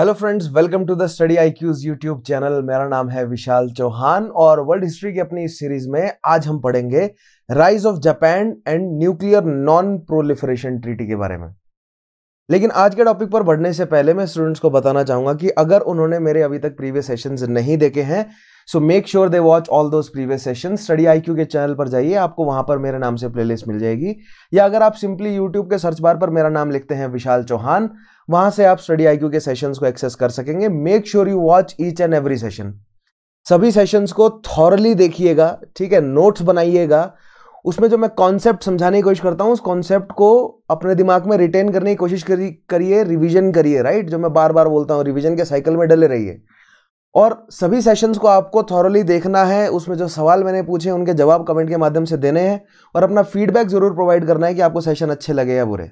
Hello friends welcome to the study I Q's YouTube channel मेरा नाम है विशाल चौहान और वर्ल्ड हिस्ट्री की अपनी इस सीरीज में आज हम पढ़ेंगे rise of Japan and nuclear non proliferation treaty के बारे में लेकिन आज के टॉपिक पर बढ़ने से पहले मैं स्टूडेंट्स को बताना चाहूंगा कि अगर उन्होंने मेरे अभी तक प्रीवियस सेशंस नहीं देखे हैं so make sure they watch all those previous session study I के चैनल पर जाइए आपको वहां पर मेरे नाम से प्लेलिस्ट मिल जाएगी या अगर आप सिंपली यूट्यूब के सर्च बार पर मेरा नाम लिखते हैं विशाल चौहान वहां से आप स्टडी आई के सेशंस को एक्सेस कर सकेंगे make sure you watch each and every session सभी सेशंस को थॉरली देखिएगा ठीक है नोट्स बनाइएगा उसमें जो मैं कॉन्सेप्ट समझाने की कोशिश करता हूँ उस कॉन्सेप्ट को अपने दिमाग में रिटेन करने की कोशिश करिए रिविजन करिए राइट जो मैं बार बार बोलता हूँ रिविजन के साइकिल में डले रहिए और सभी सेशंस को आपको थॉरली देखना है उसमें जो सवाल मैंने पूछे उनके जवाब कमेंट के माध्यम से देने हैं और अपना फीडबैक ज़रूर प्रोवाइड करना है कि आपको सेशन अच्छे लगे या बुरे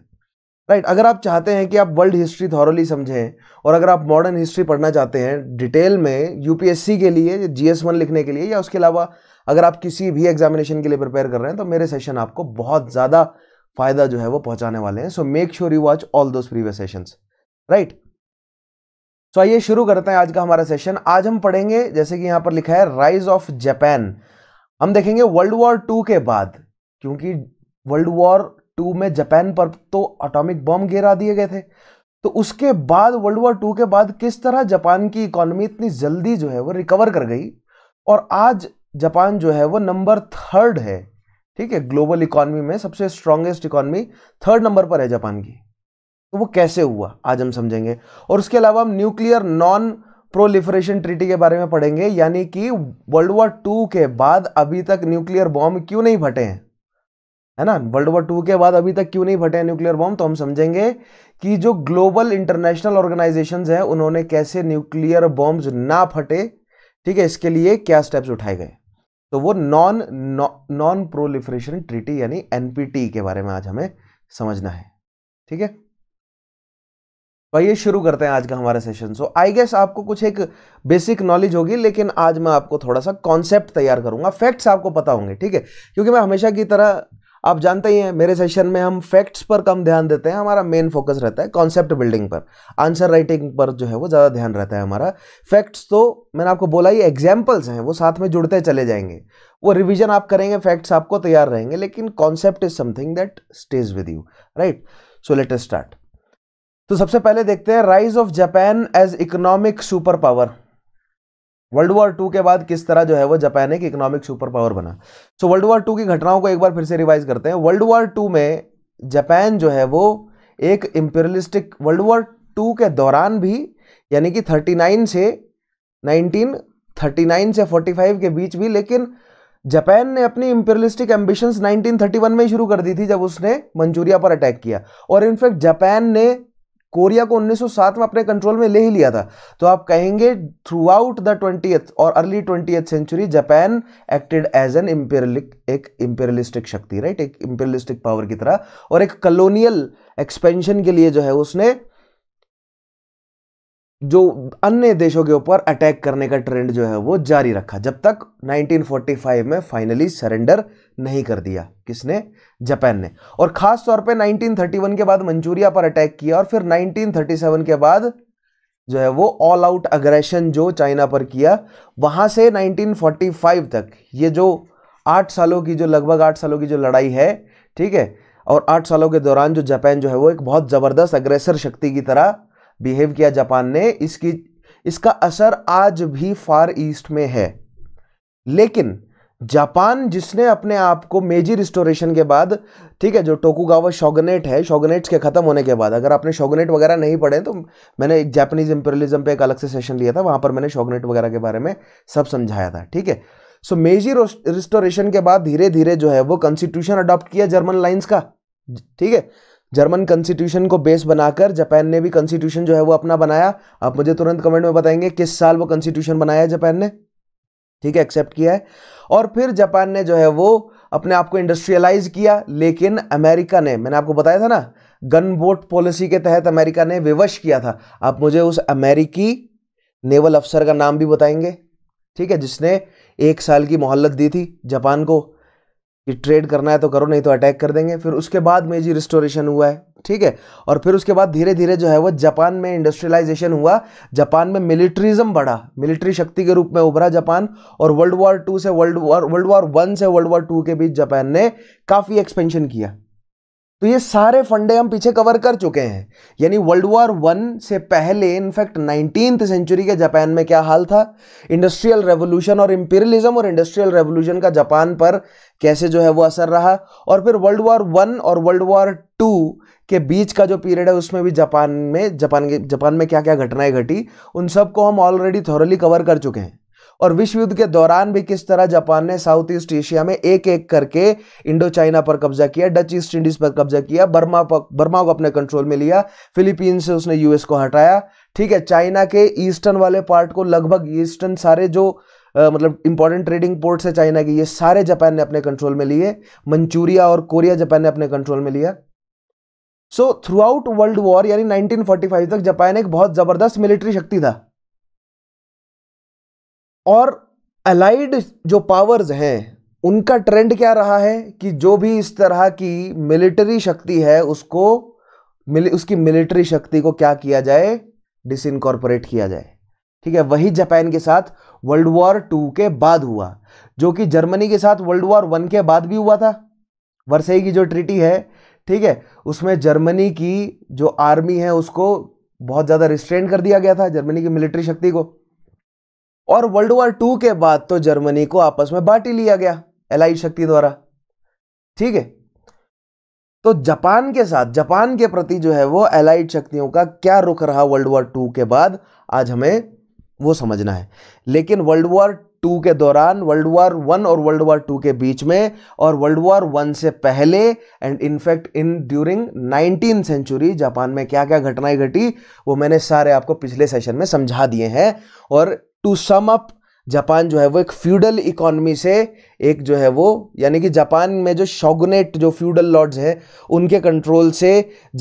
राइट right, अगर आप चाहते हैं कि आप वर्ल्ड हिस्ट्री थॉरली समझें और अगर आप मॉडर्न हिस्ट्री पढ़ना चाहते हैं डिटेल में यूपीएससी के लिए जी एस वन लिखने के लिए या उसके अलावा अगर आप किसी भी एग्जामिनेशन के लिए प्रिपेयर कर रहे हैं तो मेरे सेशन आपको बहुत ज़्यादा फायदा जो है वो पहुंचाने वाले हैं so make sure you watch all those previous session right so आइए शुरू करते हैं आज का हमारा सेशन आज हम पढ़ेंगे जैसे कि यहाँ पर लिखा है राइज ऑफ जापान हम देखेंगे वर्ल्ड वॉर टू के बाद क्योंकि वर्ल्ड वॉर टू में जापान पर तो अटोमिक बॉम्ब गिरा दिए गए थे तो उसके बाद वर्ल्ड वॉर टू के बाद किस तरह जापान की इकोनॉमी इतनी जल्दी जो है वो रिकवर कर गई और आज जापान जो है वो नंबर थर्ड है ठीक है ग्लोबल इकोनॉमी में सबसे स्ट्रांगेस्ट इकोनॉमी थर्ड नंबर पर है जापान की तो वो कैसे हुआ आज हम समझेंगे और उसके अलावा हम न्यूक्लियर नॉन प्रोलिफरेशन ट्रीटी के बारे में पढ़ेंगे यानी कि वर्ल्ड वॉर टू के बाद अभी तक न्यूक्लियर बॉम्ब क्यों नहीं फटे हैं है ना वर्ल्ड वॉर टू के बाद अभी तक क्यों नहीं फटे न्यूक्लियर बॉम्ब तो हम समझेंगे कि जो ग्लोबल इंटरनेशनल ऑर्गेनाइजेशन है उन्होंने कैसे न्यूक्लियर बॉम्ब ना फटे ठीक है इसके लिए क्या स्टेप्स उठाए गए तो वो नॉन नॉन प्रोलिफरेशन ट्रीटी यानी एनपीटी के बारे में आज हमें समझना है ठीक है तो आइए शुरू करते हैं आज का हमारा सेशन सो आई गेस आपको कुछ एक बेसिक नॉलेज होगी लेकिन आज मैं आपको थोड़ा सा कॉन्सेप्ट तैयार करूंगा फैक्ट्स आपको पता होंगे ठीक है क्योंकि मैं हमेशा की तरह आप जानते ही हैं मेरे सेशन में हम फैक्ट्स पर कम ध्यान देते हैं हमारा मेन फोकस रहता है कॉन्सेप्ट बिल्डिंग पर आंसर राइटिंग पर जो है वो ज़्यादा ध्यान रहता है हमारा फैक्ट्स तो मैंने आपको बोला ये एग्जाम्पल्स हैं वो साथ में जुड़ते चले जाएंगे वो रिविजन आप करेंगे फैक्ट्स आपको तैयार रहेंगे लेकिन concept is something that stays with you right so let start तो सबसे पहले देखते हैं rise of Japan as economic super power world war two के बाद किस तरह जो है वो जापान एक इकोनॉमिक सुपर पावर बना सो वर्ल्ड वॉर टू की घटनाओं को एक बार फिर से रिवाइज करते हैं वर्ल्ड वॉर टू में जापान जो है वो एक इम्पेरियलिस्टिक वर्ल्ड वॉर टू के दौरान भी यानी कि 39 से नाइन से 45 के बीच भी लेकिन जापान ने अपनी इम्पेरियलिस्टिक एम्बिशंस 1931 में शुरू कर दी थी जब उसने मंचूरिया पर अटैक किया और इनफैक्ट जापान ने कोरिया को 1907 में अपने कंट्रोल में ले ही लिया था तो आप कहेंगे थ्रू आउट द ट्वेंटी और early twenty century Japan acted as an imperial एक इंपेरलिस्टिक शक्ति राइट एक इंपेरलिस्टिक पावर की तरह और एक कलोनियल एक्सपेंशन के लिए जो है उसने जो अन्य देशों के ऊपर अटैक करने का ट्रेंड जो है वो जारी रखा जब तक 1945 में फाइनली सरेंडर नहीं कर दिया किसने जापान ने और ख़ास तौर पे 1931 के बाद मंचूरिया पर अटैक किया और फिर 1937 के बाद जो है वो ऑल आउट अग्रेशन जो चाइना पर किया वहां से 1945 तक ये जो आठ सालों की जो लगभग आठ सालों की जो लड़ाई है ठीक है और आठ सालों के दौरान जो जापान जो है वो एक बहुत ज़बरदस्त अग्रेसर शक्ति की तरह बिहेव किया जापान ने इसकी इसका असर आज भी फार ईस्ट में है लेकिन जापान जिसने अपने आप को मेजी रिस्टोरेशन के बाद ठीक है जो टोकुगावा शोगनेट है शोगनेट्स के ख़त्म होने के बाद अगर आपने शोगनेट वगैरह नहीं पढ़े तो मैंने एक जापानीज इंपेरियलिज्म पे एक अलग से सेशन लिया था वहाँ पर मैंने शोगनेट वगैरह के बारे में सब समझाया था ठीक है सो मेजी रिस्टोरेशन के बाद धीरे धीरे जो है वो कॉन्स्टिट्यूशन अडॉप्ट किया जर्मन लाइन्स का ठीक है जर्मन कॉन्स्टिट्यूशन को बेस बनाकर जापान ने भी कॉन्स्टिट्यूशन जो है वो अपना बनाया आप मुझे तुरंत कमेंट में बताएंगे किस साल वो कॉन्स्टिट्यूशन बनाया जापान ने ठीक है एक्सेप्ट किया है और फिर जापान ने जो है वो अपने आप को इंडस्ट्रियलाइज किया लेकिन अमेरिका ने मैंने आपको बताया था ना गन बोट पॉलिसी के तहत अमेरिका ने विवश किया था आप मुझे उस अमेरिकी नेवल अफसर का नाम भी बताएंगे ठीक है जिसने एक साल की मोहल्लत दी थी जापान को कि ट्रेड करना है तो करो नहीं तो अटैक कर देंगे फिर उसके बाद मेजी रिस्टोरेशन हुआ है ठीक है और फिर उसके बाद धीरे धीरे जो है वो जापान में इंडस्ट्रियलाइजेशन हुआ जापान में मिलिट्रिज्म बढ़ा मिलिट्री शक्ति के रूप में उभरा जापान और वर्ल्ड वॉर टू से world war world war one से वर्ल्ड वॉर टू के बीच जापान ने काफ़ी एक्सपेंशन किया तो ये सारे फंडे हम पीछे कवर कर चुके हैं यानी वर्ल्ड वॉर वन से पहले इनफैक्ट नाइनटीन सेंचुरी के जापान में क्या हाल था इंडस्ट्रियल रेवोल्यूशन और इम्पीरियलिज्म और इंडस्ट्रियल रेवोल्यूशन का जापान पर कैसे जो है वो असर रहा और फिर वर्ल्ड वॉर वन और वर्ल्ड वॉर टू के बीच का जो पीरियड है उसमें भी जापान में जापान के जापान में क्या क्या घटनाएं घटी उन सबको हम ऑलरेडी थॉरली कवर कर चुके हैं और विश्व युद्ध के दौरान भी किस तरह जापान ने साउथ ईस्ट एशिया में एक एक करके इंडो चाइना पर कब्जा किया डच ईस्ट इंडीज पर कब्जा किया बर्मा पर बर्मा को अपने कंट्रोल में लिया फिलीपींस से उसने यूएस को हटाया ठीक है चाइना के ईस्टर्न वाले पार्ट को लगभग ईस्टर्न सारे जो Uh, मतलब इंपॉर्टेंट ट्रेडिंग पोर्ट है चाइना के ये सारे जापान ने अपने कंट्रोल में लिए मंचूरिया और कोरिया जापान ने अपने कंट्रोल में लिया so throughout world war यानी 1945 तक जापान एक बहुत ज़बरदस्त मिलिट्री शक्ति था और अलाइड जो पावर्स हैं उनका ट्रेंड क्या रहा है कि जो भी इस तरह की मिलिट्री शक्ति है उसको मिल, उसकी मिलिट्री शक्ति को क्या किया जाए डिसइनकॉर्पोरेट किया जाए ठीक है वही जापान के साथ वर्ल्ड वॉर टू के बाद हुआ जो कि जर्मनी के साथ वर्ल्ड वॉर वन के बाद भी हुआ था वर्सई की जो ट्रिटी है ठीक है उसमें जर्मनी की जो आर्मी है उसको बहुत ज़्यादा रिस्ट्रेंड कर दिया गया था जर्मनी की मिलिट्री शक्ति को और वर्ल्ड वॉर टू के बाद तो जर्मनी को आपस में बांटी लिया गया एलाइड शक्ति द्वारा ठीक है तो जापान के साथ जापान के प्रति जो है वो एलाइड शक्तियों का क्या रुख रहा वर्ल्ड वॉर टू के बाद आज हमें वो समझना है लेकिन वर्ल्ड वॉर टू के दौरान वर्ल्ड वॉर वन और वर्ल्ड वॉर टू के बीच में और वर्ल्ड वॉर वन से पहले and in fact in during nineteen century Japan में क्या क्या घटनाएं घटी वो मैंने सारे आपको पिछले सेशन में समझा दिए हैं और टू सम अप जापान जो है वो एक फ्यूडल इकोनॉमी से एक जो है वो यानी कि जापान में जो शॉगनेट जो फ्यूडल लॉर्ड्स हैं उनके कंट्रोल से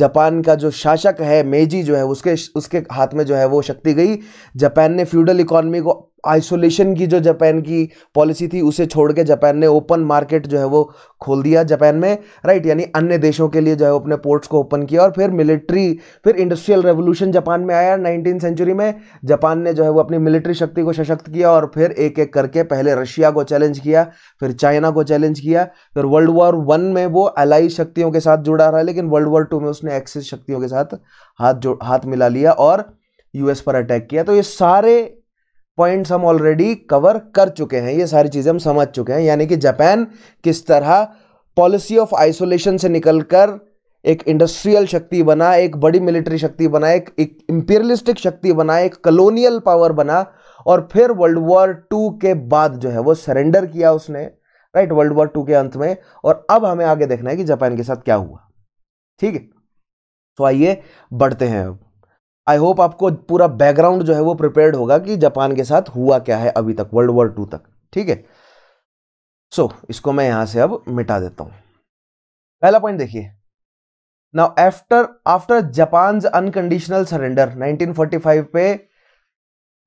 जापान का जो शासक है मेजी जो है उसके उसके हाथ में जो है वो शक्ति गई जापान ने फ्यूडल इकोनॉमी को आइसोलेशन की जो जापान की पॉलिसी थी उसे छोड़ के जापान ने ओपन मार्केट जो है वो खोल दिया जापान में राइट यानी अन्य देशों के लिए जो है अपने पोर्ट्स को ओपन किया और फिर मिलिट्री फिर इंडस्ट्रियल रेवोल्यूशन जापान में आया नाइनटीन सेंचुरी में जापान ने जो है वो अपनी मिलिट्री शक्ति को सशक्त किया और फिर एक एक करके पहले रशिया को चैलेंज किया फिर चाइना को चैलेंज किया फिर वर्ल्ड वॉर वन में वो अलाई शक्तियों के साथ जुड़ा रहा लेकिन वर्ल्ड वॉर टू में उसने एक्सिस शक्तियों के साथ हाथ जो हाथ मिला लिया और यूएस पर अटैक किया तो ये सारे पॉइंट्स हम ऑलरेडी कवर कर चुके हैं ये सारी चीज़ें हम समझ चुके हैं यानी कि जापान किस तरह पॉलिसी ऑफ आइसोलेशन से निकलकर एक इंडस्ट्रियल शक्ति बना एक बड़ी मिलिट्री शक्ति बना एक, एक इंपीरियलिस्टिक शक्ति बना एक कलोनियल पावर बना और फिर वर्ल्ड वॉर टू के बाद जो है वो सरेंडर किया उसने राइट वर्ल्ड वॉर टू के अंत में और अब हमें आगे देखना है कि जापान के साथ क्या हुआ ठीक है तो आइए बढ़ते हैं अब आई होप आपको पूरा बैकग्राउंड जो है वो प्रिपेयर्ड होगा कि जापान के साथ हुआ क्या है अभी तक वर्ल्ड वॉर टू तक ठीक है सो इसको मैं यहां से अब मिटा देता हूं पहला पॉइंट देखिए now after after Japan unconditional surrender 1945 पे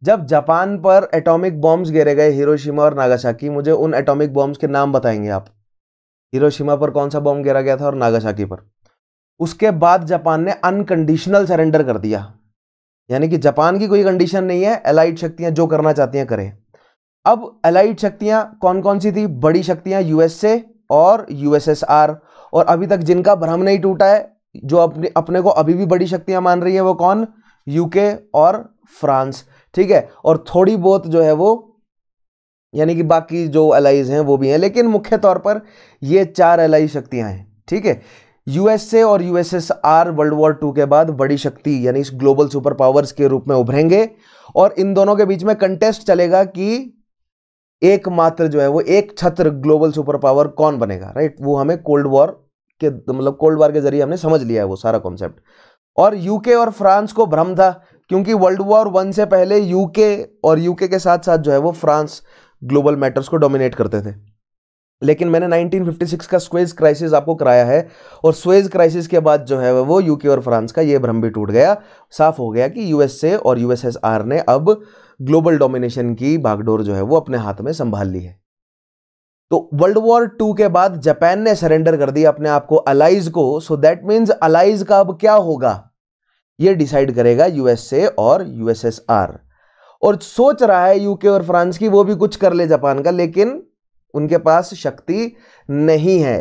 जब जापान पर एटॉमिक बॉम्ब्स गिरे गए हिरोशिमा और नागासाकी मुझे उन एटॉमिक बॉम्ब्स के नाम बताएंगे आप हिरोशिमा पर कौन सा बॉम्ब गिरा गया था और नागासाकी पर उसके बाद जापान ने अनकंडीशनल सरेंडर कर दिया यानी कि जापान की कोई कंडीशन नहीं है एलाइड शक्तियां जो करना चाहती हैं करें अब एलाइड शक्तियां कौन कौन सी थी बड़ी शक्तियां यूएसए और यूएसएसआर और अभी तक जिनका भ्रम नहीं टूटा है जो अपने अपने को अभी भी बड़ी शक्तियां मान रही है वो कौन यूके और फ्रांस ठीक है और थोड़ी बहुत जो है वो यानी कि बाकी जो एलाइज हैं वो भी हैं लेकिन मुख्य तौर पर ये चार एलाई शक्तियां हैं ठीक है यूएसए और यूएसएसआर वर्ल्ड वॉर टू के बाद बड़ी शक्ति यानी इस ग्लोबल सुपर पावर्स के रूप में उभरेंगे और इन दोनों के बीच में कंटेस्ट चलेगा कि एकमात्र जो है वो एक छत्र ग्लोबल सुपर पावर कौन बनेगा राइट वो हमें कोल्ड वॉर के मतलब कोल्ड वॉर के जरिए हमने समझ लिया है वो सारा कॉन्सेप्ट और यूके और फ्रांस को भ्रम था क्योंकि वर्ल्ड वॉर वन से पहले यूके और यूके के साथ साथ जो है वो फ्रांस ग्लोबल मैटर्स को डोमिनेट करते थे लेकिन मैंने 1956 का स्वेज क्राइसिस आपको कराया है और स्वेज क्राइसिस के बाद जो है वो यूके और फ्रांस का ये भ्रम भी टूट गया साफ हो गया कि यूएसए और यूएसएसआर ने अब ग्लोबल डोमिनेशन की भागडोर जो है वो अपने हाथ में संभाल ली है तो वर्ल्ड वॉर टू के बाद जापान ने सरेंडर कर दिया अपने आप को अलाइज को सो दैट मीन्स अलाइज का अब क्या होगा ये डिसाइड करेगा यूएसए और यूएसएसआर और सोच रहा है यूके और फ्रांस की वो भी कुछ कर ले जापान का लेकिन उनके पास शक्ति नहीं है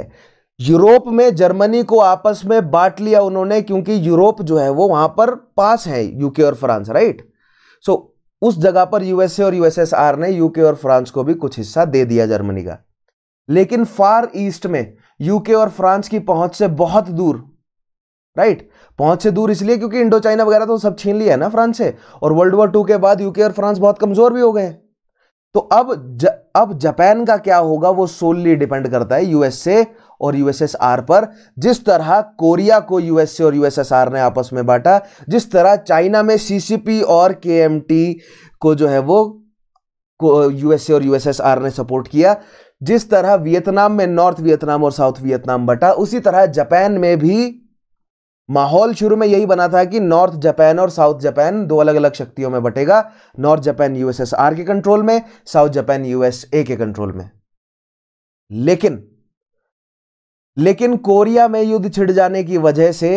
यूरोप में जर्मनी को आपस में बांट लिया उन्होंने क्योंकि यूरोप जो है वो वहां पर पास है यूके और फ्रांस राइट सो so, उस जगह पर यूएसए और यूएसएसआर ने यूके और फ्रांस को भी कुछ हिस्सा दे दिया जर्मनी का लेकिन फार ईस्ट में यूके और फ्रांस की पहुंच से बहुत दूर राइट पहुंच से दूर इसलिए क्योंकि इंडो चाइना वगैरह तो सब छीन लिया है ना फ्रांस से और वर्ल्ड वॉर टू के बाद यूके और फ्रांस बहुत कमजोर भी हो गए तो अब ज, अब जापान का क्या होगा वो सोलली डिपेंड करता है यूएसए और यूएसएसआर पर जिस तरह कोरिया को यूएसए और यूएसएसआर ने आपस में बांटा जिस तरह चाइना में सीसीपी और केएमटी को जो है वो यूएसए और यूएसएसआर ने सपोर्ट किया जिस तरह वियतनाम में नॉर्थ वियतनाम और साउथ वियतनाम बटा उसी तरह जापान में भी माहौल शुरू में यही बना था कि नॉर्थ जापान और साउथ जापान दो अलग अलग शक्तियों में बटेगा नॉर्थ जापान यूएसएसआर के कंट्रोल में साउथ जापान यूएसए के कंट्रोल में लेकिन लेकिन कोरिया में युद्ध छिड़ जाने की वजह से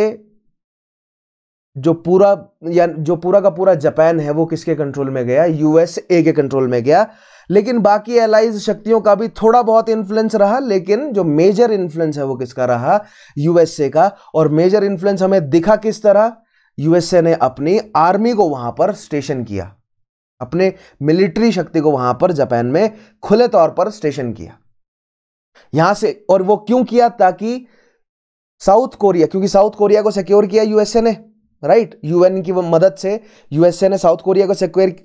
जो पूरा या जो पूरा का पूरा जापान है वो किसके कंट्रोल में गया यूएसए के कंट्रोल में गया लेकिन बाकी एलाइज शक्तियों का भी थोड़ा बहुत इन्फ्लुएंस रहा लेकिन जो मेजर इन्फ्लुएंस है वो किसका रहा यूएसए का और मेजर इन्फ्लुएंस हमें दिखा किस तरह यूएसए ने अपनी आर्मी को वहां पर स्टेशन किया अपने मिलिट्री शक्ति को वहां पर जापान में खुले तौर पर स्टेशन किया यहां से और वो क्यों किया ताकि साउथ कोरिया क्योंकि साउथ कोरिया को सिक्योर किया यूएसए ने राइट right? यूएन की मदद से यूएसए ने साउथ कोरिया को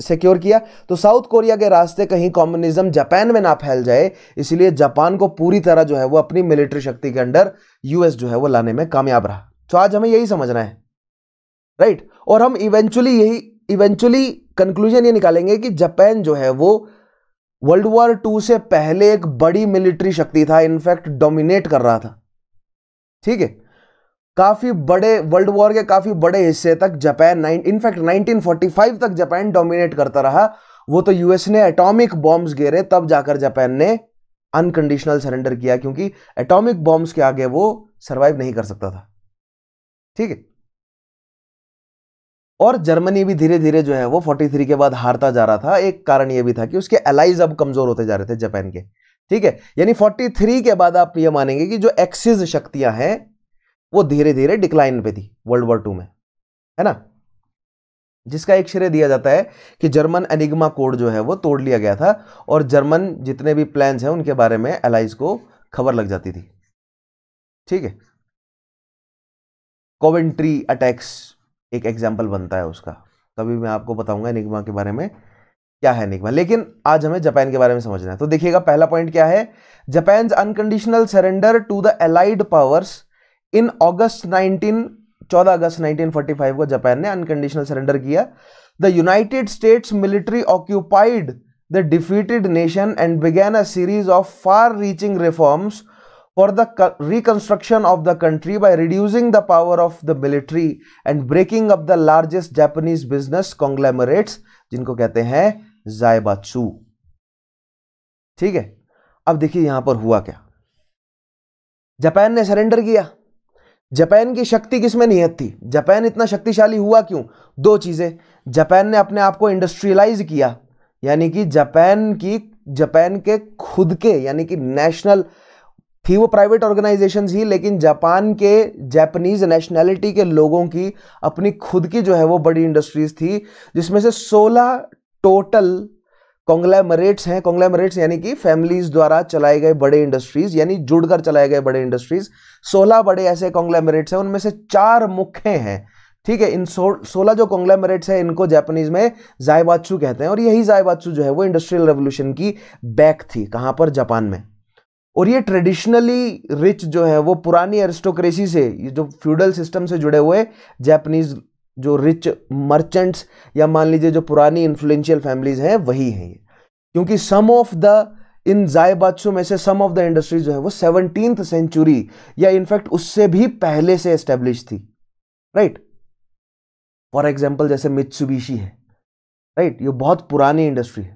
सिक्योर किया तो साउथ कोरिया के रास्ते कहीं कम्युनिज्म जापान में ना फैल जाए इसलिए जापान को पूरी तरह जो है वो अपनी मिलिट्री शक्ति के अंडर यूएस जो है वो लाने में कामयाब रहा तो आज हमें यही समझना है राइट right? और हम इवेंचुअली यही इवेंचुअली कंक्लूजन ये निकालेंगे कि जापान जो है वो वर्ल्ड वॉर टू से पहले एक बड़ी मिलिट्री शक्ति था इनफैक्ट डोमिनेट कर रहा था ठीक है काफ़ी बड़े वर्ल्ड वॉर के काफ़ी बड़े हिस्से तक जापान नाइन इनफैक्ट 1945 तक जापान डोमिनेट करता रहा वो तो यूएस ने एटॉमिक बॉम्ब्स गेरे तब जाकर जापान ने अनकंडीशनल सरेंडर किया क्योंकि एटॉमिक बॉम्ब्स के आगे वो सरवाइव नहीं कर सकता था ठीक है और जर्मनी भी धीरे धीरे जो है वो 43 के बाद हारता जा रहा था एक कारण ये भी था कि उसके एलाइज अब कमजोर होते जा रहे थे जापान के ठीक है यानी 43 के बाद आप ये मानेंगे कि जो एक्सिस शक्तियां हैं वो धीरे धीरे डिक्लाइन पे थी वर्ल्ड वॉर टू में है ना जिसका एक श्रेय दिया जाता है कि जर्मन एनिग्मा कोड जो है वो तोड़ लिया गया था और जर्मन जितने भी प्लान्स हैं उनके बारे में एलाइज को खबर लग जाती थी ठीक है कोवेंट्री अटैक्स एक एग्जाम्पल बनता है उसका कभी मैं आपको बताऊंगा एनिग्मा के बारे में क्या है निगमा लेकिन आज हमें जापान के बारे में समझना है तो देखिएगा पहला पॉइंट क्या है Japan unconditional surrender to the allied powers in August 19 14 अगस्त 1945 को जापान ने अनकंडीशनल सरेंडर किया the United States military occupied the defeated nation and began a series of far reaching reforms for the reconstruction of the country by reducing the power of the military and breaking up the largest Japanese business conglomerates जिनको कहते हैं जायबाचू ठीक है अब देखिए यहां पर हुआ क्या जापान ने सरेंडर किया जापान की शक्ति किस में नियत थी जापान इतना शक्तिशाली हुआ क्यों दो चीज़ें जापान ने अपने आप को इंडस्ट्रियलाइज किया यानी कि जापान की जापान के खुद के यानी कि नेशनल थी वो प्राइवेट ऑर्गेनाइजेशंस ही लेकिन जापान के जापानीज नेशनैलिटी के लोगों की अपनी खुद की जो है वो बड़ी इंडस्ट्रीज थी जिसमें से 16 टोटल कॉन्ग्लैमरेट्स हैं कॉन्ग्लैमरेट्स यानी कि फैमिलीज द्वारा चलाए गए बड़े इंडस्ट्रीज यानी जुड़कर चलाए गए बड़े इंडस्ट्रीज सोलह बड़े ऐसे कॉन्ग्लैमरेट्स हैं उनमें से चार मुख्य हैं ठीक है इन सो, सोलह जो कॉन्ग्लैमरेट्स हैं इनको जापानीज में जायबाचू कहते हैं और यही जायबाचू जो है वो इंडस्ट्रियल रेवोल्यूशन की बैक थी कहाँ पर जापान में और ये ट्रेडिशनली रिच जो है वो पुरानी एरिस्टोक्रेसी से ये जो फ्यूडल सिस्टम से जुड़े हुए जापानीज जो रिच मर्चेंट्स या मान लीजिए जो पुरानी इन्फ्लुएंशियल फैमिलीज हैं वही हैं ये क्योंकि सम ऑफ द इन बादशों में से सम ऑफ द इंडस्ट्रीज जो है वो सेवनटीन सेंचुरी या इनफैक्ट उससे भी पहले से एस्टेब्लिश थी राइट फॉर एग्जाम्पल जैसे मित्सुबिशी है राइट right? ये बहुत पुरानी इंडस्ट्री है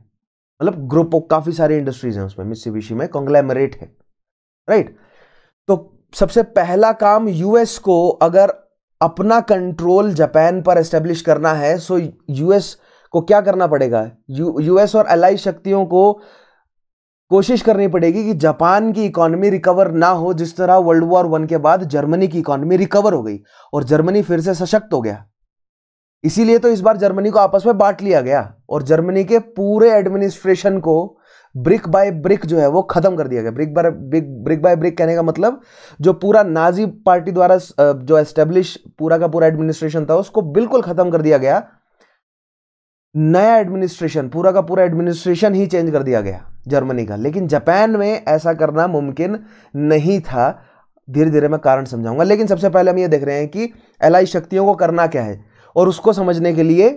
मतलब ग्रुप ऑफ काफ़ी सारी इंडस्ट्रीज हैं उसमें मित्सुबिशी में कॉन्ग्लैमरेट है राइट right? तो सबसे पहला काम यूएस को अगर अपना कंट्रोल जापान पर एस्टेब्लिश करना है सो यूएस को क्या करना पड़ेगा यूएस और अलाई शक्तियों को कोशिश करनी पड़ेगी कि जापान की इकोनॉमी रिकवर ना हो जिस तरह वर्ल्ड वॉर वन के बाद जर्मनी की इकोनॉमी रिकवर हो गई और जर्मनी फिर से सशक्त हो गया इसीलिए तो इस बार जर्मनी को आपस में बांट लिया गया और जर्मनी के पूरे एडमिनिस्ट्रेशन को ब्रिक बाय ब्रिक जो है वो खत्म कर दिया गया brick by brick by brick कहने का मतलब जो पूरा नाजी पार्टी द्वारा जो एस्टेब्लिश पूरा का पूरा एडमिनिस्ट्रेशन था उसको बिल्कुल खत्म कर दिया गया नया एडमिनिस्ट्रेशन पूरा का पूरा एडमिनिस्ट्रेशन ही चेंज कर दिया गया जर्मनी का लेकिन जापान में ऐसा करना मुमकिन नहीं था धीरे धीरे मैं कारण समझाऊंगा लेकिन सबसे पहले हम ये देख रहे हैं कि एलाई शक्तियों को करना क्या है और उसको समझने के लिए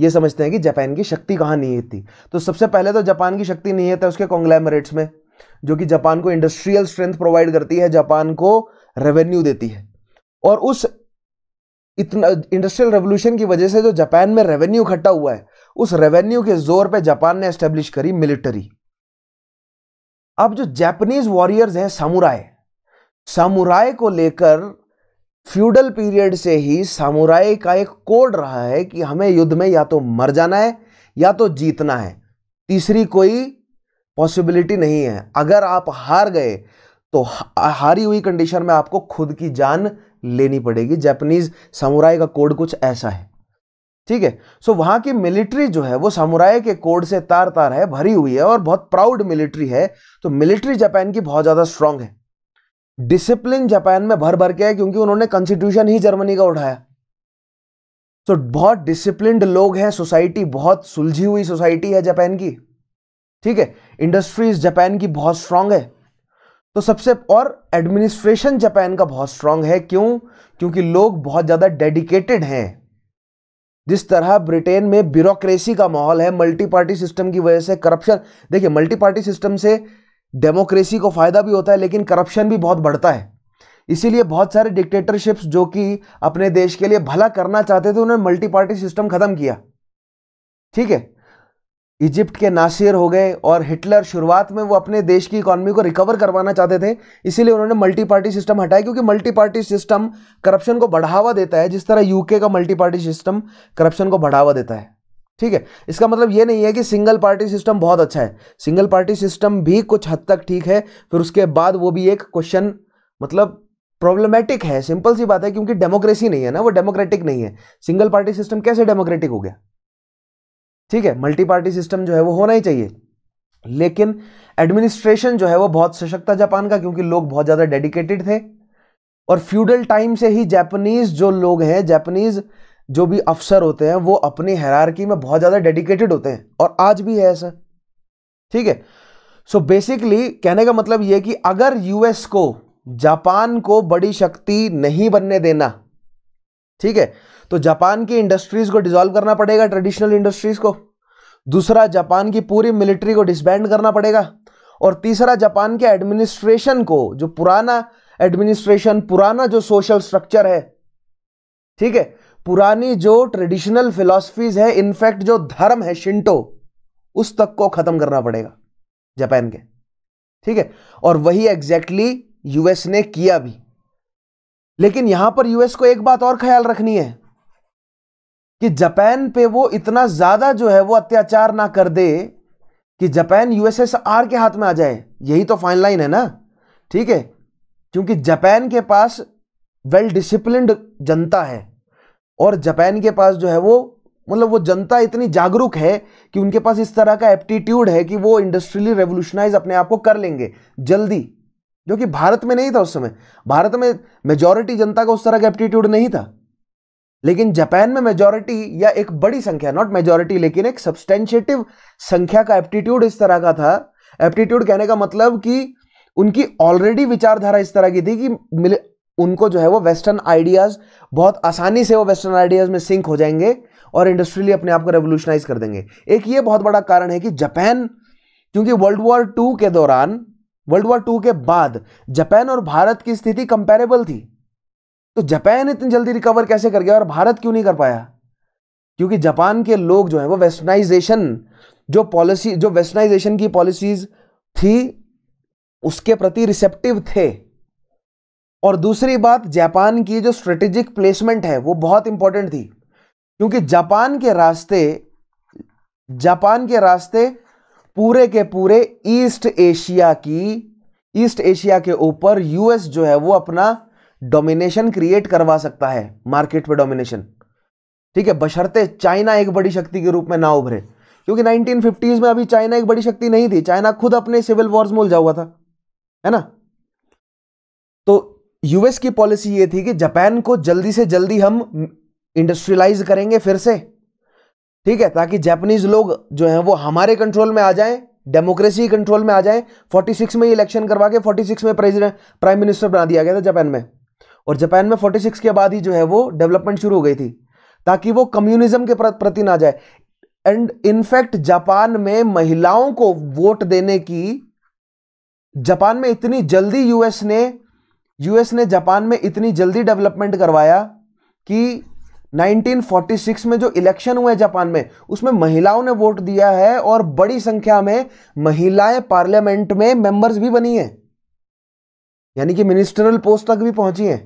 ये समझते हैं कि जापान की शक्ति कहाँ निहित थी तो सबसे पहले तो जापान की शक्ति निहित है तो उसके कॉन्ग्लैमरेट्स में जो कि जापान को इंडस्ट्रियल स्ट्रेंथ प्रोवाइड करती है जापान को रेवेन्यू देती है और उस इतना इंडस्ट्रियल रेवोल्यूशन की वजह से जो जापान में रेवेन्यू इकट्ठा हुआ है उस रेवेन्यू के जोर पर जापान ने एस्टेब्लिश करी मिलिट्री अब जो जापानीज वॉरियर्स हैं सामुराय सामुराय को लेकर फ्यूडल पीरियड से ही सामुराई का एक कोड रहा है कि हमें युद्ध में या तो मर जाना है या तो जीतना है तीसरी कोई पॉसिबिलिटी नहीं है अगर आप हार गए तो हारी हुई कंडीशन में आपको खुद की जान लेनी पड़ेगी जैपनीज सामुराई का कोड कुछ ऐसा है ठीक है सो वहाँ की मिलिट्री जो है वो सामुराई के कोड से तार तार है भरी हुई है और बहुत प्राउड मिलिट्री है तो मिलिट्री जापान की बहुत ज़्यादा स्ट्रांग है डिसिप्लिन जापान में भर भर के है क्योंकि उन्होंने कॉन्स्टिट्यूशन ही जर्मनी का उठाया तो बहुत डिसिप्लिन्ड लोग हैं सोसाइटी बहुत सुलझी हुई सोसाइटी है जापान की ठीक है इंडस्ट्रीज जापान की बहुत स्ट्रांग है तो सबसे और एडमिनिस्ट्रेशन जापान का बहुत स्ट्रांग है क्यों क्योंकि लोग बहुत ज़्यादा डेडिकेटेड हैं जिस तरह ब्रिटेन में ब्यूरोक्रेसी का माहौल है मल्टी पार्टी सिस्टम की वजह से करप्शन देखिए मल्टी पार्टी सिस्टम से डेमोक्रेसी को फ़ायदा भी होता है लेकिन करप्शन भी बहुत बढ़ता है इसीलिए बहुत सारे डिक्टेटरशिप्स जो कि अपने देश के लिए भला करना चाहते थे उन्होंने मल्टी पार्टी सिस्टम ख़त्म किया ठीक है इजिप्ट के नासिर हो गए और हिटलर शुरुआत में वो अपने देश की इकोनॉमी को रिकवर करवाना चाहते थे इसीलिए उन्होंने मल्टी पार्टी सिस्टम हटाया क्योंकि मल्टी पार्टी सिस्टम करप्शन को बढ़ावा देता है जिस तरह यूके का मल्टी पार्टी सिस्टम करप्शन को बढ़ावा देता है ठीक है इसका मतलब ये नहीं है कि सिंगल पार्टी सिस्टम बहुत अच्छा है सिंगल पार्टी सिस्टम भी कुछ हद तक ठीक है फिर उसके बाद वो भी एक क्वेश्चन मतलब प्रॉब्लमेटिक है सिंपल सी बात है क्योंकि डेमोक्रेसी नहीं है ना वो डेमोक्रेटिक नहीं है सिंगल पार्टी सिस्टम कैसे डेमोक्रेटिक हो गया ठीक है मल्टी पार्टी सिस्टम जो है वो होना ही चाहिए लेकिन एडमिनिस्ट्रेशन जो है वो बहुत सशक्त था जापान का क्योंकि लोग बहुत ज़्यादा डेडिकेटेड थे और फ्यूडल टाइम से ही जापानीज जो लोग हैं जापानीज जो भी अफसर होते हैं वो अपनी हैरारकी में बहुत ज़्यादा डेडिकेटेड होते हैं और आज भी है ऐसा ठीक है सो बेसिकली कहने का मतलब ये कि अगर यूएस को जापान को बड़ी शक्ति नहीं बनने देना ठीक है तो जापान की इंडस्ट्रीज को डिसॉल्व करना पड़ेगा ट्रेडिशनल इंडस्ट्रीज को दूसरा जापान की पूरी मिलिट्री को डिसबैंड करना पड़ेगा और तीसरा जापान के एडमिनिस्ट्रेशन को जो पुराना एडमिनिस्ट्रेशन पुराना जो सोशल स्ट्रक्चर है ठीक है पुरानी जो ट्रेडिशनल फिलोसफीज है इनफैक्ट जो धर्म है शिंटो उस तक को खत्म करना पड़ेगा जापान के ठीक है और वही एग्जैक्टली exactly यूएस ने किया भी लेकिन यहां पर यूएस को एक बात और ख्याल रखनी है कि जापान पे वो इतना ज्यादा जो है वो अत्याचार ना कर दे कि जापान यूएसएसआर के हाथ में आ जाए यही तो फाइन लाइन है ना ठीक है क्योंकि जापान के पास वेल डिसिप्लिन जनता है और जापान के पास जो है वो मतलब वो जनता इतनी जागरूक है कि उनके पास इस तरह का एप्टीट्यूड है कि वो इंडस्ट्रियली रेवोल्यूशनाइज अपने आप को कर लेंगे जल्दी जो कि भारत में नहीं था उस समय भारत में मेजोरिटी जनता का उस तरह का एप्टीट्यूड नहीं था लेकिन जापान में मेजॉरिटी या एक बड़ी संख्या नॉट मेजोरिटी लेकिन एक सब्सटेंशिएटिव संख्या का एप्टीट्यूड इस तरह का था एप्टीट्यूड कहने का मतलब कि उनकी ऑलरेडी विचारधारा इस तरह की थी कि उनको जो है वो वेस्टर्न आइडियाज़ बहुत आसानी से वो वेस्टर्न आइडियाज़ में सिंक हो जाएंगे और इंडस्ट्रियली अपने आप को रेवोल्यूशनाइज कर देंगे एक ये बहुत बड़ा कारण है कि जापान क्योंकि वर्ल्ड वॉर टू के दौरान वर्ल्ड वॉर टू के बाद जापान और भारत की स्थिति कंपेरेबल थी तो जापान इतनी जल्दी रिकवर कैसे कर गया और भारत क्यों नहीं कर पाया क्योंकि जापान के लोग जो है वो वेस्टर्नाइजेशन जो पॉलिसी जो वेस्टर्नाइजेशन की पॉलिसीज थी उसके प्रति रिसेप्टिव थे और दूसरी बात जापान की जो स्ट्रेटेजिक प्लेसमेंट है वो बहुत इंपॉर्टेंट थी क्योंकि जापान के रास्ते जापान के रास्ते पूरे के पूरे ईस्ट एशिया की ईस्ट एशिया के ऊपर यूएस जो है वो अपना डोमिनेशन क्रिएट करवा सकता है मार्केट पे डोमिनेशन ठीक है बशर्ते चाइना एक बड़ी शक्ति के रूप में ना उभरे क्योंकि 1950s में अभी चाइना एक बड़ी शक्ति नहीं थी चाइना खुद अपने सिविल वॉर्स में उलझा हुआ था है ना तो यूएस की पॉलिसी ये थी कि जापान को जल्दी से जल्दी हम इंडस्ट्रियलाइज करेंगे फिर से ठीक है ताकि जापानीज लोग जो हैं वो हमारे कंट्रोल में आ जाएं डेमोक्रेसी कंट्रोल में आ जाएं 46 में इलेक्शन करवा के 46 में प्रेसिडेंट प्राइम मिनिस्टर बना दिया गया था जापान में और जापान में 46 के बाद ही जो है वो डेवलपमेंट शुरू हो गई थी ताकि वो कम्युनिज्म के प्रति ना जाए एंड इनफैक्ट जापान में महिलाओं को वोट देने की जापान में इतनी जल्दी यूएस ने यूएस ने जापान में इतनी जल्दी डेवलपमेंट करवाया कि 1946 में जो इलेक्शन हुए जापान में उसमें महिलाओं ने वोट दिया है और बड़ी संख्या में महिलाएं पार्लियामेंट में मेंबर्स भी बनी हैं यानी कि मिनिस्टरल पोस्ट तक भी पहुंची हैं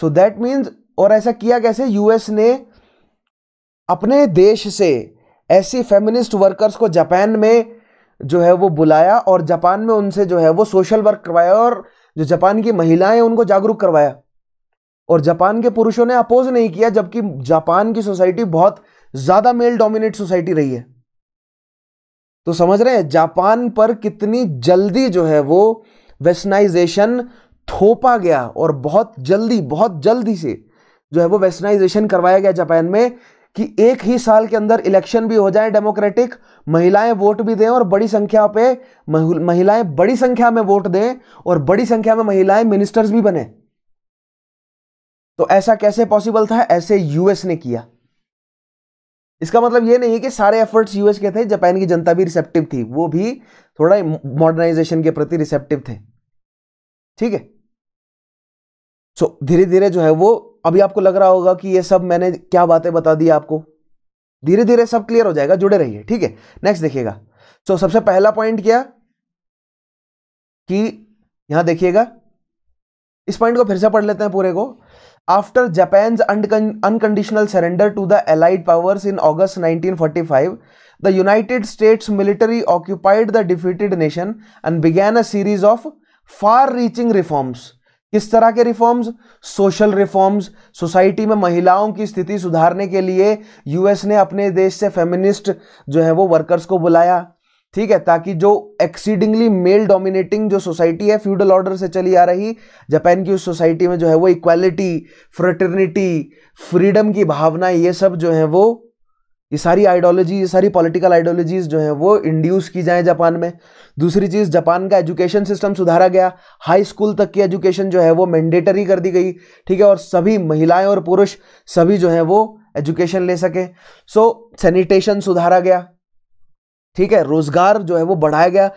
सो दैट मींस और ऐसा किया कैसे यूएस ने अपने देश से ऐसी फेमिनिस्ट वर्कर्स को जापान में जो है वो बुलाया और जापान में उनसे जो है वो सोशल वर्क करवाया और जो जापान की महिलाएं उनको जागरूक करवाया और जापान के पुरुषों ने अपोज नहीं किया जबकि जापान की सोसाइटी बहुत ज़्यादा मेल डोमिनेट सोसाइटी रही है तो समझ रहे हैं जापान पर कितनी जल्दी जो है वो वेस्टनाइजेशन थोपा गया और बहुत जल्दी बहुत जल्दी से जो है वो वेस्टनाइजेशन करवाया गया जापान में कि एक ही साल के अंदर इलेक्शन भी हो जाए डेमोक्रेटिक महिलाएं वोट भी दें और बड़ी संख्या पे महिलाएं बड़ी संख्या में वोट दें और बड़ी संख्या में महिलाएं मिनिस्टर्स भी बने तो ऐसा कैसे पॉसिबल था ऐसे यूएस ने किया इसका मतलब यह नहीं है कि सारे एफर्ट्स यूएस के थे जापान की जनता भी रिसेप्टिव थी वो भी थोड़ा मॉडर्नाइजेशन के प्रति रिसेप्टिव थे ठीक है सो धीरे धीरे जो है वो अभी आपको लग रहा होगा कि ये सब मैंने क्या बातें बता दी आपको धीरे धीरे सब क्लियर हो जाएगा जुड़े रहिए ठीक है नेक्स्ट देखिएगा सो so, सबसे पहला पॉइंट क्या कि यहां देखिएगा इस पॉइंट को फिर से पढ़ लेते हैं पूरे को after Japan unconditional surrender to the allied powers in August 1945 the United States military occupied the defeated nation and began a series of far reaching reforms किस तरह के रिफॉर्म्स सोशल रिफॉर्म्स सोसाइटी में महिलाओं की स्थिति सुधारने के लिए यूएस ने अपने देश से फेमिनिस्ट जो है वो वर्कर्स को बुलाया ठीक है ताकि जो एक्सीडिंगली मेल डोमिनेटिंग जो सोसाइटी है फ्यूडल ऑर्डर से चली आ रही जापान की उस सोसाइटी में जो है वो इक्वालिटी फ्रटर्निटी फ्रीडम की भावना ये सब जो है वो ये सारी आइडियोलॉजी ये सारी पॉलिटिकल आइडियोलॉजीज जो है वो इंड्यूस की जाए जापान में दूसरी चीज़ जापान का एजुकेशन सिस्टम सुधारा गया हाई स्कूल तक की एजुकेशन जो है वो मैंडेटरी कर दी गई ठीक है और सभी महिलाएं और पुरुष सभी जो है वो एजुकेशन ले सके सो सैनिटेशन सुधारा गया ठीक है रोज़गार जो है वो बढ़ाया गया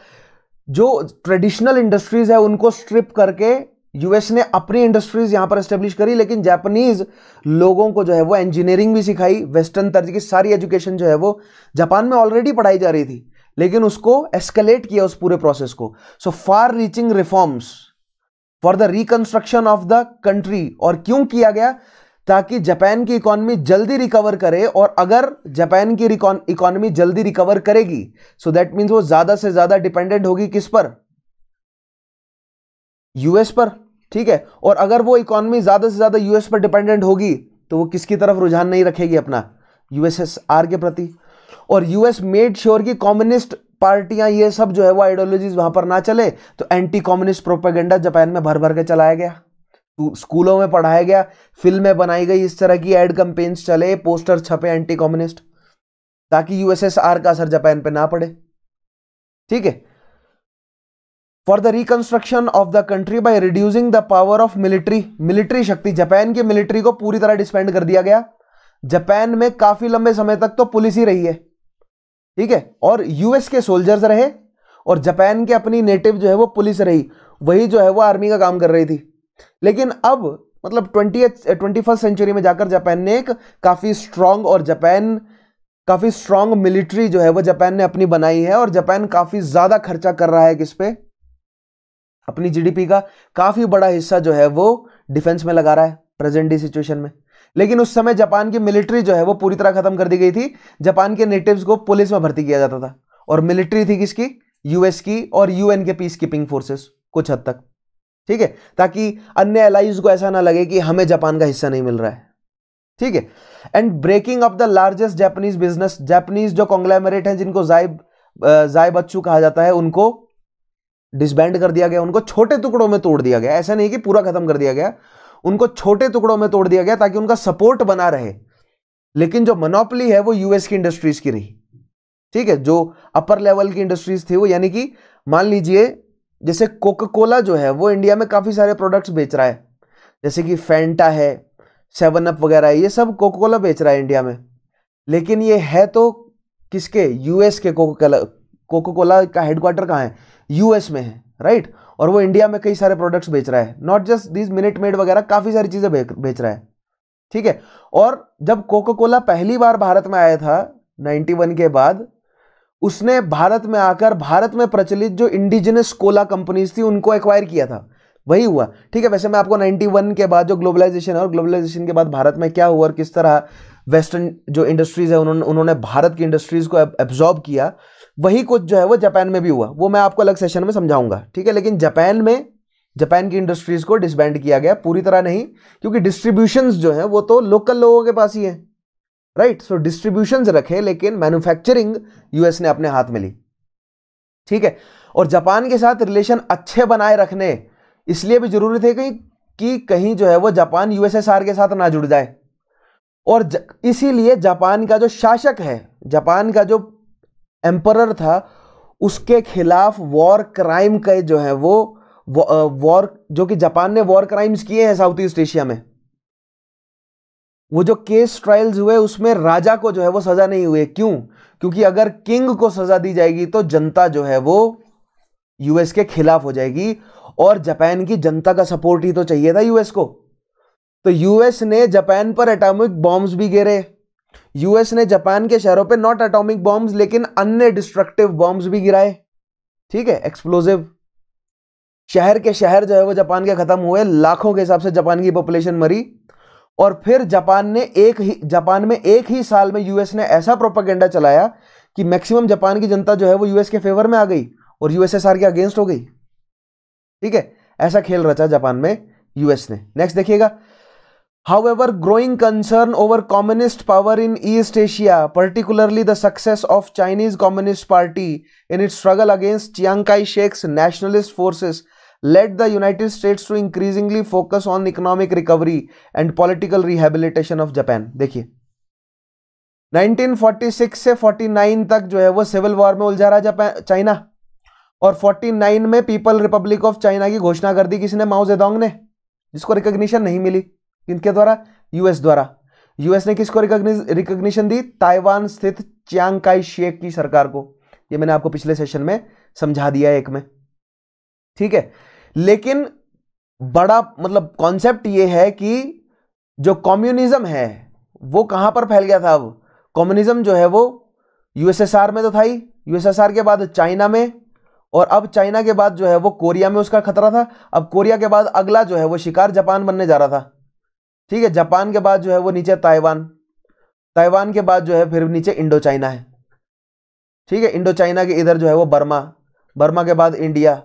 जो ट्रेडिशनल इंडस्ट्रीज़ है उनको स्ट्रिप करके यूएस ने अपनी इंडस्ट्रीज यहां पर एस्टेब्लिश करी लेकिन जापानीज लोगों को जो है वो इंजीनियरिंग भी सिखाई वेस्टर्न तर्ज की सारी एजुकेशन जो है वो जापान में ऑलरेडी पढ़ाई जा रही थी लेकिन उसको एस्केलेट किया उस पूरे प्रोसेस को so far reaching reforms for the reconstruction of the country और क्यों किया गया ताकि जापान की इकोनॉमी जल्दी रिकवर करे और अगर जापान की इकोनॉमी जल्दी रिकवर करेगी सो दैट मीन्स वो ज्यादा से ज्यादा डिपेंडेंट होगी किस पर यूएस पर ठीक है और अगर वो इकोनॉमी ज़्यादा से ज़्यादा यूएस पर डिपेंडेंट होगी तो वो किसकी तरफ रुझान नहीं रखेगी अपना यूएसएसआर के प्रति और यूएस मेड श्योर की कम्युनिस्ट पार्टियां ये सब जो है वो आइडियोलॉजीज वहां पर ना चले तो एंटी कम्युनिस्ट प्रोपेगेंडा जापान में भर भर के चलाया गया तो स्कूलों में पढ़ाया गया फिल्में बनाई गई इस तरह की एड कंपेन्स चले पोस्टर छपे एंटी कम्युनिस्ट ताकि यूएसएसआर का असर जापान पे ना पड़े ठीक है for the reconstruction of the country by reducing the power of military military शक्ति जापान की मिलिट्री को पूरी तरह डिस्पेंड कर दिया गया जापान में काफी लंबे समय तक तो पुलिस ही रही है ठीक है और यूएस के सोल्जर्स रहे और जापान के अपनी नेटिव जो है वो पुलिस रही वही जो है वो आर्मी का काम कर रही थी लेकिन अब मतलब ट्वेंटी ट्वेंटी फर्स्ट सेंचुरी में जाकर जापान ने एक काफ़ी स्ट्रांग और जापान काफ़ी स्ट्रांग मिलिट्री जो है वो जापान ने अपनी बनाई है और जापान काफ़ी ज़्यादा खर्चा कर रहा है किस पे अपनी जीडीपी का काफ़ी बड़ा हिस्सा जो है वो डिफेंस में लगा रहा है प्रेजेंट डी सिचुएशन में लेकिन उस समय जापान की मिलिट्री जो है वो पूरी तरह खत्म कर दी गई थी जापान के नेटिव्स को पुलिस में भर्ती किया जाता था और मिलिट्री थी किसकी यूएस की और यूएन के पीस कीपिंग फोर्सेस कुछ हद तक ठीक है ताकि अन्य एलाइज को ऐसा ना लगे कि हमें जापान का हिस्सा नहीं मिल रहा है ठीक है and breaking up the largest Japanese business Japanese जो कॉन्ग्लैमरेट है जिनको जाय जाय बच्चू कहा जाता है उनको डिसबैंड कर दिया गया उनको छोटे टुकड़ों में तोड़ दिया गया ऐसा नहीं कि पूरा खत्म कर दिया गया उनको छोटे टुकड़ों में तोड़ दिया गया ताकि उनका सपोर्ट बना रहे लेकिन जो मनोपली है वो यूएस की इंडस्ट्रीज की रही ठीक है जो अपर लेवल की इंडस्ट्रीज थी वो यानी कि मान लीजिए जैसे कोका कोला जो है वो इंडिया में काफ़ी सारे प्रोडक्ट्स बेच रहा है जैसे कि फैंटा है सेवन अप वगैरह ये सब कोका कोला बेच रहा है इंडिया में लेकिन ये है तो किसके यूएस के कोका कोला कोका कोला का हेडक्वार्टर कहाँ है यूएस में है राइट और वो इंडिया में कई सारे प्रोडक्ट्स बेच रहा है not just this Minute Maid वगैरह काफ़ी सारी चीज़ें बेच रहा है ठीक है और जब कोको कोला पहली बार भारत में आया था 91 के बाद उसने भारत में आकर भारत में प्रचलित जो इंडिजिनस कोला कंपनीज थी उनको एक्वायर किया था वही हुआ ठीक है वैसे मैं आपको 91 के बाद जो ग्लोबलाइजेशन है और ग्लोबलाइजेशन के बाद भारत में क्या हुआ और किस तरह वेस्टर्न जो इंडस्ट्रीज़ है उन्होंने उन्होंने भारत की इंडस्ट्रीज़ को एब्जॉर्ब किया वही कुछ जो है वो जापान में भी हुआ वो मैं आपको अलग सेशन में समझाऊंगा ठीक है लेकिन जापान में जापान की इंडस्ट्रीज को डिसबैंड किया गया पूरी तरह नहीं क्योंकि डिस्ट्रीब्यूशन जो है वो तो लोकल लोगों के पास ही है राइट सो डिस्ट्रीब्यूशन रखे लेकिन मैन्युफैक्चरिंग यूएस ने अपने हाथ में ली ठीक है और जापान के साथ रिलेशन अच्छे बनाए रखने इसलिए भी जरूरी थे कहीं कि कहीं जो है वो जापान यूएसएसआर के साथ ना जुड़ जाए और ज, इसीलिए जापान का जो शासक है जापान का जो एम्परर था उसके खिलाफ वॉर क्राइम का जो है वो वॉर जो कि जापान ने वॉर क्राइम्स किए हैं साउथ ईस्ट एशिया में वो जो केस ट्रायल्स हुए उसमें राजा को जो है वो सजा नहीं हुए क्यों क्योंकि अगर किंग को सजा दी जाएगी तो जनता जो है वो यूएस के खिलाफ हो जाएगी और जापान की जनता का सपोर्ट ही तो चाहिए था यूएस को तो यूएस ने जापान पर एटॉमिक बॉम्ब्स भी गिरे यूएस ने जापान के शहरों पे नॉट एटॉमिक बॉम्ब्स लेकिन अन्य डिस्ट्रक्टिव बॉम्ब्स भी गिराए ठीक है एक्सप्लोजिव शहर के शहर जो है वो जापान के खत्म हुए लाखों के हिसाब से जापान की पॉपुलेशन मरी और फिर जापान ने एक ही जापान में एक ही साल में यूएस ने ऐसा प्रोपागेंडा चलाया कि मैक्सिमम जापान की जनता जो है वो यूएस के फेवर में आ गई और यूएसएसआर के अगेंस्ट हो गई ठीक है ऐसा खेल रचा जापान में यूएस ने नेक्स्ट देखिएगा However, growing concern over communist power in East Asia, particularly the success of Chinese Communist Party in its struggle against Chiang Kai-shek's nationalist forces led the United States to increasingly focus on economic recovery and political rehabilitation of Japan. देखिए 1946 से 49 तक जो है वो civil war में उलझा रहा Japan China और 49 में पीपल रिपब्लिक ऑफ चाइना की घोषणा कर दी किसी ने माओ जेदोंग ने जिसको रिकग्निशन नहीं मिली इनके द्वारा यूएस द्वारा यूएस ने किसको रिकॉग्निशन दी ताइवान स्थित चियांग शेख की सरकार को ये मैंने आपको पिछले सेशन में समझा दिया एक में ठीक है लेकिन बड़ा मतलब कॉन्सेप्ट ये है कि जो कम्युनिज्म है वो कहां पर फैल गया था अब कम्युनिज्म जो है वो यूएसएसआर में तो था ही यूएसएसआर के बाद चाइना में और अब चाइना के बाद जो है वो कोरिया में उसका खतरा था अब कोरिया के बाद अगला जो है वो शिकार जापान बनने जा रहा था ठीक है जापान के बाद जो है वो नीचे ताइवान ताइवान के बाद जो है फिर नीचे इंडो चाइना है ठीक है इंडो चाइना के इधर जो है वो बर्मा बर्मा के बाद इंडिया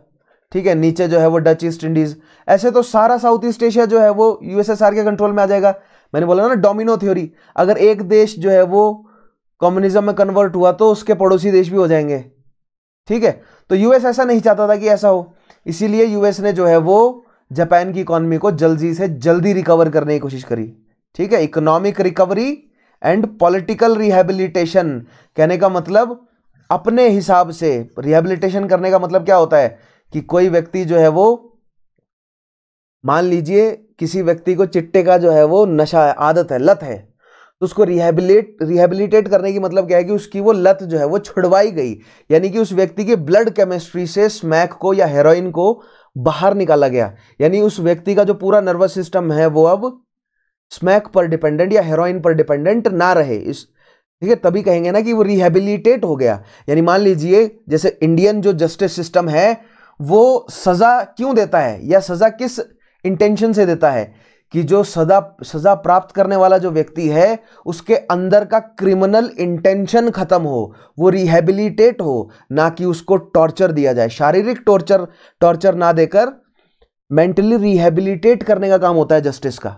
ठीक है नीचे जो है वो डच ईस्ट इंडीज ऐसे तो सारा साउथ ईस्ट एशिया जो है वो यूएसएसआर के कंट्रोल में आ जाएगा मैंने बोला ना डोमिनो थ्योरी अगर एक देश जो है वो कम्युनिज्म में कन्वर्ट हुआ तो उसके पड़ोसी देश भी हो जाएंगे ठीक है तो यूएस ऐसा नहीं चाहता था कि ऐसा हो इसीलिए यूएस ने जो है वो जापान की इकोनॉमी को जल्दी से जल्दी रिकवर करने की कोशिश करी ठीक है economic recovery and political rehabilitation कहने का मतलब अपने हिसाब से रिहेबिलिटेशन करने का मतलब क्या होता है कि कोई व्यक्ति जो है वो मान लीजिए किसी व्यक्ति को चिट्टे का जो है वो नशा है आदत है लत है तो उसको रिहेबिलेट रिहेबिलिटेट करने की मतलब क्या है कि उसकी वो लत जो है वो छुड़वाई गई यानी कि उस व्यक्ति की ब्लड केमिस्ट्री से स्मैक को या हेरोइन को बाहर निकाला गया यानी उस व्यक्ति का जो पूरा नर्वस सिस्टम है वो अब स्मैक पर डिपेंडेंट या हेरोइन पर डिपेंडेंट ना रहे इस ठीक है तभी कहेंगे ना कि वो रिहेबिलिटेट हो गया यानी मान लीजिए जैसे इंडियन जो जस्टिस सिस्टम है वो सज़ा क्यों देता है या सज़ा किस इंटेंशन से देता है कि जो सजा सज़ा प्राप्त करने वाला जो व्यक्ति है उसके अंदर का क्रिमिनल इंटेंशन ख़त्म हो वो रिहेबिलिटेट हो ना कि उसको टॉर्चर दिया जाए शारीरिक टॉर्चर टॉर्चर ना देकर मेंटली रिहेबिलिटेट करने का काम होता है जस्टिस का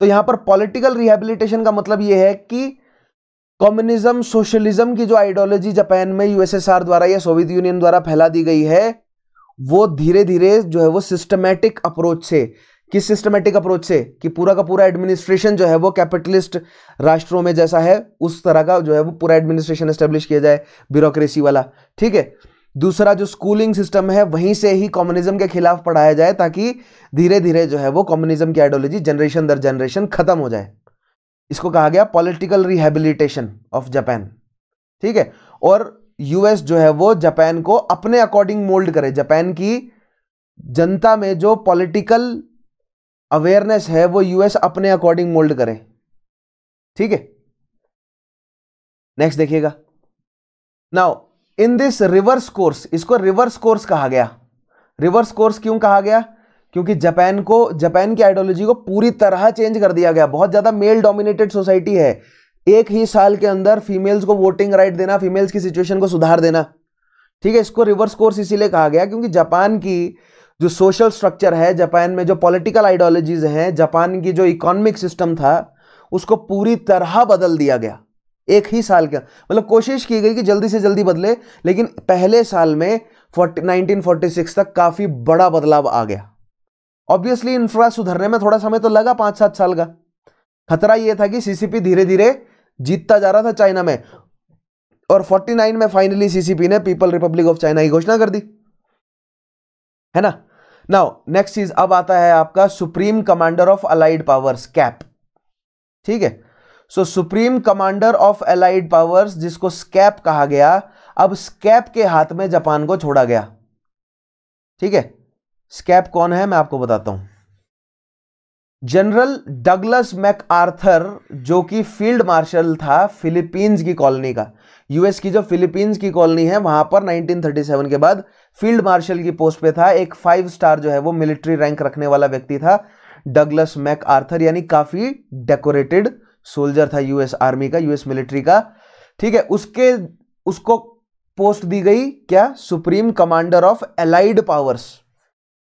तो यहां पर पॉलिटिकल रिहेबिलिटेशन का मतलब यह है कि कम्युनिज्म सोशलिज्म की जो आइडियोलॉजी जापान में यूएसएसआर द्वारा या सोवियत यूनियन द्वारा फैला दी गई है वो धीरे धीरे जो है वो सिस्टमेटिक अप्रोच से किस सिस्टमेटिक अप्रोच से कि पूरा का पूरा एडमिनिस्ट्रेशन जो है वो कैपिटलिस्ट राष्ट्रों में जैसा है उस तरह का जो है वो पूरा एडमिनिस्ट्रेशन एस्टेब्लिश किया जाए ब्यूरोक्रेसी वाला ठीक है दूसरा जो स्कूलिंग सिस्टम है वहीं से ही कम्युनिज्म के खिलाफ पढ़ाया जाए ताकि धीरे धीरे जो है वो कम्युनिज्म की आइडियोलॉजी जनरेशन दर जनरेशन खत्म हो जाए इसको कहा गया पॉलिटिकल रिहेबिलिटेशन ऑफ जापान ठीक है और यूएस जो है वो जापान को अपने अकॉर्डिंग मोल्ड करे जापान की जनता में जो पॉलिटिकल अवेयरनेस है वो यूएस अपने अकॉर्डिंग मोल्ड करें ठीक है नेक्स्ट देखिएगा now in this reverse course इसको रिवर्स कोर्स कहा गया रिवर्स कोर्स क्यों कहा गया क्योंकि जापान को जापान की आइडियोलॉजी को पूरी तरह चेंज कर दिया गया बहुत ज़्यादा मेल डोमिनेटेड सोसाइटी है एक ही साल के अंदर फीमेल्स को वोटिंग राइट देना फीमेल्स की सिचुएशन को सुधार देना ठीक है इसको रिवर्स कोर्स इसीलिए कहा गया क्योंकि जापान की जो सोशल स्ट्रक्चर है जापान में जो पॉलिटिकल आइडियोलॉजीज हैं जापान की जो इकोनॉमिक सिस्टम था उसको पूरी तरह बदल दिया गया एक ही साल का मतलब कोशिश की गई कि जल्दी से जल्दी बदले लेकिन पहले साल में फोर्टी नाइनटीन तक काफ़ी बड़ा बदलाव आ गया ऑब्वियसली इंफ्रा सुधरने में थोड़ा समय तो लगा पाँच सात साल का खतरा यह था कि सीसीपी धीरे धीरे जीतता जा रहा था चाइना में और 49 में फाइनली सीसीपी ने पीपल रिपब्लिक ऑफ चाइना की घोषणा कर दी है ना नाउ नेक्स्ट चीज अब आता है आपका supreme commander of allied powers SCAP ठीक है so supreme commander of allied powers जिसको स्कैप कहा गया अब स्कैप के हाथ में जापान को छोड़ा गया ठीक है स्कैप कौन है मैं आपको बताता हूं जनरल डगलस मैक आर्थर जो कि फील्ड मार्शल था फिलीपींस की कॉलोनी का यूएस की जो फिलीपींस की कॉलोनी है वहां पर 1937 के बाद फील्ड मार्शल की पोस्ट पे था एक फाइव स्टार जो है वो मिलिट्री रैंक रखने वाला व्यक्ति था डगलस मैक आर्थर यानी काफी डेकोरेटेड सोल्जर था यूएस आर्मी का यूएस मिलिट्री का ठीक है उसके उसको पोस्ट दी गई क्या supreme commander of allied powers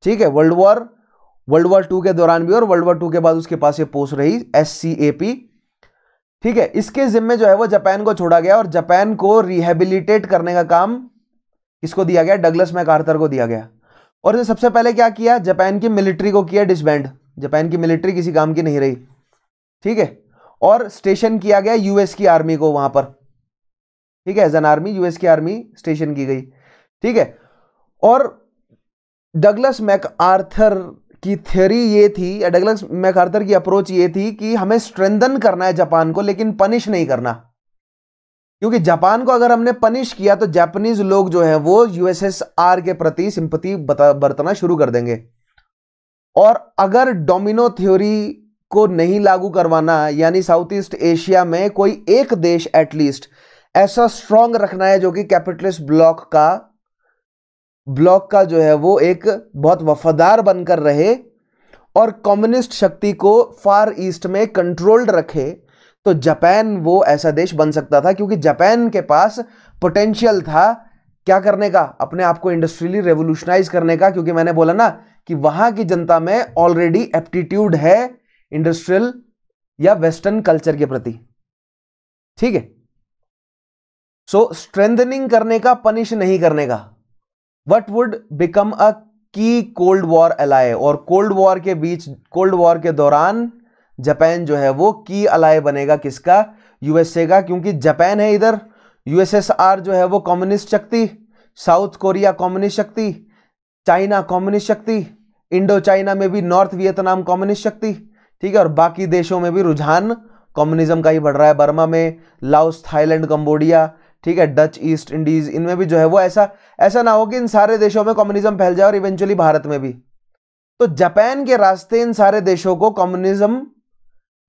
ठीक है World war world war two के दौरान भी और वर्ल्ड वॉर टू के बाद उसके पास ये पोस्ट रही एस सी ए पी ठीक है इसके जिम्मे जो है वो जापान को छोड़ा गया और जापान को रिहेबिलिटेट करने का काम इसको दिया गया डगलस मैकार्थर को दिया गया और इसने सबसे पहले क्या किया जापान की मिलिट्री को किया डिसबैंड जापान की मिलिट्री किसी काम की नहीं रही ठीक है और स्टेशन किया गया यूएस की आर्मी को वहां पर ठीक है एज एन आर्मी यूएस की आर्मी स्टेशन की गई ठीक है और डगलस मैक आर्थर की थ्योरी ये थी एडगलस मैकार्थर की अप्रोच ये थी कि हमें स्ट्रेंथन करना है जापान को लेकिन पनिश नहीं करना क्योंकि जापान को अगर हमने पनिश किया तो जापानीज लोग जो है वो यूएसएसआर के प्रति सिंपति बरतना शुरू कर देंगे और अगर डोमिनो थ्योरी को नहीं लागू करवाना यानी साउथ ईस्ट एशिया में कोई एक देश एटलीस्ट ऐसा स्ट्रांग रखना है जो कि कैपिटलिस्ट ब्लॉक का ब्लॉक का जो है वो एक बहुत वफादार बनकर रहे और कम्युनिस्ट शक्ति को फार ईस्ट में कंट्रोल्ड रखे तो जापान वो ऐसा देश बन सकता था क्योंकि जापान के पास पोटेंशियल था क्या करने का अपने आप को इंडस्ट्रियली रेवोल्यूशनाइज करने का क्योंकि मैंने बोला ना कि वहां की जनता में ऑलरेडी एप्टीट्यूड है इंडस्ट्रियल या वेस्टर्न कल्चर के प्रति ठीक है सो स्ट्रेंथनिंग करने का पनिश नहीं करने का वट वुड बिकम अ की कोल्ड वॉर अलाय और कोल्ड वॉर के बीच कोल्ड वॉर के दौरान जापान जो है वो की अलाय बनेगा किसका यूएसए का क्योंकि जापान है इधर यूएसएसआर जो है वो कम्युनिस्ट शक्ति साउथ कोरिया कम्युनिस्ट शक्ति चाइना कम्युनिस्ट शक्ति इंडो चाइना में भी नॉर्थ वियतनाम कम्युनिस्ट शक्ति ठीक है और बाकी देशों में भी रुझान कम्युनिज्म का ही बढ़ रहा है बर्मा में लाओस थाईलैंड कंबोडिया ठीक है डच ईस्ट इंडीज इनमें भी जो है वो ऐसा ऐसा ना हो कि इन सारे देशों में कम्युनिज्म फैल जाए और इवेंचुअली भारत में भी तो जापान के रास्ते इन सारे देशों को कम्युनिज्म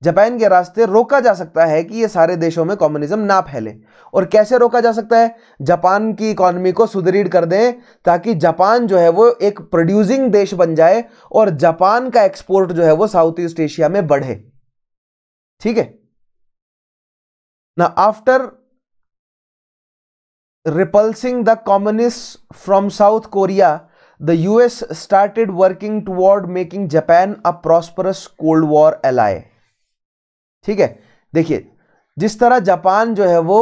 जापान के रास्ते रोका जा सकता है कि ये सारे देशों में कम्युनिज्म ना फैले और कैसे रोका जा सकता है जापान की इकोनॉमी को सुदृढ़ कर दें ताकि जापान जो है वो एक प्रोड्यूसिंग देश बन जाए और जापान का एक्सपोर्ट जो है वो साउथ ईस्ट एशिया में बढ़े ठीक है ना after repulsing the communists from South Korea, the US started working toward making Japan a prosperous Cold War ally. ठीक है देखिए जिस तरह जापान जो है वो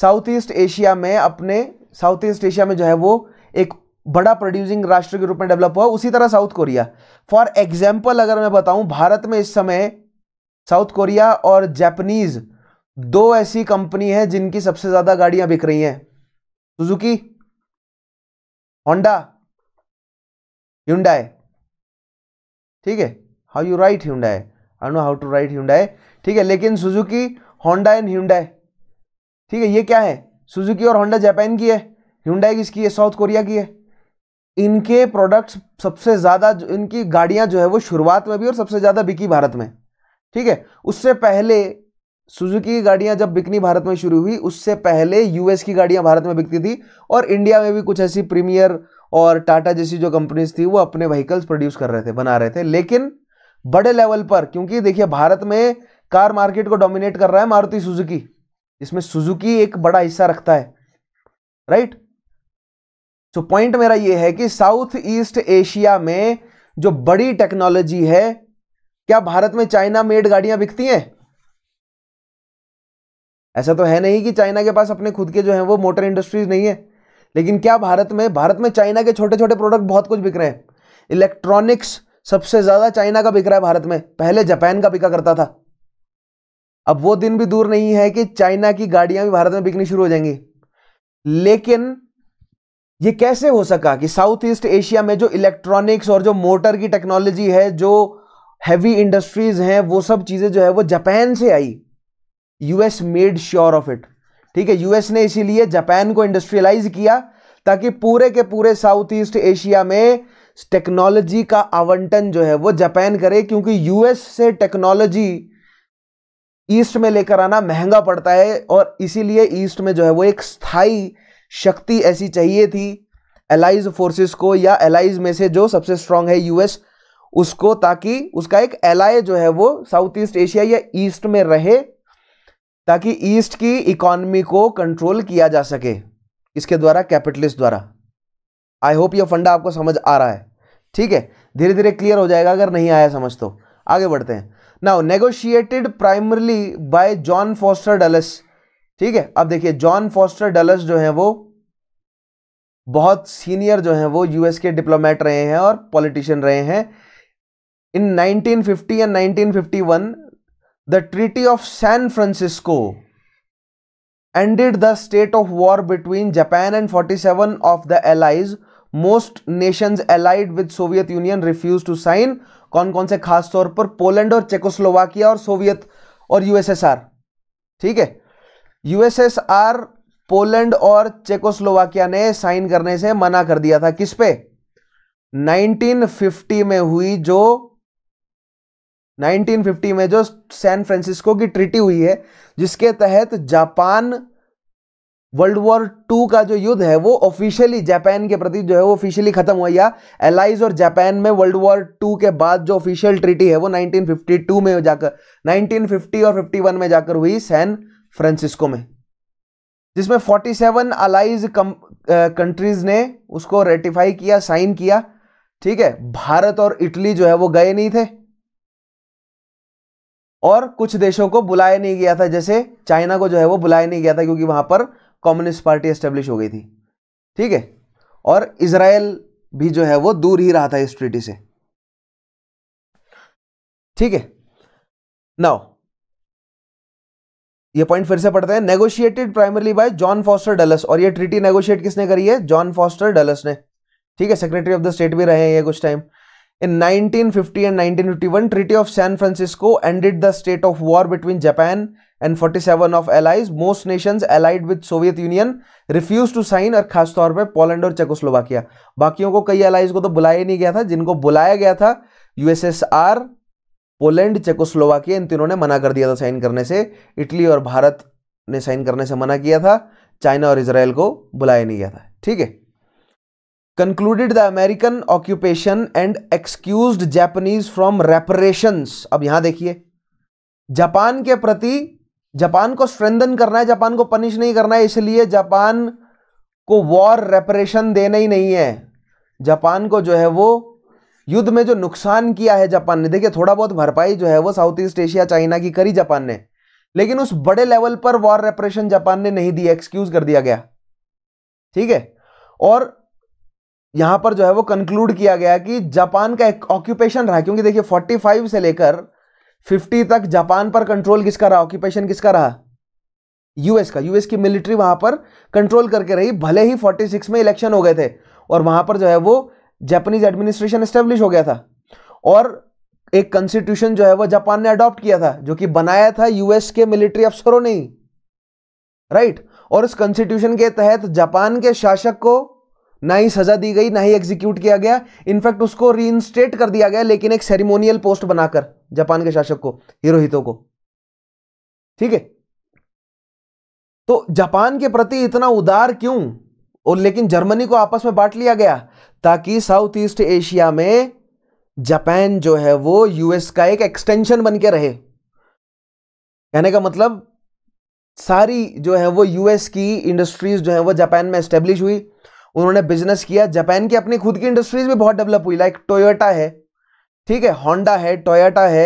साउथ ईस्ट एशिया में अपने साउथ ईस्ट एशिया में जो है वो एक बड़ा प्रोड्यूसिंग राष्ट्र के रूप में डेवलप हुआ उसी तरह साउथ कोरिया फॉर एग्जाम्पल अगर मैं बताऊं भारत में इस समय साउथ कोरिया और जापानीज दो ऐसी कंपनी है जिनकी सबसे ज़्यादा गाड़ियां बिक रही हैं सुजुकी होंडा ह्यूंडाई ठीक है how you write Hyundai I know how to write Hyundai ठीक है लेकिन सुजुकी होंडा एंड ह्यूंडाई ठीक है ये क्या है सुजुकी और होंडा जापान की है ह्यूंडाई किसकी है साउथ कोरिया की है इनके प्रोडक्ट्स सबसे ज़्यादा इनकी गाड़ियाँ जो है वो शुरुआत में भी और सबसे ज़्यादा बिकी भारत में ठीक है उससे पहले सुजुकी की गाड़ियां जब बिकनी भारत में शुरू हुई उससे पहले यूएस की गाड़ियां भारत में बिकती थी और इंडिया में भी कुछ ऐसी प्रीमियर और टाटा जैसी जो कंपनीज थी वो अपने व्हीकल्स प्रोड्यूस कर रहे थे बना रहे थे लेकिन बड़े लेवल पर क्योंकि देखिए भारत में कार मार्केट को डोमिनेट कर रहा है मारुति सुजुकी जिसमें सुजुकी एक बड़ा हिस्सा रखता है राइट सो पॉइंट मेरा यह है कि साउथ ईस्ट एशिया में जो बड़ी टेक्नोलॉजी है क्या भारत में चाइना मेड गाड़ियां बिकती हैं ऐसा तो है नहीं कि चाइना के पास अपने खुद के जो हैं वो मोटर इंडस्ट्रीज नहीं है लेकिन क्या भारत में भारत में चाइना के छोटे छोटे प्रोडक्ट बहुत कुछ बिक रहे हैं इलेक्ट्रॉनिक्स सबसे ज़्यादा चाइना का बिक रहा है भारत में पहले जापान का बिका करता था अब वो दिन भी दूर नहीं है कि चाइना की गाड़ियां भी भारत में बिकनी शुरू हो जाएंगी लेकिन ये कैसे हो सका कि साउथ ईस्ट एशिया में जो इलेक्ट्रॉनिक्स और जो मोटर की टेक्नोलॉजी है जो हैवी इंडस्ट्रीज हैं वो सब चीज़ें जो है वो जापान से आई US made sure of it ठीक है यूएस ने इसीलिए जापान को इंडस्ट्रियलाइज किया ताकि पूरे के पूरे साउथ ईस्ट एशिया में टेक्नोलॉजी का आवंटन जो है वो जापान करे क्योंकि यूएस से टेक्नोलॉजी ईस्ट में लेकर आना महंगा पड़ता है और इसीलिए ईस्ट में जो है वो एक स्थायी शक्ति ऐसी चाहिए थी एलाइज फोर्सेस को या एलाइज में से जो सबसे स्ट्रांग है यूएस उसको ताकि उसका एक एलाय जो है वो साउथ ईस्ट एशिया या ईस्ट में रहे ताकि ईस्ट की इकोनॉमी को कंट्रोल किया जा सके इसके द्वारा कैपिटलिस्ट द्वारा आई होप यह फंडा आपको समझ आ रहा है ठीक है धीरे धीरे क्लियर हो जाएगा अगर नहीं आया समझ तो आगे बढ़ते हैं now negotiated primarily by John Foster Dulles ठीक है अब देखिए जॉन फॉस्टर डलस जो है वो बहुत सीनियर जो है वो यूएस के डिप्लोमेट रहे हैं और पॉलिटिशियन रहे हैं in 1950 and 1951 the treaty of San Francisco ended the state of war between Japan and forty seven of the allies most nation allied with Soviet Union refuse to sign कौन कौन से खास तौर पर पोलैंड और Czechoslovakia और Soviet और USSR ठीक है यूएसएसआर पोलैंड और चेकोस्लोवाकिया ने साइन करने से मना कर दिया था किस पे 1950 में हुई जो 1950 में जो सैन फ्रांसिस्को की ट्रिटी हुई है जिसके तहत जापान वर्ल्ड वॉर टू का जो युद्ध है वो ऑफिशियली जापान के प्रति जो है वो ऑफिशियली खत्म हुआ या एलाइज और जापान में वर्ल्ड वॉर टू के बाद जो ऑफिशियल ट्रिटी है वो 1952 में जाकर 1950 और 51 में जाकर हुई सैन फ्रांसिस्को में जिसमें 47 अलाइज कंट्रीज ने उसको रेटिफाई किया साइन किया ठीक है भारत और इटली जो है वो गए नहीं थे और कुछ देशों को बुलाया नहीं गया था जैसे चाइना को जो है वो बुलाया नहीं गया था क्योंकि वहां पर कम्युनिस्ट पार्टी एस्टेब्लिश हो गई थी ठीक है और इसराइल भी जो है वो दूर ही रहा था इस ट्रीटी से ठीक है नाउ ये पॉइंट फिर से पढ़ते हैं negotiated primarily by John Foster Dulles और ये ट्रीटी नेगोशिएट किसने करी है जॉन फॉस्टर डलस ने ठीक है सेक्रेटरी ऑफ द स्टेट भी रहे हैं ये कुछ time In 1950 and 1951, Treaty of San Francisco ended the state of war between Japan and 47 of allies most nation allied with Soviet Union refuse to sign और खास तौर पे पोलैंड और चेकोस्लोवाकिया बाकियों को कई एलाइज को तो बुलाया नहीं गया था जिनको बुलाया गया था यूएसएसआर पोलैंड चेकोस्लोवाकिया इन तीनों ने मना कर दिया था साइन करने से इटली और भारत ने साइन करने से मना किया था चाइना और इसराइल को बुलाया नहीं गया था ठीक है concluded the American occupation and excuse Japanese from reparations अब यहां देखिए जापान के प्रति जापान को स्ट्रेंदन करना है जापान को पनिश नहीं करना है इसलिए जापान को वॉर रेपरेशन देना ही नहीं है जापान को जो है वो युद्ध में जो नुकसान किया है जापान ने देखिए थोड़ा बहुत भरपाई जो है वो साउथ ईस्ट एशिया चाइना की करी जापान ने लेकिन उस बड़े लेवल पर वॉर रेपरेशन जापान ने नहीं दिया एक्सक्यूज कर दिया गया ठीक है और यहां पर जो है वो कंक्लूड किया गया कि जापान का एक ऑक्यूपेशन रहा क्योंकि देखिए 45 से लेकर 50 तक जापान पर कंट्रोल किसका रहा ऑक्यूपेशन किसका रहा यूएस का यूएस की मिलिट्री वहां पर कंट्रोल करके रही भले ही 46 में इलेक्शन हो गए थे और वहां पर जो है वो जापानीज एडमिनिस्ट्रेशन स्टेब्लिश हो गया था और एक कॉन्स्टिट्यूशन जो है वो जापान ने अडॉप्ट किया था जो कि बनाया था यूएस के मिलिट्री अफसरों ने राइट और उस कॉन्स्टिट्यूशन के तहत जापान के शासक को ना ही सजा दी गई ना ही एग्जीक्यूट किया गया इनफैक्ट उसको रीइंस्टेट कर दिया गया लेकिन एक सेरिमोनियल पोस्ट बनाकर जापान के शासक को हीरो को ठीक है तो जापान के प्रति इतना उदार क्यों और लेकिन जर्मनी को आपस में बांट लिया गया ताकि साउथ ईस्ट एशिया में जापान जो है वो यूएस का एक एक्सटेंशन बन के रहे कहने का मतलब सारी जो है वो यूएस की इंडस्ट्रीज जो है वो जापान में एस्टेब्लिश हुई उन्होंने बिजनेस किया जापान की अपनी खुद की इंडस्ट्रीज भी बहुत डेवलप हुई लाइक टोयोटा है ठीक है होंडा है टोयोटा है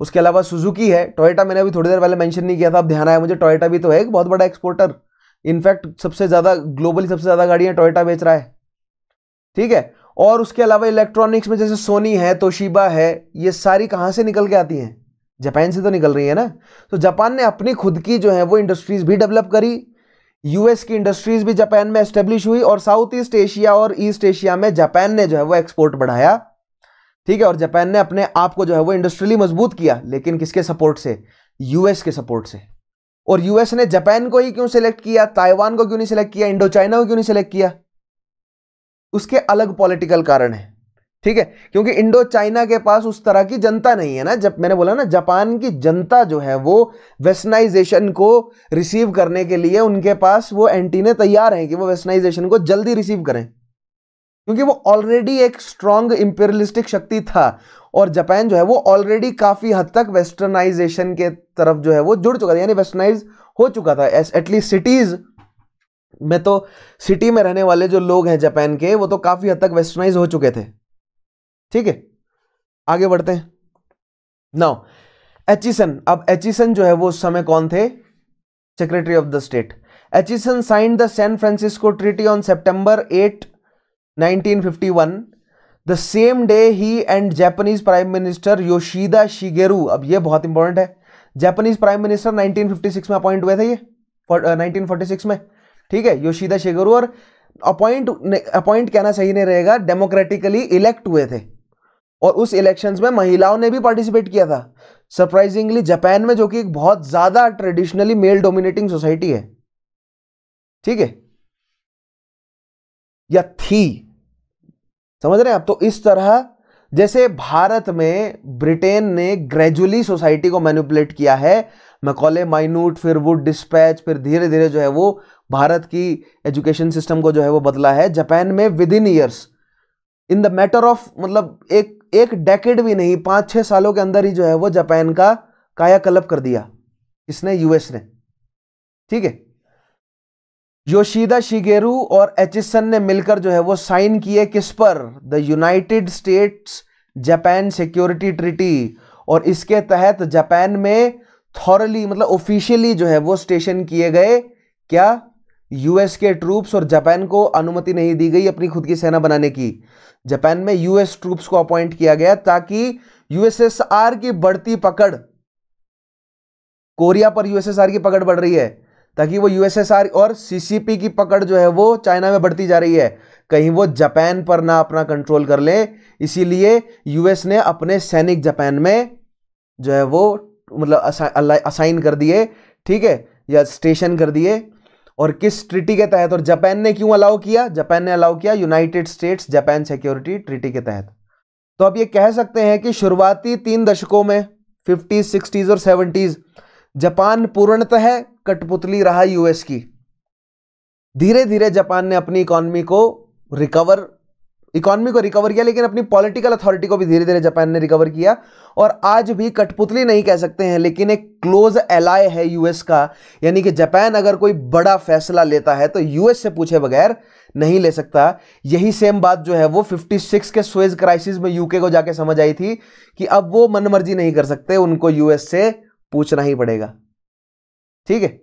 उसके अलावा सुजुकी है टोयोटा मैंने अभी थोड़ी देर पहले मेंशन नहीं किया था अब ध्यान आया मुझे टोयोटा भी तो है एक बहुत बड़ा एक्सपोर्टर इनफैक्ट सबसे ज़्यादा ग्लोबली सबसे ज़्यादा गाड़ियाँ टोयोटा बेच रहा है ठीक है और उसके अलावा इलेक्ट्रॉनिक्स में जैसे सोनी है तोशिबा है ये सारी कहाँ से निकल के आती हैं जापान से तो निकल रही है ना तो जापान ने अपनी खुद की जो है वो इंडस्ट्रीज़ भी डेवलप करी यूएस की इंडस्ट्रीज भी जापान में एस्टेब्लिश हुई और साउथ ईस्ट एशिया और ईस्ट एशिया में जापान ने जो है वो एक्सपोर्ट बढ़ाया ठीक है और जापान ने अपने आप को जो है वो इंडस्ट्रियली मजबूत किया लेकिन किसके सपोर्ट से यूएस के सपोर्ट से और यूएस ने जापान को ही क्यों सिलेक्ट किया ताइवान को क्यों नहीं सिलेक्ट किया इंडो चाइना को क्यों नहीं सिलेक्ट किया उसके अलग पॉलिटिकल कारण है ठीक है क्योंकि इंडो चाइना के पास उस तरह की जनता नहीं है ना जब मैंने बोला ना जापान की जनता जो है वो वेस्टनाइजेशन को रिसीव करने के लिए उनके पास वो एंटीने तैयार हैं कि वो वेस्टनाइजेशन को जल्दी रिसीव करें क्योंकि वो ऑलरेडी एक स्ट्रांग इंपेरियलिस्टिक शक्ति था और जापान जो है वो ऑलरेडी काफ़ी हद तक वेस्टर्नाइजेशन के तरफ जो है वो जुड़ चुका था यानी वेस्टर्नाइज हो चुका था एटलीस्ट सिटीज़ में तो सिटी में रहने वाले जो लोग हैं जापान के वो तो काफ़ी हद तक वेस्टर्नाइज हो चुके थे ठीक है आगे बढ़ते हैं नौ एचिसन अब एचिसन जो है वो उस समय कौन थे secretary of the state Acheson sign the San Francisco treaty on September eight 1951 the same day ही and Japanese prime minister Yoshida Shigeru अब ये बहुत इंपॉर्टेंट है जैपनीज प्राइम मिनिस्टर 1956 में अपॉइंट हुए थे ये नाइनटीन सिक्स uh, में ठीक है योशीदा शिगेरू और अपॉइंट अपॉइंट कहना सही नहीं रहेगा डेमोक्रेटिकली इलेक्ट हुए थे और उस इलेक्शन में महिलाओं ने भी पार्टिसिपेट किया था सरप्राइजिंगली जापान में जो कि एक बहुत ज़्यादा ट्रेडिशनली मेल डोमिनेटिंग सोसाइटी है ठीक है या थी समझ रहे हैं आप तो इस तरह जैसे भारत में ब्रिटेन ने ग्रेजुअली सोसाइटी को मैनिपुलेट किया है मैकॉले माइनूट फिर वुड डिस्पैच फिर धीरे धीरे जो है वो भारत की एजुकेशन सिस्टम को जो है वो बदला है जापान में within years in the matter of मतलब एक एक डेकेड भी नहीं पांच छह सालों के अंदर ही जो है वो जापान का कायाकल्प कर दिया इसने यूएस ने ठीक है योशीदा शिगेरू और एचिसन ने मिलकर जो है वो साइन किए किस पर the United States Japan security treaty और इसके तहत जापान में थॉरली मतलब ऑफिशियली जो है वो स्टेशन किए गए क्या यूएस के ट्रूप्स और जापान को अनुमति नहीं दी गई अपनी खुद की सेना बनाने की जापान में यूएस ट्रूप्स को अपॉइंट किया गया ताकि यूएसएसआर की बढ़ती पकड़ कोरिया पर यूएसएसआर की पकड़ बढ़ रही है ताकि वो यूएसएसआर और सीसीपी की पकड़ जो है वो चाइना में बढ़ती जा रही है कहीं वो जापान पर ना अपना कंट्रोल कर ले इसीलिए यूएस ने अपने सैनिक जापान में जो है वो मतलब असाइन कर दिए ठीक है या स्टेशन कर दिए और किस ट्रिटी के तहत और जापान ने क्यों अलाउ किया जापान ने अलाउ किया United States Japan security treaty के तहत तो आप ये कह सकते हैं कि शुरुआती तीन दशकों में फिफ्टीज सिक्सटीज और सेवेंटीज जापान पूर्णतः कठपुतली रहा यूएस की धीरे धीरे जापान ने अपनी इकोनॉमी को रिकवर इकोनॉमी को रिकवर किया लेकिन अपनी पॉलिटिकल अथॉरिटी को भी धीरे धीरे जापान ने रिकवर किया और आज भी कठपुतली नहीं कह सकते हैं लेकिन एक क्लोज एलाय है यूएस का यानी कि जापान अगर कोई बड़ा फैसला लेता है तो यूएस से पूछे बगैर नहीं ले सकता यही सेम बात जो है वो 56 के स्वेज क्राइसिस में यूके को जाके समझ आई थी कि अब वो मनमर्जी नहीं कर सकते उनको यूएस से पूछना ही पड़ेगा ठीक है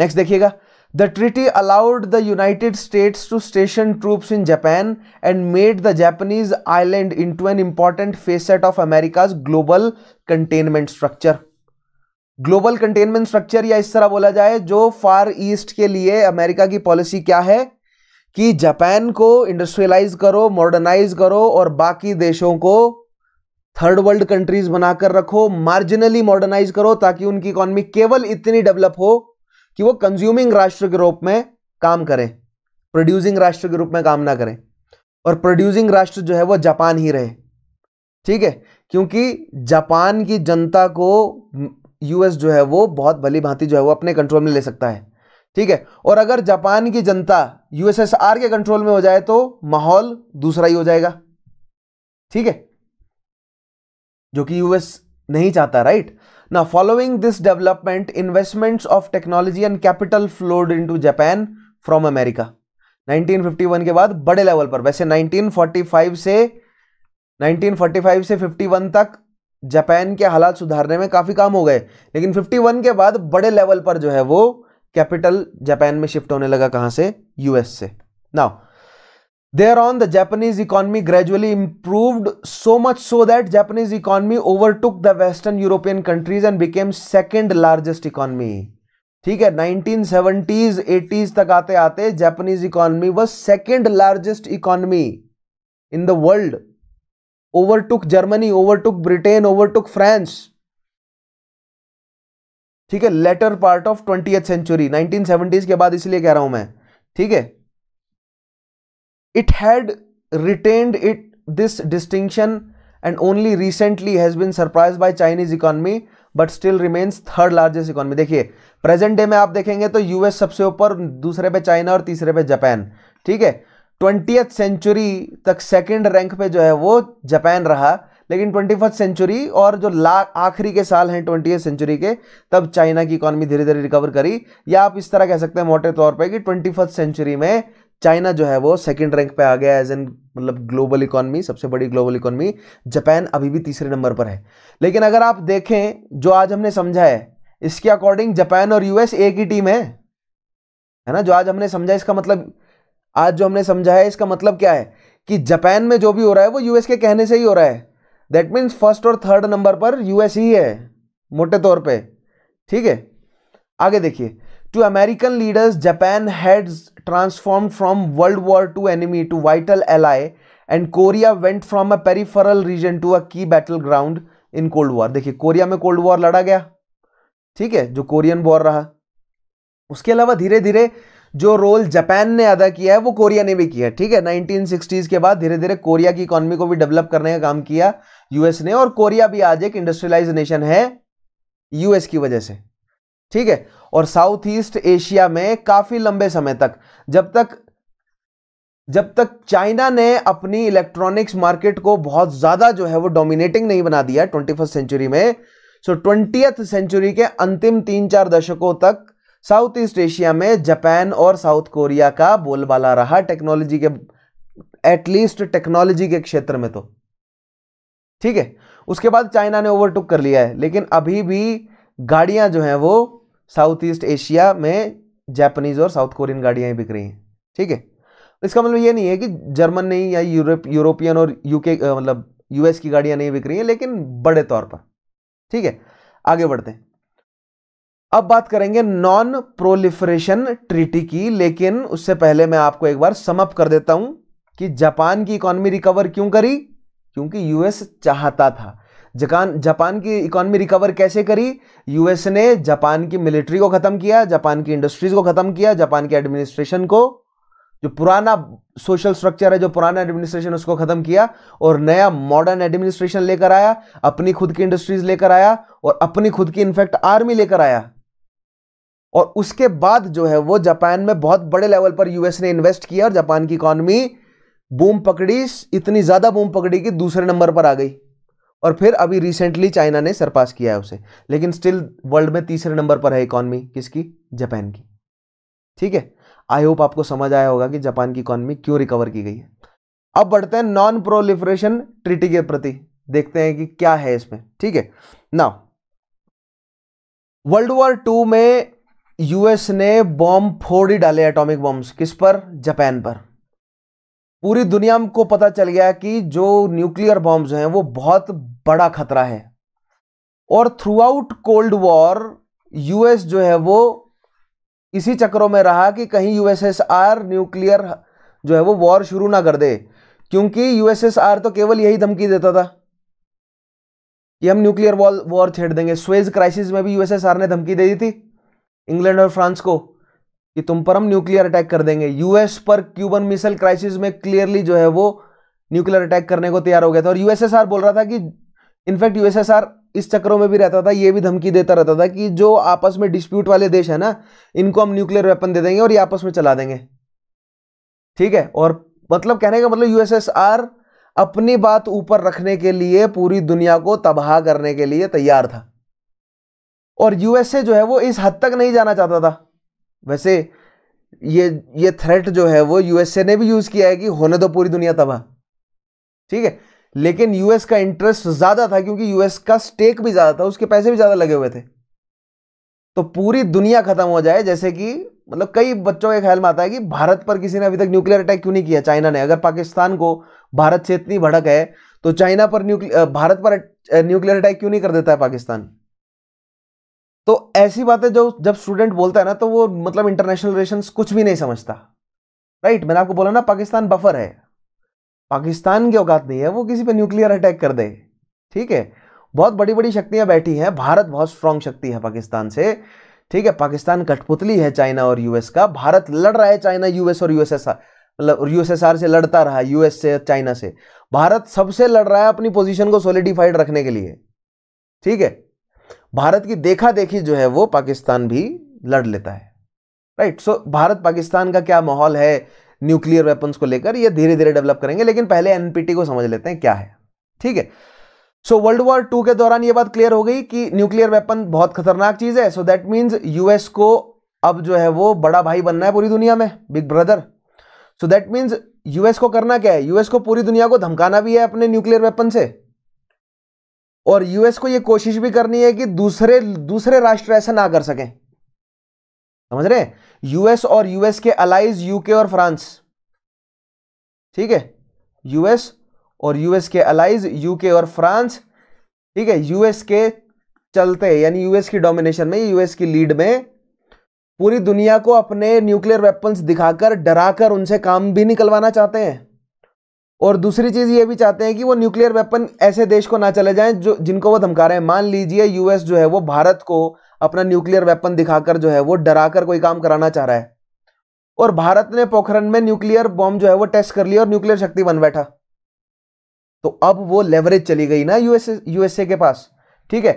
नेक्स्ट देखिएगा The treaty allowed the United States to station troops in Japan and made the Japanese island into an important facet of America's global containment structure. Global containment structure या इस तरह बोला जाए जो फार ईस्ट के लिए अमेरिका की पॉलिसी क्या है कि जापान को इंडस्ट्रियलाइज करो मॉडर्नाइज करो और बाकी देशों को थर्ड वर्ल्ड कंट्रीज बनाकर रखो मार्जिनली मॉडर्नाइज करो ताकि उनकी इकोनॉमी केवल इतनी डेवलप हो कि वो कंज्यूमिंग राष्ट्र के रूप में काम करें प्रोड्यूसिंग राष्ट्र के रूप में काम ना करें और प्रोड्यूसिंग राष्ट्र जो है वो जापान ही रहे ठीक है क्योंकि जापान की जनता को यूएस जो है वो बहुत भली भांति जो है वो अपने कंट्रोल में ले सकता है ठीक है और अगर जापान की जनता यूएसएसआर के कंट्रोल में हो जाए तो माहौल दूसरा ही हो जाएगा ठीक है जो कि यूएस नहीं चाहता right Now, following this development, investments of technology and capital flowed into Japan from America. 1951 के बाद बड़े लेवल पर वैसे 1945 से 1945 से 51 तक जापान के हालात सुधारने में काफ़ी काम हो गए लेकिन 51 के बाद बड़े लेवल पर जो है वो कैपिटल जापान में शिफ्ट होने लगा कहाँ से यूएस से now Thereon, the Japanese economy gradually improved so much so that Japanese economy overtook the Western European countries and became second largest economy. ठीक है 1970s 80s तक आते आते Japanese economy was second largest economy in the world overtook Germany overtook Britain overtook France ठीक है later part of twenty century 1970s के बाद इसलिए कह रहा हूं मैं ठीक है It had retained it this distinction and only recently has been surprised by Chinese economy but still remains third largest economy देखिए प्रेजेंट डे में आप देखेंगे तो us सबसे ऊपर दूसरे पे चाइना और तीसरे पे japan ठीक है ट्वेंटी सेंचुरी तक सेकेंड रैंक पे जो है वो जापान रहा लेकिन ट्वेंटी फर्स्ट सेंचुरी और जो ला आखिरी के साल हैं ट्वेंटी सेंचुरी के तब चाइना की इकोनॉमी धीरे धीरे रिकवर करी या आप इस तरह कह सकते हैं मोटे तौर पे कि ट्वेंटी फर्स्ट सेंचुरी में चाइना जो है वो सेकंड रैंक पे आ गया एज एन मतलब ग्लोबल इकोनॉमी सबसे बड़ी ग्लोबल इकोनॉमी जापान अभी भी तीसरे नंबर पर है लेकिन अगर आप देखें जो आज हमने समझा है इसके अकॉर्डिंग जापान और यूएस एक ही टीम है है ना जो आज हमने समझा इसका मतलब आज जो हमने समझा है इसका मतलब क्या है कि जापान में जो भी हो रहा है वो यूएस के कहने से ही हो रहा है दैट मीन्स फर्स्ट और थर्ड नंबर पर यूएस ही है मोटे तौर पर ठीक है आगे देखिए to American leaders Japan had transformed from World War II enemy to vital ally and Korea went from a peripheral region to a key battleground in Cold War. देखिए कोरिया में कोल्ड वॉर लड़ा गया ठीक है जो Korean war रहा उसके अलावा धीरे धीरे जो रोल जापान ने अदा किया है वो कोरिया ने भी किया ठीक है 1960s के बाद धीरे धीरे कोरिया की इकोनॉमी को भी डेवलप करने का काम किया यूएस ने और कोरिया भी आज एक इंडस्ट्रियलाइज नेशन है यूएस की वजह से ठीक है और साउथ ईस्ट एशिया में काफी लंबे समय तक जब तक जब तक चाइना ने अपनी इलेक्ट्रॉनिक्स मार्केट को बहुत ज्यादा जो है वो डोमिनेटिंग नहीं बना दिया ट्वेंटी फर्स्ट सेंचुरी में सो ट्वेंटियथ सेंचुरी के अंतिम तीन चार दशकों तक साउथ ईस्ट एशिया में जापान और साउथ कोरिया का बोलबाला रहा टेक्नोलॉजी के एटलीस्ट टेक्नोलॉजी के क्षेत्र में तो ठीक है उसके बाद चाइना ने ओवरटुक कर लिया है लेकिन अभी भी गाड़ियां जो हैं वो साउथ ईस्ट एशिया में जापानीज और साउथ कोरियन गाड़ियां बिक रही हैं ठीक है इसका मतलब ये नहीं है कि जर्मन नहीं या यूरोप यूरोपियन और यूके मतलब यूएस की गाड़ियां नहीं बिक रही हैं लेकिन बड़े तौर पर ठीक है आगे बढ़ते हैं अब बात करेंगे नॉन प्रोलिफरेशन ट्रीटी की लेकिन उससे पहले मैं आपको एक बार समअप कर देता हूं कि जापान की इकोनॉमी रिकवर क्यों करी क्योंकि यूएस चाहता था जापान जापान की इकोनॉमी रिकवर कैसे करी यूएस ने जापान की मिलिट्री को ख़त्म किया जापान की इंडस्ट्रीज को ख़त्म किया जापान की एडमिनिस्ट्रेशन को जो पुराना सोशल स्ट्रक्चर है जो पुराना एडमिनिस्ट्रेशन उसको ख़त्म किया और नया मॉडर्न एडमिनिस्ट्रेशन लेकर आया अपनी खुद की इंडस्ट्रीज लेकर आया और अपनी खुद की इनफैक्ट आर्मी लेकर आया और उसके बाद जो है वो जापान में बहुत बड़े लेवल पर यूएस ने इन्वेस्ट किया और जापान की इकोनॉमी बूम पकड़ी इतनी ज़्यादा बूम पकड़ी कि दूसरे नंबर पर आ गई और फिर अभी रिसेंटली चाइना ने सरपास किया है उसे लेकिन स्टिल वर्ल्ड में तीसरे नंबर पर है इकॉनमी किसकी जापान की ठीक है आई होप आपको समझ आया होगा कि जापान की इकॉनमी क्यों रिकवर की गई है अब बढ़ते हैं नॉन प्रोलिफरेशन ट्रिटी के प्रति देखते हैं कि क्या है इसमें ठीक है ना वर्ल्ड वॉर टू में यूएस ने बॉम्ब फोड़ ही डाले एटॉमिक बॉम्ब किस पर जापान पर पूरी दुनिया को पता चल गया कि जो न्यूक्लियर बॉम्ब्स हैं वो बहुत बड़ा खतरा है और throughout cold War US जो है वो इसी चक्रों में रहा कि कहीं यूएसएसआर न्यूक्लियर जो है वो वॉर शुरू ना कर दे क्योंकि यूएसएसआर तो केवल यही धमकी देता था कि हम न्यूक्लियर वॉर वॉर छेड़ देंगे स्वेज क्राइसिस में भी यूएसएसआर ने धमकी दे दी थी इंग्लैंड और फ्रांस को कि तुम पर हम न्यूक्लियर अटैक कर देंगे यूएस पर क्यूबन मिसाइल क्राइसिस में क्लियरली जो है वो न्यूक्लियर अटैक करने को तैयार हो गया था और यूएसएसआर बोल रहा था कि इनफैक्ट यूएसएसआर इस चक्रों में भी रहता था ये भी धमकी देता रहता था कि जो आपस में डिस्प्यूट वाले देश है ना इनको हम न्यूक्लियर वेपन दे देंगे और ये आपस में चला देंगे ठीक है और मतलब कहने का मतलब यूएसएसआर अपनी बात ऊपर रखने के लिए पूरी दुनिया को तबाह करने के लिए तैयार था और यूएसए जो है वो इस हद तक नहीं जाना चाहता था वैसे ये ये थ्रेट जो है वो यूएसए ने भी यूज़ किया है कि होने दो पूरी दुनिया तबाह ठीक है लेकिन यूएस का इंटरेस्ट ज़्यादा था क्योंकि यूएस का स्टेक भी ज़्यादा था उसके पैसे भी ज़्यादा लगे हुए थे तो पूरी दुनिया ख़त्म हो जाए जैसे कि मतलब कई बच्चों के ख्याल में आता है कि भारत पर किसी ने अभी तक न्यूक्लियर अटैक क्यों नहीं किया चाइना ने अगर पाकिस्तान को भारत से इतनी भड़क है तो चाइना पर न्यूक्लियर भारत पर न्यूक्लियर अटैक क्यों नहीं कर देता है पाकिस्तान तो ऐसी बातें जो जब स्टूडेंट बोलता है ना तो वो मतलब इंटरनेशनल रिलेशन कुछ भी नहीं समझता राइट मैंने आपको बोला ना पाकिस्तान बफर है पाकिस्तान की औकात नहीं है वो किसी पर न्यूक्लियर अटैक कर दे ठीक है बहुत बड़ी बड़ी शक्तियां बैठी हैं भारत बहुत स्ट्रांग शक्ति है पाकिस्तान से ठीक है पाकिस्तान कठपुतली है चाइना और यूएस का भारत लड़ रहा है चाइना यूएस और यूएसएसआर मतलब यूएसएसआर से लड़ता रहा यूएस से चाइना से भारत सबसे लड़ रहा है अपनी पोजीशन को सोलिडिफाइड रखने के लिए ठीक है भारत की देखा देखी जो है वो पाकिस्तान भी लड़ लेता है राइट सो भारत पाकिस्तान का क्या माहौल है न्यूक्लियर वेपन्स को लेकर ये धीरे धीरे डेवलप करेंगे लेकिन पहले एनपीटी को समझ लेते हैं क्या है ठीक है सो वर्ल्ड वॉर टू के दौरान ये बात क्लियर हो गई कि न्यूक्लियर वेपन बहुत खतरनाक चीज़ है सो दैट मीन्स यूएस को अब जो है वो बड़ा भाई बनना है पूरी दुनिया में big brother so that means US को करना क्या है यूएस को पूरी दुनिया को धमकाना भी है अपने न्यूक्लियर वेपन से और यूएस को यह कोशिश भी करनी है कि दूसरे दूसरे राष्ट्र ऐसा ना कर सकें समझ रहे यूएस और यूएस के अलाइज यूके और फ्रांस ठीक है यूएस और यूएस के अलाइज यूके और फ्रांस ठीक है यूएस के चलते यानी यूएस की डोमिनेशन में यूएस की लीड में पूरी दुनिया को अपने न्यूक्लियर वेपन्स दिखाकर डराकर उनसे काम भी निकलवाना चाहते हैं और दूसरी चीज़ ये भी चाहते हैं कि वो न्यूक्लियर वेपन ऐसे देश को ना चले जाएं जो जिनको वो धमका रहे हैं मान लीजिए यूएस जो है वो भारत को अपना न्यूक्लियर वेपन दिखाकर जो है वो डराकर कोई काम कराना चाह रहा है और भारत ने पोखरण में न्यूक्लियर बॉम्ब जो है वो टेस्ट कर लिया और न्यूक्लियर शक्ति बन बैठा तो अब वो लेवरेज चली गई ना यूएसए यूएसए के पास ठीक है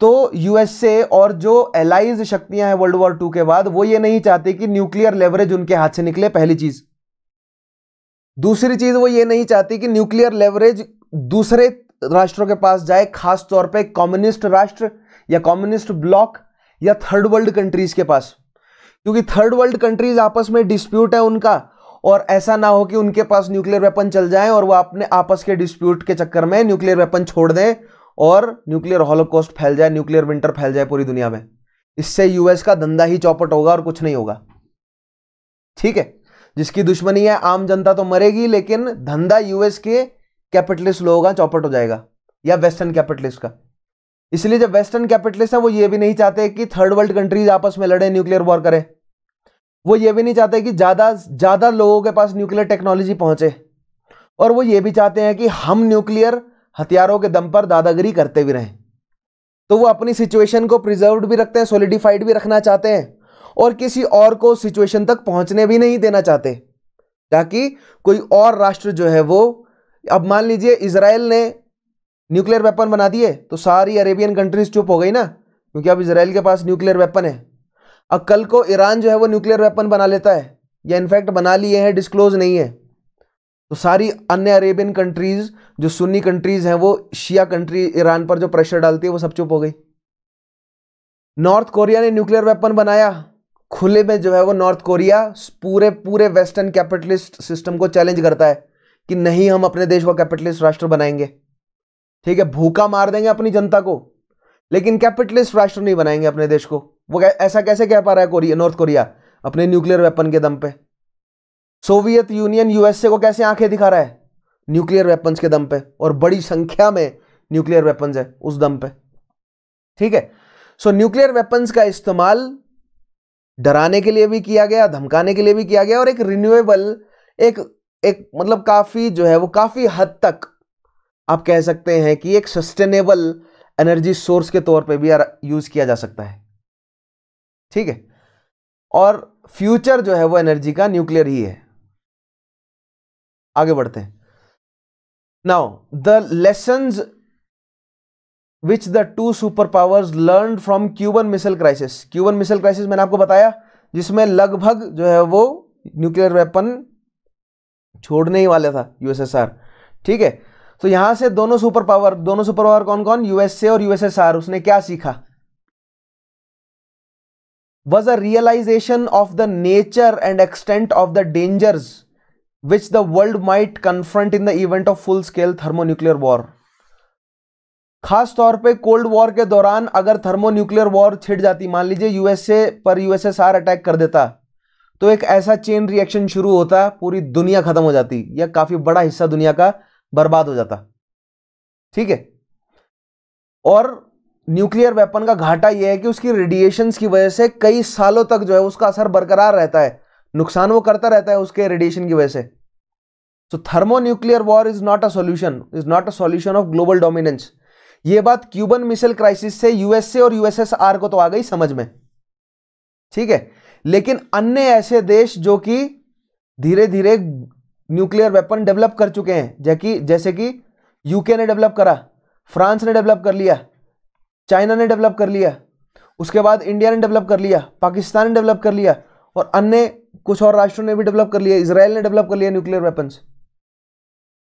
तो यूएसए और जो एलाइज शक्तियां हैं वर्ल्ड वॉर टू के बाद वो ये नहीं चाहती कि न्यूक्लियर लेवरेज उनके हाथ से निकले पहली चीज़ दूसरी चीज वो ये नहीं चाहती कि न्यूक्लियर लेवरेज दूसरे राष्ट्रों के पास जाए खासतौर पर कॉम्युनिस्ट कम्युनिस्ट राष्ट्र या कम्युनिस्ट ब्लॉक या थर्ड वर्ल्ड कंट्रीज के पास क्योंकि थर्ड वर्ल्ड कंट्रीज आपस में डिस्प्यूट है उनका और ऐसा ना हो कि उनके पास न्यूक्लियर वेपन चल जाए और वो अपने आपस के डिस्प्यूट के चक्कर में न्यूक्लियर वेपन छोड़ दें और न्यूक्लियर हॉलोकॉस्ट फैल जाए न्यूक्लियर विंटर फैल जाए पूरी दुनिया में इससे यूएस का धंधा ही चौपट होगा और कुछ नहीं होगा ठीक है जिसकी दुश्मनी है आम जनता तो मरेगी लेकिन धंधा यूएस के कैपिटलिस्ट लोगों का चौपट हो जाएगा या वेस्टर्न कैपिटलिस्ट का इसलिए जब वेस्टर्न कैपिटलिस्ट हैं वो ये भी नहीं चाहते कि थर्ड वर्ल्ड कंट्रीज आपस में लड़े न्यूक्लियर वॉर करें वो ये भी नहीं चाहते कि ज़्यादा ज़्यादा लोगों के पास न्यूक्लियर टेक्नोलॉजी पहुंचे और वो ये भी चाहते हैं कि हम न्यूक्लियर हथियारों के दम पर दादागिरी करते भी रहें तो वो अपनी सिचुएशन को प्रिजर्व भी रखते हैं सोलिडिफाइड भी रखना चाहते हैं और किसी और को सिचुएशन तक पहुंचने भी नहीं देना चाहते ताकि कोई और राष्ट्र जो है वो अब मान लीजिए इसराइल ने न्यूक्लियर वेपन बना दिए तो सारी अरेबियन कंट्रीज चुप हो गई ना क्योंकि अब इसराइल के पास न्यूक्लियर वेपन है अब कल को ईरान जो है वो न्यूक्लियर वेपन बना लेता है या इनफैक्ट बना लिए हैं डिस्क्लोज नहीं है तो सारी अन्य अरेबियन कंट्रीज़ जो सुन्नी कंट्रीज़ हैं वो शिया कंट्री ईरान पर जो प्रेशर डालती है वो सब चुप हो गई नॉर्थ कोरिया ने न्यूक्लियर वेपन बनाया खुले में जो है वो नॉर्थ कोरिया पूरे पूरे वेस्टर्न कैपिटलिस्ट सिस्टम को चैलेंज करता है कि नहीं हम अपने देश को कैपिटलिस्ट राष्ट्र बनाएंगे ठीक है भूखा मार देंगे अपनी जनता को लेकिन कैपिटलिस्ट राष्ट्र नहीं बनाएंगे अपने देश को वो ऐसा कैसे कह पा रहा है कोरिया नॉर्थ कोरिया अपने न्यूक्लियर वेपन के दम पे सोवियत यूनियन यूएसए को कैसे आंखें दिखा रहा है न्यूक्लियर वेपन्स के दम पे और बड़ी संख्या में न्यूक्लियर वेपन्स है उस दम पे ठीक है सो न्यूक्लियर वेपन्स का इस्तेमाल डराने के लिए भी किया गया धमकाने के लिए भी किया गया और एक रिन्यूएबल एक एक मतलब काफ़ी जो है वो काफ़ी हद तक आप कह सकते हैं कि एक सस्टेनेबल एनर्जी सोर्स के तौर पे भी यूज़ किया जा सकता है ठीक है और फ्यूचर जो है वो एनर्जी का न्यूक्लियर ही है आगे बढ़ते हैं now the lesson which the two super powers learn from Cuban missile crisis Cuban missile crisis मैंने आपको बताया जिसमें लगभग जो है वो न्यूक्लियर वेपन छोड़ने ही वाला था यूएसएसआर ठीक है तो यहां से दोनों सुपर पावर दोनों सुपर पावर कौन कौन यूएसए और यूएसएसआर उसने क्या सीखा was a realization of the nature and extent of the dangers which the world might confront in the event of full scale thermonuclear war खास तौर पे कोल्ड वॉर के दौरान अगर थर्मोन्यूक्लियर वॉर छिड़ जाती मान लीजिए यूएसए पर यूएसएसआर अटैक कर देता तो एक ऐसा चेन रिएक्शन शुरू होता पूरी दुनिया खत्म हो जाती या काफी बड़ा हिस्सा दुनिया का बर्बाद हो जाता ठीक है और न्यूक्लियर वेपन का घाटा यह है कि उसकी रेडिएशन की वजह से कई सालों तक जो है उसका असर बरकरार रहता है नुकसान वो करता रहता है उसके रेडिएशन की वजह से सो तो thermonuclear war is not a solution is not a solution of global dominance ये बात क्यूबन मिसाइल क्राइसिस से यूएसए और यूएसएसआर को तो आ गई समझ में ठीक है लेकिन अन्य ऐसे देश जो कि धीरे धीरे न्यूक्लियर वेपन डेवलप कर चुके हैं जैकि जैसे कि यूके ने डेवलप करा फ्रांस ने डेवलप कर लिया चाइना ने डेवलप कर लिया उसके बाद इंडिया ने डेवलप कर लिया पाकिस्तान ने डेवलप कर लिया और अन्य कुछ और राष्ट्रों ने भी डेवलप कर लिया इसराइल ने डेवलप कर लिया न्यूक्लियर वेपन्स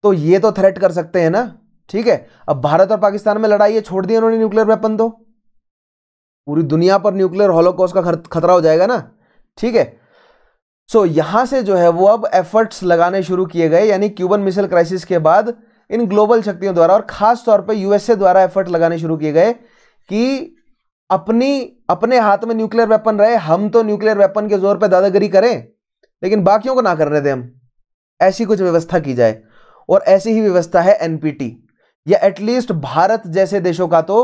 तो ये तो थ्रेट कर सकते हैं ना ठीक है अब भारत और पाकिस्तान में लड़ाई है छोड़ दी उन्होंने न्यूक्लियर वेपन तो पूरी दुनिया पर न्यूक्लियर हॉलोकॉस्ट का खतरा हो जाएगा ना ठीक है सो so, यहां से जो है वो अब एफर्ट्स लगाने शुरू किए गए यानी क्यूबन मिसाइल क्राइसिस के बाद इन ग्लोबल शक्तियों द्वारा और खास तौर पे यूएसए द्वारा एफर्ट लगाने शुरू किए गए कि अपनी अपने हाथ में न्यूक्लियर वेपन रहे हम तो न्यूक्लियर वेपन के जोर पर दादागिरी करें लेकिन बाकियों को ना करने दें हम ऐसी कुछ व्यवस्था की जाए और ऐसी ही व्यवस्था है एनपीटी या एटलीस्ट भारत जैसे देशों का तो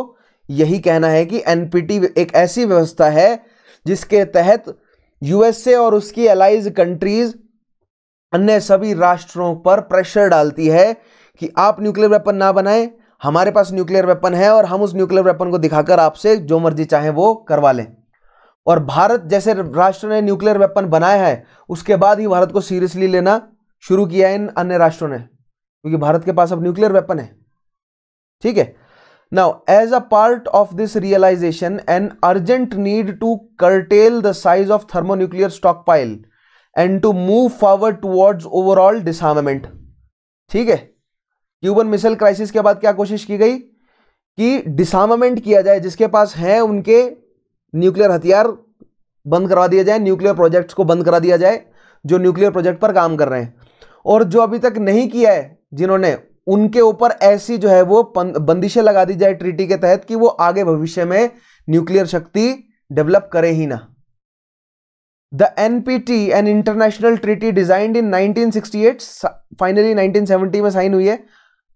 यही कहना है कि एनपीटी एक ऐसी व्यवस्था है जिसके तहत यूएसए और उसकी अलाइज कंट्रीज अन्य सभी राष्ट्रों पर प्रेशर डालती है कि आप न्यूक्लियर वेपन ना बनाएं हमारे पास न्यूक्लियर वेपन है और हम उस न्यूक्लियर वेपन को दिखाकर आपसे जो मर्जी चाहे वो करवा लें और भारत जैसे राष्ट्र ने न्यूक्लियर वेपन बनाया है उसके बाद ही भारत को सीरियसली लेना शुरू किया है इन अन्य राष्ट्रों ने क्योंकि भारत के पास अब न्यूक्लियर वेपन है ठीक है as a part of this realization an urgent need to curtail the size of thermonuclear stockpile and to move forward towards overall disarmament ठीक है क्यूबन मिसाइल क्राइसिस के बाद क्या कोशिश की गई कि डिसमेंट किया जाए जिसके पास हैं उनके न्यूक्लियर हथियार बंद करवा दिया जाए न्यूक्लियर प्रोजेक्ट्स को बंद करा दिया जाए जो न्यूक्लियर प्रोजेक्ट पर काम कर रहे हैं और जो अभी तक नहीं किया है जिन्होंने उनके ऊपर ऐसी जो है वो बंदिशें लगा दी जाए ट्रीटी के तहत कि वो आगे भविष्य में न्यूक्लियर शक्ति डेवलप करे ही ना the NPT an international treaty designed in 1968 finally 1970 में साइन हुई है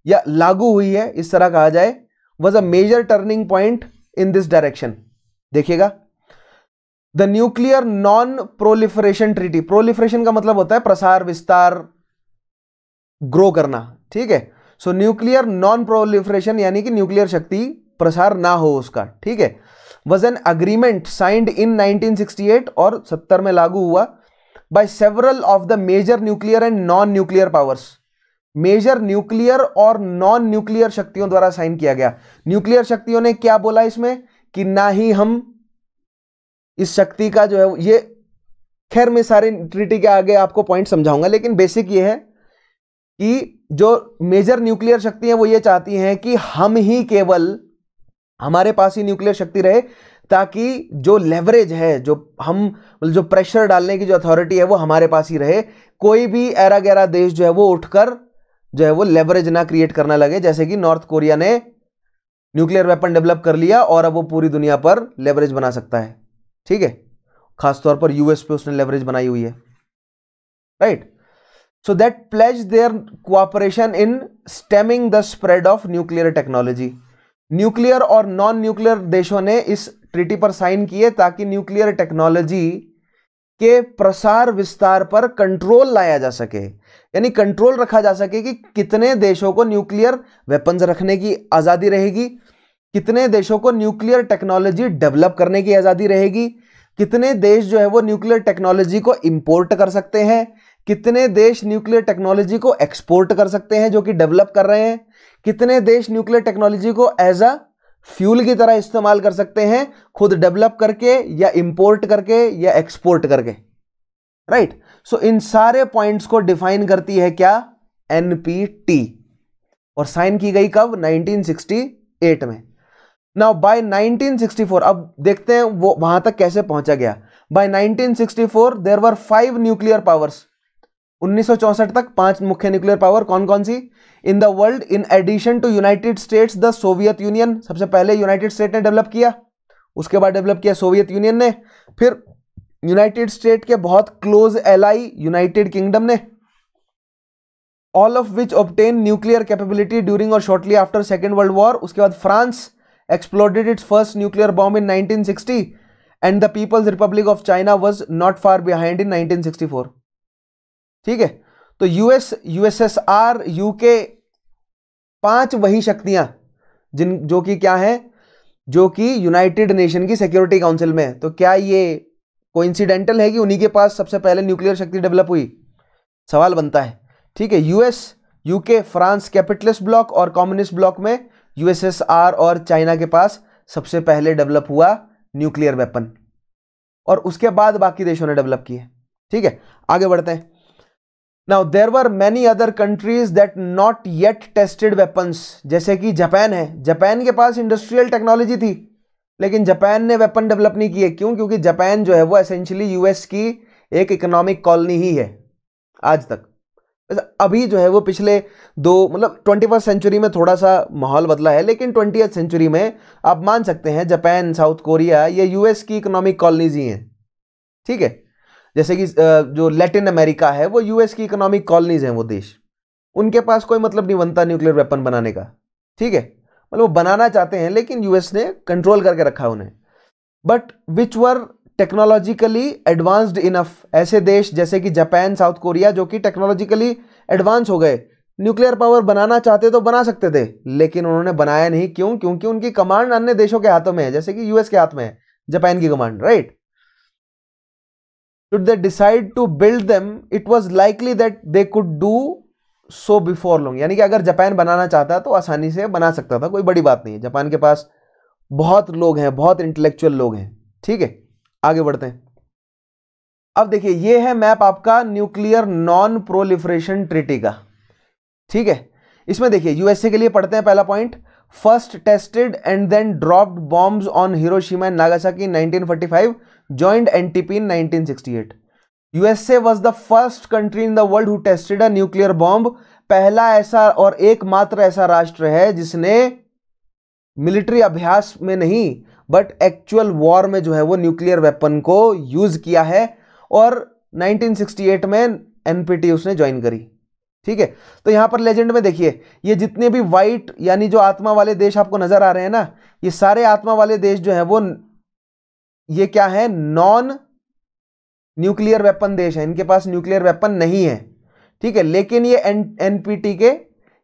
या लागू हुई है इस तरह कहा जाए was a major turning point in this direction देखिएगा the nuclear non proliferation treaty proliferation का मतलब होता है प्रसार विस्तार ग्रो करना ठीक है सो न्यूक्लियर नॉन प्रोलिफ्रेशन यानी कि न्यूक्लियर शक्ति प्रसार ना हो उसका ठीक है was an agreement signed in 1968 और 70 में लागू हुआ by several of the major nuclear and non nuclear powers major nuclear और नॉन न्यूक्लियर शक्तियों द्वारा साइन किया गया न्यूक्लियर शक्तियों ने क्या बोला इसमें कि ना ही हम इस शक्ति का जो है ये खैर मैं सारे ट्रिटी के आगे आपको पॉइंट समझाऊंगा लेकिन बेसिक ये है कि जो मेजर न्यूक्लियर शक्ति है वो ये चाहती हैं कि हम ही केवल हमारे पास ही न्यूक्लियर शक्ति रहे ताकि जो लेवरेज है जो हम जो प्रेशर डालने की जो अथॉरिटी है वो हमारे पास ही रहे कोई भी ऐरा गैरा देश जो है वो उठकर जो है वो लेवरेज ना क्रिएट करना लगे जैसे कि नॉर्थ कोरिया ने न्यूक्लियर वेपन डेवलप कर लिया और अब वो पूरी दुनिया पर लेवरेज बना सकता है ठीक है खासतौर पर यूएस पे उसने लेवरेज बनाई हुई है right so that pledged their cooperation in stemming the spread of nuclear technology nuclear और नॉन न्यूक्लियर देशों ने इस ट्रिटी पर साइन किए ताकि न्यूक्लियर टेक्नोलॉजी के प्रसार विस्तार पर कंट्रोल लाया जा सके यानी कंट्रोल रखा जा सके कि कितने देशों को न्यूक्लियर वेपन्स रखने की आज़ादी रहेगी कितने देशों को न्यूक्लियर टेक्नोलॉजी डेवलप करने की आज़ादी रहेगी कितने देश जो है वो न्यूक्लियर टेक्नोलॉजी को इम्पोर्ट कर सकते हैं कितने देश न्यूक्लियर टेक्नोलॉजी को एक्सपोर्ट कर सकते हैं जो कि डेवलप कर रहे हैं कितने देश न्यूक्लियर टेक्नोलॉजी को एज अ फ्यूल की तरह इस्तेमाल कर सकते हैं खुद डेवलप करके या इंपोर्ट करके या एक्सपोर्ट करके राइट सो इन सारे पॉइंट्स को डिफाइन करती है क्या एनपीटी और साइन की गई कब 1968 में नाउ बाय 1964 अब देखते हैं वो वहां तक कैसे पहुंचा गया by 1964 there were five nuclear powers उन्नीस तक पांच मुख्य न्यूक्लियर पावर कौन कौन सी in the world in addition to United States the Soviet Union सबसे पहले यूनाइटेड स्टेट ने डेवलप किया उसके बाद डेवलप किया सोवियत यूनियन ने फिर यूनाइटेड स्टेट के बहुत क्लोज एलाई यूनाइटेड किंगडम ने all of which obtained nuclear capability during और shortly after second world war उसके बाद France exploded its first nuclear bomb in nineteen and the People's Republic of China was not far behind in nineteen ठीक है तो US USSR UK पांच वही शक्तियां जिन जो कि क्या है जो कि यूनाइटेड नेशन की सिक्योरिटी काउंसिल में है तो क्या ये कोइंसिडेंटल है कि उन्हीं के पास सबसे पहले न्यूक्लियर शक्ति डेवलप हुई सवाल बनता है ठीक है US UK France capitalist bloc और कम्युनिस्ट ब्लॉक में यूएसएसआर और चाइना के पास सबसे पहले डेवलप हुआ न्यूक्लियर वेपन और उसके बाद बाकी देशों ने डेवलप किए ठीक है आगे बढ़ते हैं now there were many other countries that not yet tested weapons जैसे कि जापान है जापान के पास इंडस्ट्रियल टेक्नोलॉजी थी लेकिन जापान ने वेपन डेवलप नहीं किए क्यों क्योंकि जापान जो है वो एसेंशली यूएस की एक इकोनॉमिक कॉलोनी ही है आज तक अभी जो है वो पिछले दो मतलब ट्वेंटी फर्स्ट सेंचुरी में थोड़ा सा माहौल बदला है लेकिन ट्वेंटी सेंचुरी में आप मान सकते हैं जापान साउथ कोरिया ये यूएस की इकोनॉमिक कॉलोनीज ही हैं ठीक है जैसे कि जो लैटिन अमेरिका है वो यूएस की इकोनॉमिक कॉलोनीज हैं वो देश उनके पास कोई मतलब नहीं बनता न्यूक्लियर वेपन बनाने का ठीक है मतलब वो बनाना चाहते हैं लेकिन यूएस ने कंट्रोल करके रखा उन्हें but which were technologically advanced enough ऐसे देश जैसे कि जापान साउथ कोरिया जो कि टेक्नोलॉजिकली एडवांस हो गए न्यूक्लियर पावर बनाना चाहते तो बना सकते थे लेकिन उन्होंने बनाया नहीं क्यों क्योंकि उनकी कमांड अन्य देशों के हाथों में है जैसे कि यूएस के हाथ में है जापान की command right should they decide to build them it was likely that they could do so before long यानी कि अगर जापान बनाना चाहता तो आसानी से बना सकता था कोई बड़ी बात नहीं है जापान के पास बहुत लोग हैं बहुत इंटेलेक्चुअल लोग हैं ठीक है आगे बढ़ते हैं अब देखिए ये है मैप आपका न्यूक्लियर नॉन प्रोलिफरेशन ट्रिटी का ठीक है इसमें देखिए यूएसए के लिए पढ़ते हैं पहला point first tested and then drop bomb on Hiroshima and Nagasaki 1945 joined NTP in eight USA was the first country in the world who tested a nuclear bomb पहला ऐसा और एकमात्र ऐसा राष्ट्र है जिसने मिलिट्री अभ्यास में नहीं बट एक्चुअल वॉर में जो है वो न्यूक्लियर वेपन को यूज किया है और नाइनटीन सिक्सटी एट में एनपीटी उसने ज्वाइन करी ठीक है तो यहां पर लेजेंड में देखिए ये जितने भी वाइट यानी जो आत्मा वाले देश आपको नजर आ रहे हैं ना ये सारे आत्मा वाले देश जो है वो ये क्या है नॉन न्यूक्लियर वेपन देश है इनके पास न्यूक्लियर वेपन नहीं है ठीक है लेकिन ये एन एनपीटी के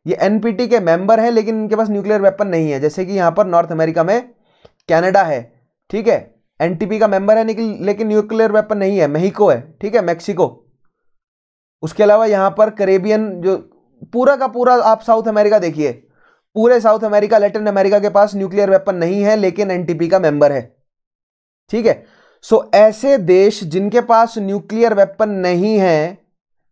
ये एनपीटी के मेंबर हैं लेकिन इनके पास न्यूक्लियर वेपन नहीं है जैसे कि यहां पर नॉर्थ अमेरिका में कनाडा है ठीक है एनटीपी का मेंबर है लेकिन न्यूक्लियर वेपन नहीं है मेहिको है ठीक है मैक्सिको उसके अलावा यहाँ पर करेबियन जो पूरा का पूरा आप साउथ अमेरिका देखिए पूरे साउथ अमेरिका लेटिन अमेरिका के पास न्यूक्लियर वेपन नहीं है लेकिन एनटीपी का मेंबर है ठीक है सो ऐसे देश जिनके पास न्यूक्लियर वेपन नहीं है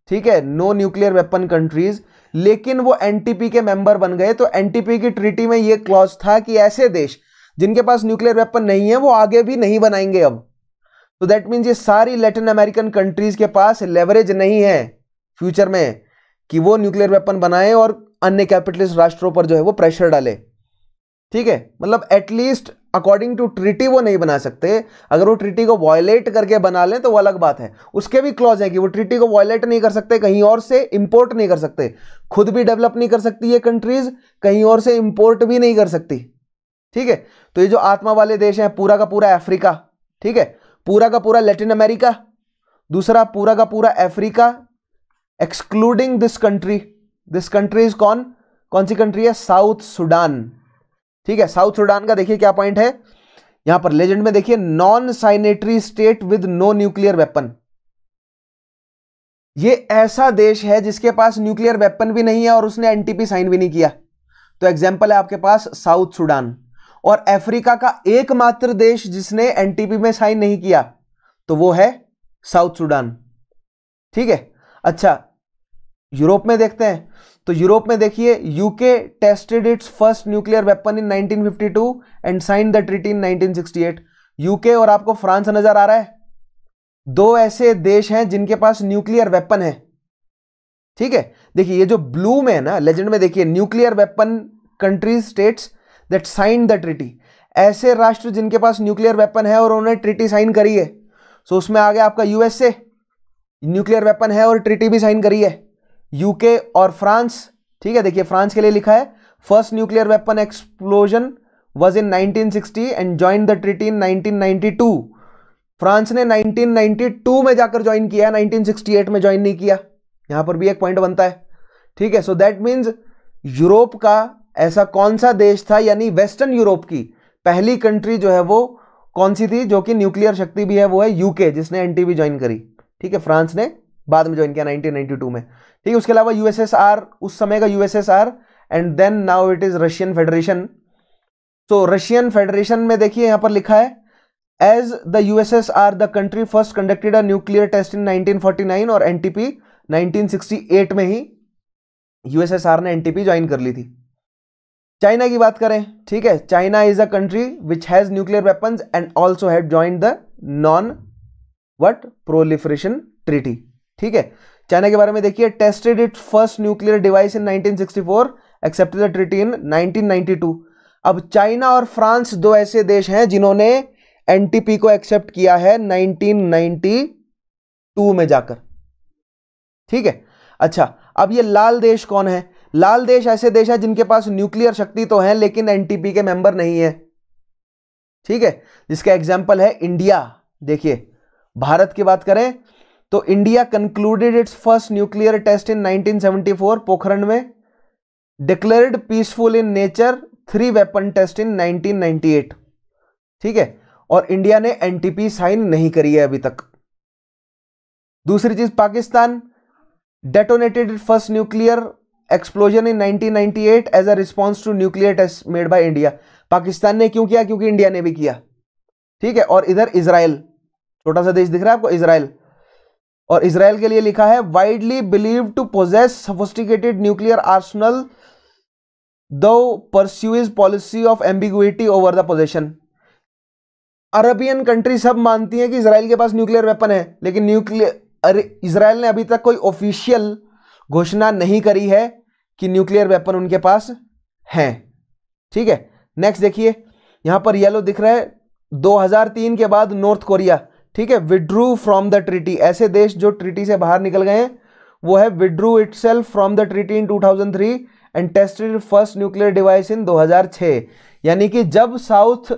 ठीक है नो न्यूक्लियर वेपन कंट्रीज लेकिन वो एनटीपी के मेंबर बन गए तो एनटीपी की ट्रीटी में ये क्लॉज था कि ऐसे देश जिनके पास न्यूक्लियर वेपन नहीं है वो आगे भी नहीं बनाएंगे अब तो दैट मीन्स ये सारी लेटिन अमेरिकन कंट्रीज के पास लेवरेज नहीं है फ्यूचर में कि वो न्यूक्लियर वेपन बनाए और अन्य कैपिटलिस्ट राष्ट्रों पर जो है वो प्रेशर डाले ठीक है मतलब एटलीस्ट अकॉर्डिंग टू ट्रिटी वो नहीं बना सकते अगर वो ट्रिटी को वॉयलेट करके बना लें तो वो अलग बात है उसके भी क्लॉज है कि वो ट्रिटी को वॉयलेट नहीं कर सकते कहीं और से इंपोर्ट नहीं कर सकते खुद भी डेवलप नहीं कर सकती ये कंट्रीज कहीं और से इंपोर्ट भी नहीं कर सकती ठीक है तो ये जो आत्मा वाले देश हैं पूरा का पूरा अफ्रीका ठीक है पूरा का पूरा लेटिन अमेरिका दूसरा पूरा का पूरा Africa excluding this country this country is कौन कौन सी कंट्री है साउथ सुडान ठीक है साउथ सुडान का देखिए क्या पॉइंट है यहां पर लेजेंड में देखिए non signatory state with no nuclear weapon ये ऐसा देश है जिसके पास न्यूक्लियर वेपन भी नहीं है और उसने एनटीपी साइन भी नहीं किया तो एग्जाम्पल है आपके पास साउथ सुडान और अफ्रीका का एकमात्र देश जिसने एनटीपी में साइन नहीं किया तो वो है साउथ सुडान ठीक है अच्छा यूरोप में देखते हैं तो यूरोप में देखिए UK tested its first nuclear weapon in 1952 and sign the treaty in 1968 UK और आपको फ्रांस नजर आ रहा है दो ऐसे देश हैं जिनके पास न्यूक्लियर वेपन है ठीक है देखिए ये जो ब्लू में है ना लेजेंड में देखिए nuclear weapon countries states that sign the treaty ऐसे राष्ट्र जिनके पास न्यूक्लियर वेपन है और उन्होंने ट्रिटी साइन करी है सो so, उसमें आ गया आपका यूएसए न्यूक्लियर वेपन है और ट्रिटी भी साइन करी है यूके और फ्रांस ठीक है देखिए फ्रांस के लिए लिखा है first nuclear weapon explosion was in 1960 and join the treaty in 1992 France ने 1992 में जाकर ज्वाइन किया 1968 में ज्वाइन नहीं किया यहां पर भी एक पॉइंट बनता है ठीक है सो दैट मीन्स यूरोप का ऐसा कौन सा देश था यानी वेस्टर्न यूरोप की पहली कंट्री जो है वो कौन सी थी जो कि न्यूक्लियर शक्ति भी है वो है यूके जिसने एनटीवी ज्वाइन करी ठीक है फ्रांस ने बाद में ज्वाइन किया 1992 में ठीक है उसके अलावा यूएसएसआर उस समय का USSR and then now it is Russian Federation so Russian Federation में देखिए यहां पर लिखा है as the USSR the country first conducted a nuclear test in 1949 और एनटीपी 1968 में ही यूएसएसआर ने एनटीपी ज्वाइन कर ली थी चाइना की बात करें ठीक है China is a country which has nuclear weapon and also है the non what proliferation treaty ठीक है चाइना के बारे में देखिए tested it first nuclear device in 1964 accepted the treaty in 1992 अब चाइना और फ्रांस दो ऐसे देश हैं जिन्होंने एनटीपी को एक्सेप्ट किया है 1992 में जाकर ठीक है अच्छा अब ये लाल देश कौन है लाल देश ऐसे देश है जिनके पास न्यूक्लियर शक्ति तो है लेकिन एनटीपी के मेंबर नहीं है ठीक है जिसका एग्जाम्पल है इंडिया देखिए भारत की बात करें तो India concluded its first nuclear test in 1974 Pokhran में declared peaceful in nature three weapon test in 1998 ठीक है और इंडिया ने एनटीपी साइन नहीं करी है अभी तक दूसरी चीज Pakistan detonated first nuclear explosion in 1998 as a response to nuclear test made by India Pakistan ने क्यों किया क्योंकि इंडिया ने भी किया ठीक है और इधर इसराइल छोटा सा देश दिख रहा है आपको इसराइल और इसराइल के लिए लिखा है widely believe to possess sophisticated nuclear arsenal दो policy of ambiguity over the possession Arabian country सब मानती हैं कि इसराइल के पास न्यूक्लियर वेपन है लेकिन न्यूक्लियर इसराइल ने अभी तक कोई ऑफिशियल घोषणा नहीं करी है कि न्यूक्लियर वेपन उनके पास है ठीक है नेक्स्ट देखिए यहां पर येलो दिख रहा है 2003 के बाद नॉर्थ कोरिया ठीक है विड्रू फ्रॉम द ट्रीटी ऐसे देश जो ट्रिटी से बाहर निकल गए हैं वो है withdrew it from the treaty in 2003 and tested first nuclear device in 2006 यानी कि जब साउथ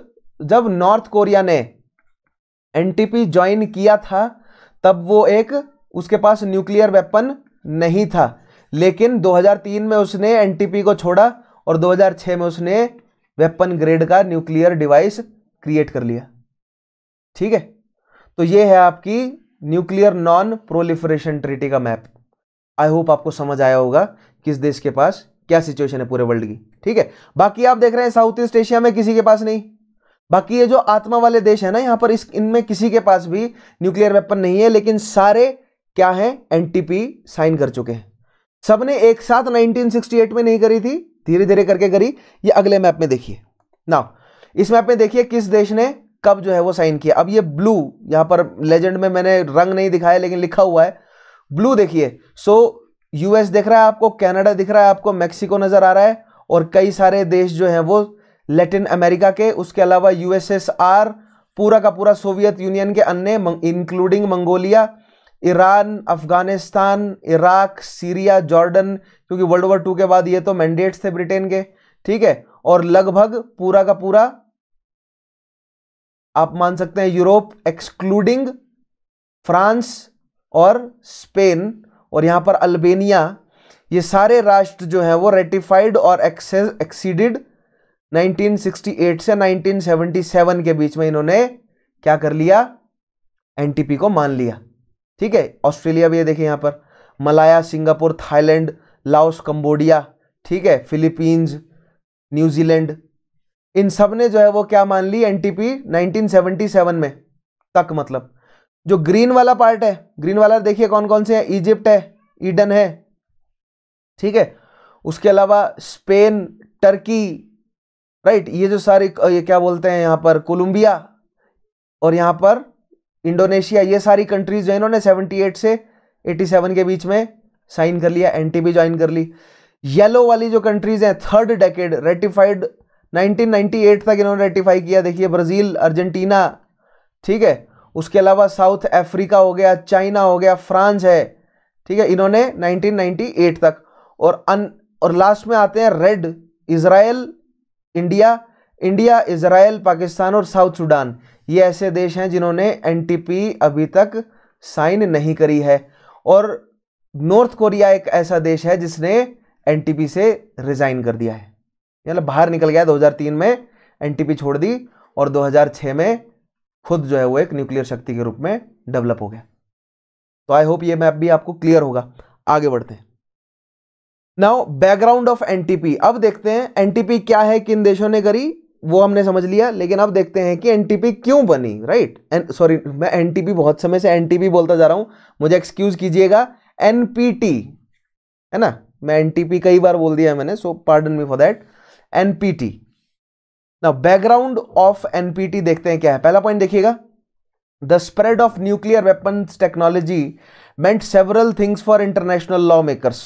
जब नॉर्थ कोरिया ने एनटीपी ज्वाइन किया था तब वो एक उसके पास न्यूक्लियर वेपन नहीं था लेकिन 2003 में उसने एनटीपी को छोड़ा और 2006 में उसने वेपन ग्रेड का न्यूक्लियर डिवाइस क्रिएट कर लिया ठीक है तो ये है आपकी न्यूक्लियर नॉन प्रोलिफरेशन ट्रीटी का मैप आई होप आपको समझ आया होगा किस देश के पास क्या सिचुएशन है पूरे वर्ल्ड की ठीक है बाकी आप देख रहे हैं साउथ ईस्ट एशिया में किसी के पास नहीं बाकी ये जो आत्मा वाले देश है ना यहां पर इस इनमें किसी के पास भी न्यूक्लियर वेपन नहीं है लेकिन सारे क्या है एनटीपी साइन कर चुके हैं सबने एक साथ 1968 में नहीं करी थी धीरे धीरे करके करी ये अगले मैप में देखिए ना इस मैप में देखिए किस देश ने कब जो है वो साइन किया अब ये ब्लू यहाँ पर लेजेंड में मैंने रंग नहीं दिखाया लेकिन लिखा हुआ है ब्लू देखिए सो यूएस दिख रहा है आपको कनाडा दिख रहा है आपको मैक्सिको नज़र आ रहा है और कई सारे देश जो हैं वो लेटिन अमेरिका के उसके अलावा यूएसएसआर पूरा का पूरा सोवियत यूनियन के अन्य including Mongolia Iran Afghanistan Iraq Syria Jordan क्योंकि वर्ल्ड वॉर टू के बाद ये तो मैंडेट्स थे ब्रिटेन के ठीक है और लगभग पूरा का पूरा आप मान सकते हैं यूरोप एक्सक्लूडिंग फ्रांस और स्पेन और यहां पर अल्बेनिया ये सारे राष्ट्र जो है वो रेटिफाइड और एक्सीडेड 1968 से 1977 के बीच में इन्होंने क्या कर लिया एनटीपी को मान लिया ठीक है ऑस्ट्रेलिया भी ये देखिए यहां पर Malaya Singapore Thailand Laos Cambodia ठीक है फिलीपींस न्यूजीलैंड इन सब ने जो है वो क्या मान ली एनटीपी 1977 में तक मतलब जो ग्रीन वाला पार्ट है ग्रीन वाला देखिए कौन कौन से है इजिप्ट है ईडन है ठीक है उसके अलावा स्पेन टर्की राइट ये जो सारे ये क्या बोलते हैं यहाँ पर कोलंबिया और यहाँ पर इंडोनेशिया ये सारी कंट्रीज जो इन्होंने 78 से 87 के बीच में साइन कर लिया एनटीपी ज्वाइन कर ली येलो वाली जो कंट्रीज हैं थर्ड डेकेड रेटिफाइड 1998 तक इन्होंने रेटिफाई किया देखिए ब्राज़ील अर्जेंटीना ठीक है उसके अलावा साउथ अफ्रीका हो गया चाइना हो गया फ्रांस है ठीक है इन्होंने 1998 तक और अन और लास्ट में आते हैं red Israel India India Israel Pakistan और साउथ सूडान ये ऐसे देश हैं जिन्होंने एन अभी तक साइन नहीं करी है और नॉर्थ कोरिया एक ऐसा देश है जिसने एनटीपी से रिज़ाइन कर दिया है मतलब बाहर निकल गया 2003 में एनटीपी छोड़ दी और 2006 में खुद जो है वो एक न्यूक्लियर शक्ति के रूप में डेवलप हो गया तो आई होप ये मैप भी आपको क्लियर होगा आगे बढ़ते हैं नाउ बैकग्राउंड ऑफ एनटीपी अब देखते हैं एनटीपी क्या है किन देशों ने करी वो हमने समझ लिया लेकिन अब देखते हैं कि एनटीपी क्यों बनी राइट सॉरी मैं एनटीपी बहुत समय से एनटीपी बोलता जा रहा हूं मुझे एक्सक्यूज कीजिएगा एनपीटी है ना मैं एनटीपी कई बार बोल दिया मैंने so pardon me for that NPT ना बैकग्राउंड ऑफ एनपीटी देखते हैं क्या है पहला पॉइंट देखिएगा the spread of nuclear weapon technology meant several things for international law makers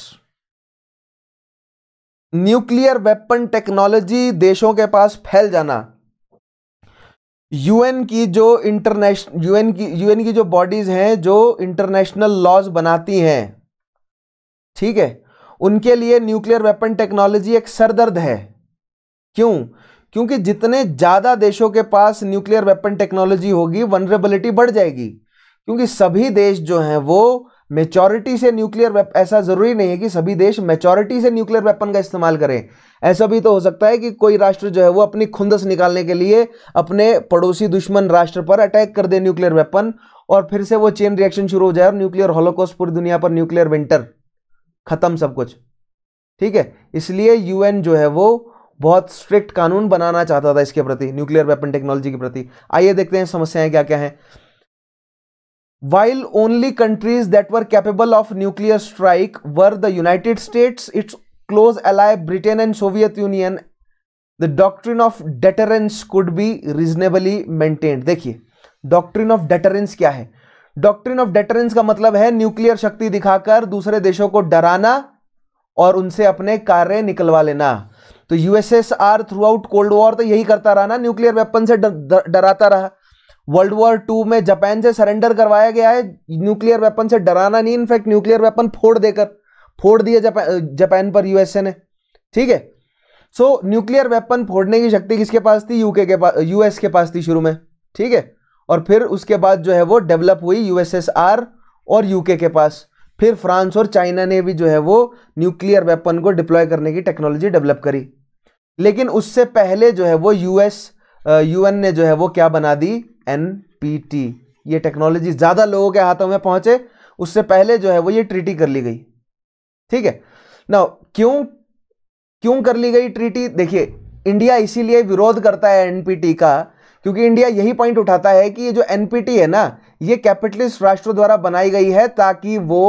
nuclear weapon technology देशों के पास फैल जाना यूएन की जो इंटरनेशनल यूएन की यूएन की जो बॉडीज़ हैं जो इंटरनेशनल लॉज बनाती हैं ठीक है उनके लिए न्यूक्लियर वेपन टेक्नोलॉजी एक सरदर्द है क्यों क्योंकि जितने ज़्यादा देशों के पास न्यूक्लियर वेपन टेक्नोलॉजी होगी वनरेबिलिटी बढ़ जाएगी क्योंकि सभी देश जो हैं वो मेचोरिटी से न्यूक्लियर ऐसा ज़रूरी नहीं है कि सभी देश मेचोरिटी से न्यूक्लियर वेपन का इस्तेमाल करें ऐसा भी तो हो सकता है कि कोई राष्ट्र जो है वो अपनी खुंदस निकालने के लिए अपने पड़ोसी दुश्मन राष्ट्र पर अटैक कर दे न्यूक्लियर वेपन और फिर से वो चेन रिएक्शन शुरू हो जाए और न्यूक्लियर होलोकोस्ट पूरी दुनिया पर न्यूक्लियर विंटर ख़त्म सब कुछ ठीक है इसलिए यूएन जो है वो बहुत स्ट्रिक्ट कानून बनाना चाहता था इसके प्रति न्यूक्लियर वेपन टेक्नोलॉजी के प्रति आइए देखते हैं समस्याएं क्या क्या हैं while only countries that were capable of nuclear strike were the United States its close ally Britain and Soviet Union the doctrine of deterrence could be reasonably maintained देखिए डॉक्ट्रिन ऑफ डेटरेंस क्या है doctrine of deterrence का मतलब है nuclear शक्ति दिखाकर दूसरे देशों को डराना और उनसे अपने कार्य निकलवा लेना तो USSR throughout cold war तो यही करता रहा ना न्यूक्लियर वेपन से डराता रहा वर्ल्ड वॉर टू में जापान से सरेंडर करवाया गया है न्यूक्लियर वेपन से डराना नहीं इनफैक्ट न्यूक्लियर वेपन फोड़ देकर फोड़ दिया जापान जापान पर यूएसए ने ठीक है सो न्यूक्लियर वेपन फोड़ने की शक्ति किसके पास थी यूके के पास यूएस के पास थी शुरू में ठीक है और फिर उसके बाद जो है वो डेवलप हुई यूएसएसआर और यूके के पास फिर फ्रांस और चाइना ने भी जो है वो न्यूक्लियर वेपन को डिप्लॉय करने की टेक्नोलॉजी डेवलप करी लेकिन उससे पहले जो है वो यूएस यूएन ने जो है वो क्या बना दी एनपीटी ये टेक्नोलॉजी ज़्यादा लोगों के हाथों में पहुंचे उससे पहले जो है वो ये ट्रीटी कर ली गई ठीक है ना क्यों क्यों कर ली गई ट्रीटी देखिए इंडिया इसीलिए विरोध करता है एनपीटी का क्योंकि इंडिया यही पॉइंट उठाता है कि ये जो एनपीटी है ना ये कैपिटलिस्ट राष्ट्रों द्वारा बनाई गई है ताकि वो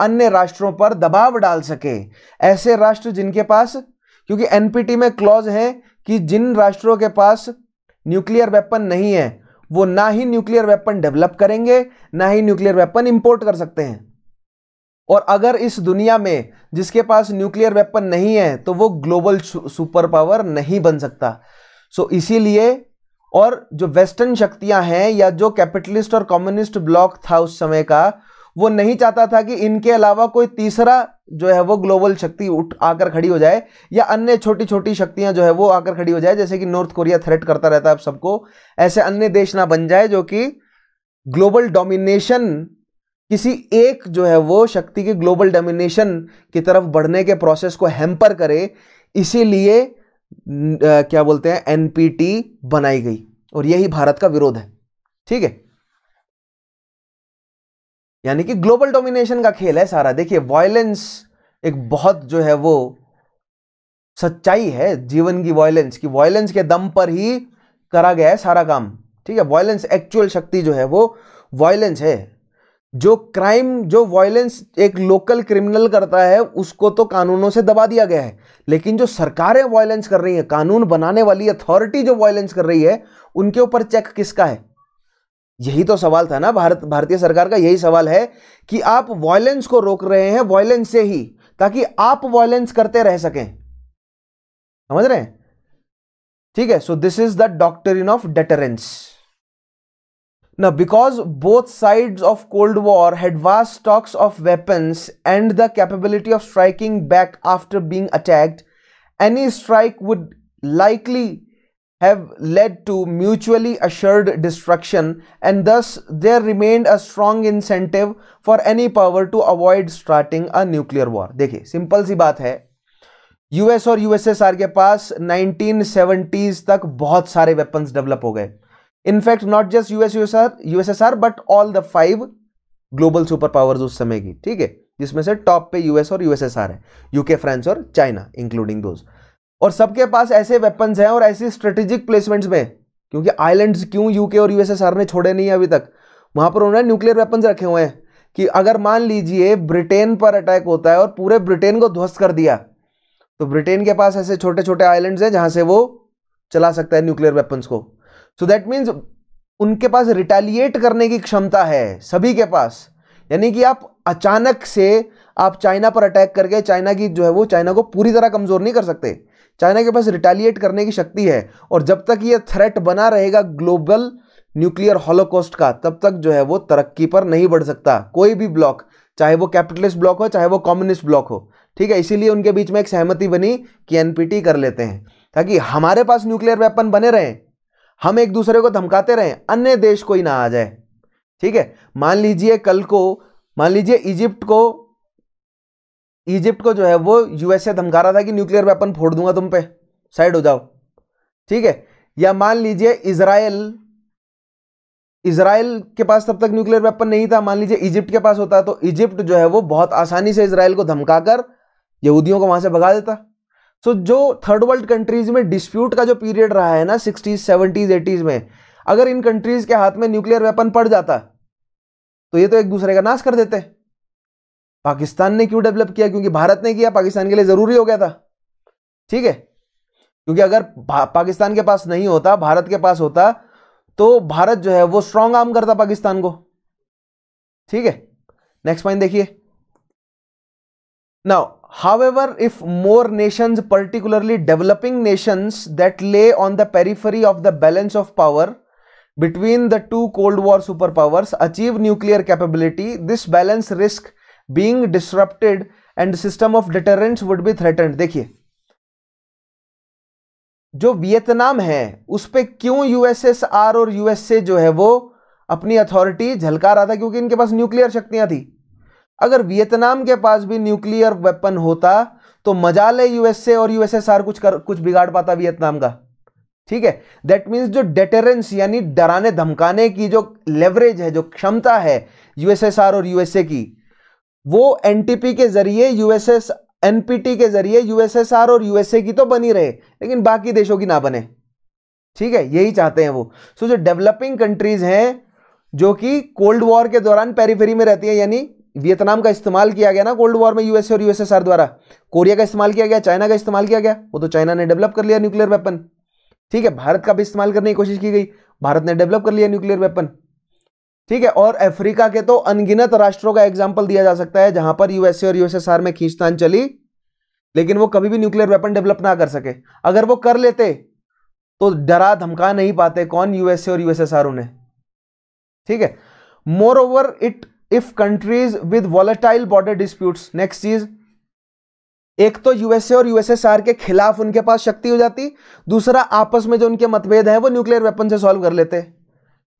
अन्य राष्ट्रों पर दबाव डाल सके ऐसे राष्ट्र जिनके पास क्योंकि एनपीटी में क्लॉज है कि जिन राष्ट्रों के पास न्यूक्लियर वेपन नहीं है वो ना ही न्यूक्लियर वेपन डेवलप करेंगे ना ही न्यूक्लियर वेपन इंपोर्ट कर सकते हैं और अगर इस दुनिया में जिसके पास न्यूक्लियर वेपन नहीं है तो वो ग्लोबल सुपर पावर नहीं बन सकता सो so, इसीलिए और जो वेस्टर्न शक्तियां हैं या जो कैपिटलिस्ट और कम्युनिस्ट ब्लॉक था उस समय का वो नहीं चाहता था कि इनके अलावा कोई तीसरा जो है वो ग्लोबल शक्ति उठ आकर खड़ी हो जाए या अन्य छोटी छोटी शक्तियां जो है वो आकर खड़ी हो जाए जैसे कि नॉर्थ कोरिया थ्रेट करता रहता है आप सबको ऐसे अन्य देश ना बन जाए जो कि ग्लोबल डोमिनेशन किसी एक जो है वो शक्ति के ग्लोबल डोमिनेशन की तरफ बढ़ने के प्रोसेस को हैम्पर करे इसीलिए क्या बोलते हैं एनपीटी बनाई गई और यही भारत का विरोध है ठीक है यानी कि ग्लोबल डोमिनेशन का खेल है सारा देखिए वायलेंस एक बहुत जो है वो सच्चाई है जीवन की वायलेंस की वायलेंस के दम पर ही करा गया है सारा काम ठीक है वायलेंस एक्चुअल शक्ति जो है वो वायलेंस है जो क्राइम जो वायलेंस एक लोकल क्रिमिनल करता है उसको तो कानूनों से दबा दिया गया है लेकिन जो सरकारें वायलेंस कर रही हैं कानून बनाने वाली अथॉरिटी जो वायलेंस कर रही है उनके ऊपर चेक किसका है यही तो सवाल था ना भारत भारतीय सरकार का यही सवाल है कि आप वॉयलेंस को रोक रहे हैं वॉयलेंस से ही ताकि आप वॉयलेंस करते रह सकें समझ रहे ठीक है so this is the doctrine of deterrence ना because both side of cold war had vast stocks of weapon and the capability of striking back after being attacked any strike would likely have led to mutually assured destruction and thus there remained a strong incentive for any power to avoid starting a nuclear war देखिए simple सी बात है US और USSR के पास 1970s तक बहुत सारे weapons develop हो गए in fact not just US USSR but all the five global super powers उस समय की ठीक है जिसमें से टॉप पे यूएस और यूएसएसआर है यूके फ्रांस और चाइना इंक्लूडिंग दोज और सबके पास ऐसे वेपन्स हैं और ऐसी स्ट्रेटेजिक प्लेसमेंट्स में क्योंकि आइलैंड्स क्यों यूके और यूएसएसआर ने छोड़े नहीं अभी तक वहाँ पर उन्होंने न्यूक्लियर वेपन्स रखे हुए हैं कि अगर मान लीजिए ब्रिटेन पर अटैक होता है और पूरे ब्रिटेन को ध्वस्त कर दिया तो ब्रिटेन के पास ऐसे छोटे छोटे आइलैंड्स हैं जहाँ से वो चला सकता है न्यूक्लियर वेपन्स को सो दैट मीन्स उनके पास रिटेलिएट करने की क्षमता है सभी के पास यानी कि आप अचानक से आप चाइना पर अटैक करके चाइना की जो है वो चाइना को पूरी तरह कमज़ोर नहीं कर सकते चाइना के पास रिटेलिएट करने की शक्ति है और जब तक ये थ्रेट बना रहेगा ग्लोबल न्यूक्लियर हॉलोकॉस्ट का तब तक जो है वो तरक्की पर नहीं बढ़ सकता कोई भी ब्लॉक चाहे वो कैपिटलिस्ट ब्लॉक हो चाहे वो कम्युनिस्ट ब्लॉक हो ठीक है इसीलिए उनके बीच में एक सहमति बनी कि एनपीटी कर लेते हैं ताकि हमारे पास न्यूक्लियर वेपन बने रहें हम एक दूसरे को धमकाते रहें अन्य देश कोई ना आ जाए ठीक है मान लीजिए कल को मान लीजिए इजिप्ट को इजिप्ट को जो है वो यूएसए धमका रहा था कि न्यूक्लियर वेपन फोड़ दूंगा तुम पे साइड हो जाओ ठीक है या मान लीजिए इसराइल इसराइल के पास तब तक न्यूक्लियर वेपन नहीं था मान लीजिए इजिप्ट के पास होता तो इजिप्ट जो है वो बहुत आसानी से इसराइल को धमकाकर यहूदियों को वहां से भगा देता सो so, जो थर्ड वर्ल्ड कंट्रीज में डिस्प्यूट का जो पीरियड रहा है ना सिक्सटीज सेवेंटीज एटीज में अगर इन कंट्रीज के हाथ में न्यूक्लियर वेपन पड़ जाता तो ये तो एक दूसरे का नाश कर देते पाकिस्तान ने क्यों डेवलप किया क्योंकि भारत ने किया पाकिस्तान के लिए ज़रूरी हो गया था ठीक है क्योंकि अगर पाकिस्तान के पास नहीं होता भारत के पास होता तो भारत जो है वो स्ट्रांग आर्म करता पाकिस्तान को ठीक है नेक्स्ट पॉइंट देखिए now however if more nations particularly developing nations that lay on the periphery of the balance of power between the two cold war superpowers achieve nuclear capability this balance risk being disrupted and system of deterrents would be threatened देखिए जो Vietnam है उस पर क्यों USSR और USA जो है वो अपनी अथॉरिटी झलका रहा था क्योंकि इनके पास न्यूक्लियर शक्तियां थी अगर वियतनाम के पास भी न्यूक्लियर वेपन होता तो मजा ले यूएसए और यूएसएसआर कुछ कर कुछ बिगाड़ पाता वियतनाम का ठीक है दैट मीन्स जो डेटरेंस यानी डराने धमकाने की जो लेवरेज है जो क्षमता है यूएसएसआर और यूएसए की वो एनटीपी के जरिए यूएसएस एनपीटी के जरिए यूएसएसआर और यूएसए की तो बनी रहे लेकिन बाकी देशों की ना बने ठीक है यही चाहते हैं वो सो so, जो डेवलपिंग कंट्रीज हैं जो कि कोल्ड वॉर के दौरान पेरीफेरी में रहती है यानी वियतनाम का इस्तेमाल किया गया ना कोल्ड वॉर में यूएसए और यूएसएसआर द्वारा कोरिया का इस्तेमाल किया गया चाइना का इस्तेमाल किया गया वो तो चाइना ने डेवलप कर लिया न्यूक्लियर वेपन ठीक है भारत का भी इस्तेमाल करने की कोशिश की गई भारत ने डेवलप कर लिया न्यूक्लियर वेपन ठीक है और अफ्रीका के तो अनगिनत राष्ट्रों का एग्जाम्पल दिया जा सकता है जहां पर यूएसए और यूएसएसआर में खींचतान चली लेकिन वो कभी भी न्यूक्लियर वेपन डेवलप ना कर सके अगर वो कर लेते तो डरा धमका नहीं पाते कौन यूएसए और यूएसएसआर उन्हें ठीक है moreover it if countries with volatile border dispute next चीज एक तो यूएसए और यूएसएसआर के खिलाफ उनके पास शक्ति हो जाती दूसरा आपस में जो उनके मतभेद हैं वो न्यूक्लियर वेपन से सॉल्व कर लेते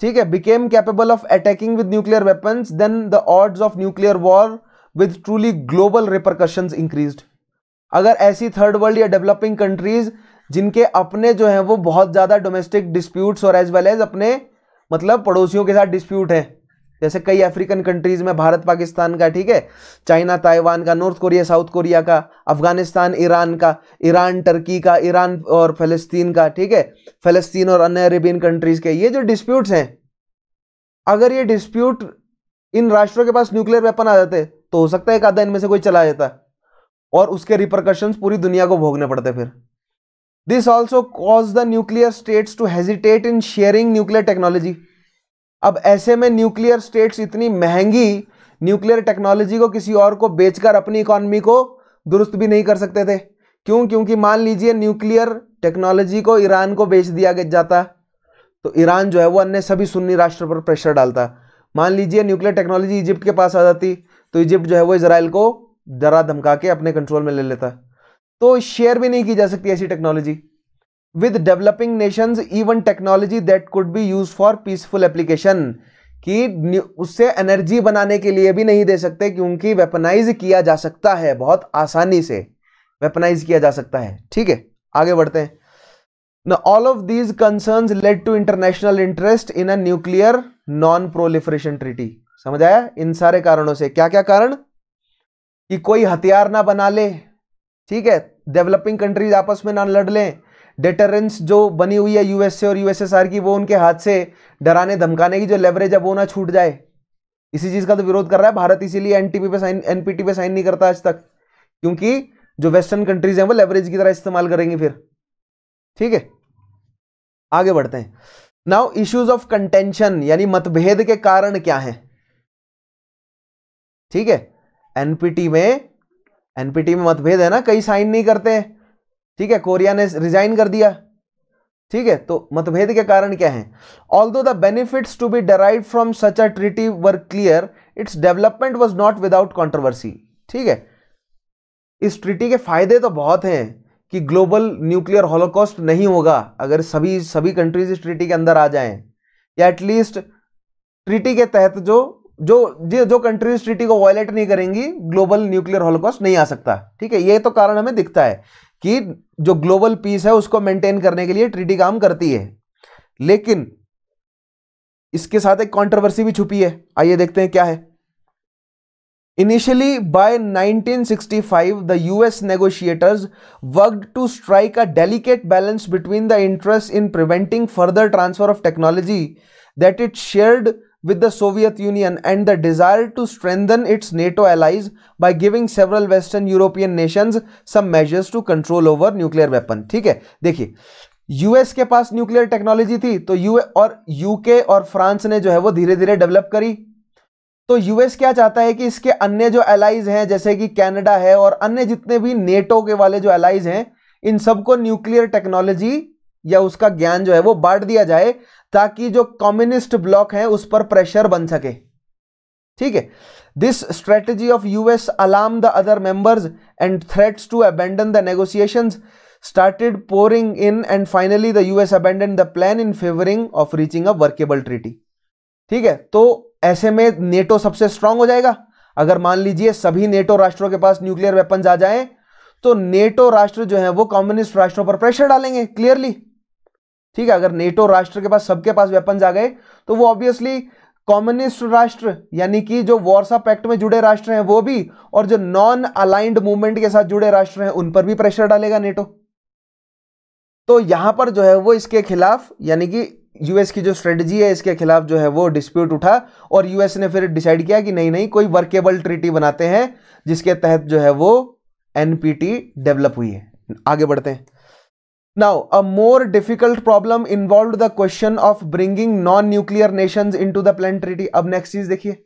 ठीक है became capable of attacking with nuclear weapons then the odds of nuclear war with truly global repercussion increase अगर ऐसी थर्ड वर्ल्ड या डेवलपिंग कंट्रीज जिनके अपने जो है वो बहुत ज़्यादा डोमेस्टिक डिस्प्यूट्स और एज वेल एज अपने मतलब पड़ोसियों के साथ डिस्प्यूट है जैसे कई अफ्रीकन कंट्रीज में भारत पाकिस्तान का ठीक है चाइना ताइवान का नॉर्थ कोरिया साउथ कोरिया का अफगानिस्तान ईरान का ईरान टर्की का ईरान और फलस्तीन का ठीक है फलस्तीन और अन्य अरेबियन कंट्रीज के ये जो डिस्प्यूट्स हैं अगर ये डिस्प्यूट इन राष्ट्रों के पास न्यूक्लियर वेपन आ जाते तो हो सकता है एक आधा इनमें से कोई चला जाता और उसके रिप्रकशंस पूरी दुनिया को भोगने पड़ते फिर this also cause the nuclear states to hesitate in sharing nuclear technology अब ऐसे में न्यूक्लियर स्टेट्स इतनी महंगी न्यूक्लियर टेक्नोलॉजी को किसी और को बेचकर अपनी इकोनॉमी को दुरुस्त भी नहीं कर सकते थे क्यों क्योंकि मान लीजिए न्यूक्लियर टेक्नोलॉजी को ईरान को बेच दिया जाता तो ईरान जो है वो अन्य सभी सुन्नी राष्ट्र पर प्रेशर डालता मान लीजिए न्यूक्लियर टेक्नोलॉजी इजिप्ट के पास आ जाती तो इजिप्ट जो है वो इसराइल को जरा धमका के अपने कंट्रोल में ले लेता तो शेयर भी नहीं की जा सकती ऐसी technology with developing nation even technology that could be use for peaceful application कि उससे एनर्जी बनाने के लिए भी नहीं दे सकते क्योंकि वेपनाइज किया जा सकता है बहुत आसानी से वेपनाइज किया जा सकता है ठीक है आगे बढ़ते हैं all of these concern led to international interest in a nuclear non proliferation treaty समझ आया इन सारे कारणों से क्या क्या कारण कि कोई हथियार ना बना ले ठीक है डेवलपिंग कंट्रीज आपस में ना लड़ लें डेटरेंस जो बनी हुई है यूएसए और यूएसएसआर की वो उनके हाथ से डराने धमकाने की जो लेवरेज है वो ना छूट जाए इसी चीज़ का तो विरोध कर रहा है भारत इसीलिए एनटीपी पे साइन एनपीटी पे साइन नहीं करता आज तक क्योंकि जो वेस्टर्न कंट्रीज हैं वो लेवरेज की तरह इस्तेमाल करेंगे फिर ठीक है आगे बढ़ते हैं नाउ इश्यूज ऑफ कंटेंशन यानी मतभेद के कारण क्या है ठीक है एनपीटी में एनपीटी में मतभेद है ना कई साइन नहीं करते हैं ठीक है कोरिया ने रिजाइन कर दिया ठीक है तो मतभेद के कारण क्या है although the benefits to be derived from such a treaty were clear its development was not without controversy ठीक है इस ट्रीटी के फायदे तो बहुत हैं कि ग्लोबल न्यूक्लियर हॉलोकॉस्ट नहीं होगा अगर सभी सभी कंट्रीज इस ट्रिटी के अंदर आ जाएं या एटलीस्ट ट्रिटी के तहत जो जो जो जो कंट्रीज ट्रिटी को वायलेट नहीं करेंगी ग्लोबल न्यूक्लियर हॉलोकॉस्ट नहीं आ सकता ठीक है ये तो कारण हमें दिखता है कि जो ग्लोबल पीस है उसको मेंटेन करने के लिए ट्रीटी काम करती है लेकिन इसके साथ एक कंट्रोवर्सी भी छुपी है आइए देखते हैं क्या है initially by 1965 sixty five the US negotiators worked to strike a delicate balance between the interest in preventing further transfer of technology that it shared with the Soviet Union and the desire to strengthen its NATO allies by giving several Western European nations some measures to control over nuclear weapon ठीक है देखिए US के पास nuclear technology थी तो you और UK और France ने जो है वो धीरे धीरे डेवलप करी तो यूएस क्या चाहता है कि इसके अन्य जो एलाइज हैं जैसे कि कनाडा है और अन्य जितने भी नेटो के वाले जो एलाइज हैं इन सबको न्यूक्लियर टेक्नोलॉजी या उसका ज्ञान जो है वो बांट दिया जाए ताकि जो कम्युनिस्ट ब्लॉक है उस पर प्रेशर बन सके ठीक है this strategy of US alarm the other members and threats to abandon the negotiation started pouring in and finally the US abandon the plan in favouring of reaching a workable treaty ठीक है तो ऐसे में NATO सबसे strong हो जाएगा अगर मान लीजिए सभी नेटो राष्ट्रों के पास न्यूक्लियर वेपन आ जाए तो नेटो राष्ट्र जो है वो कम्युनिस्ट राष्ट्रों पर प्रेशर डालेंगे क्लियरली ठीक है अगर नेटो राष्ट्र के पास सबके पास वेपन्स आ गए तो वो ऑब्वियसली कम्युनिस्ट राष्ट्र यानी कि जो वॉर्सा पैक्ट में जुड़े राष्ट्र हैं वो भी और जो नॉन अलाइंड मूवमेंट के साथ जुड़े राष्ट्र हैं उन पर भी प्रेशर डालेगा नेटो तो यहां पर जो है वो इसके खिलाफ यानी कि यूएस की जो स्ट्रेटजी है इसके खिलाफ जो है वो डिस्प्यूट उठा और यूएस ने फिर डिसाइड किया कि नहीं नहीं कोई वर्केबल ट्रीटी बनाते हैं जिसके तहत जो है वो एनपीटी डेवलप हुई है आगे बढ़ते हैं Now, a more difficult problem involved the question of bringing non-nuclear nations into the plan treaty अब नेक्स्ट चीज देखिए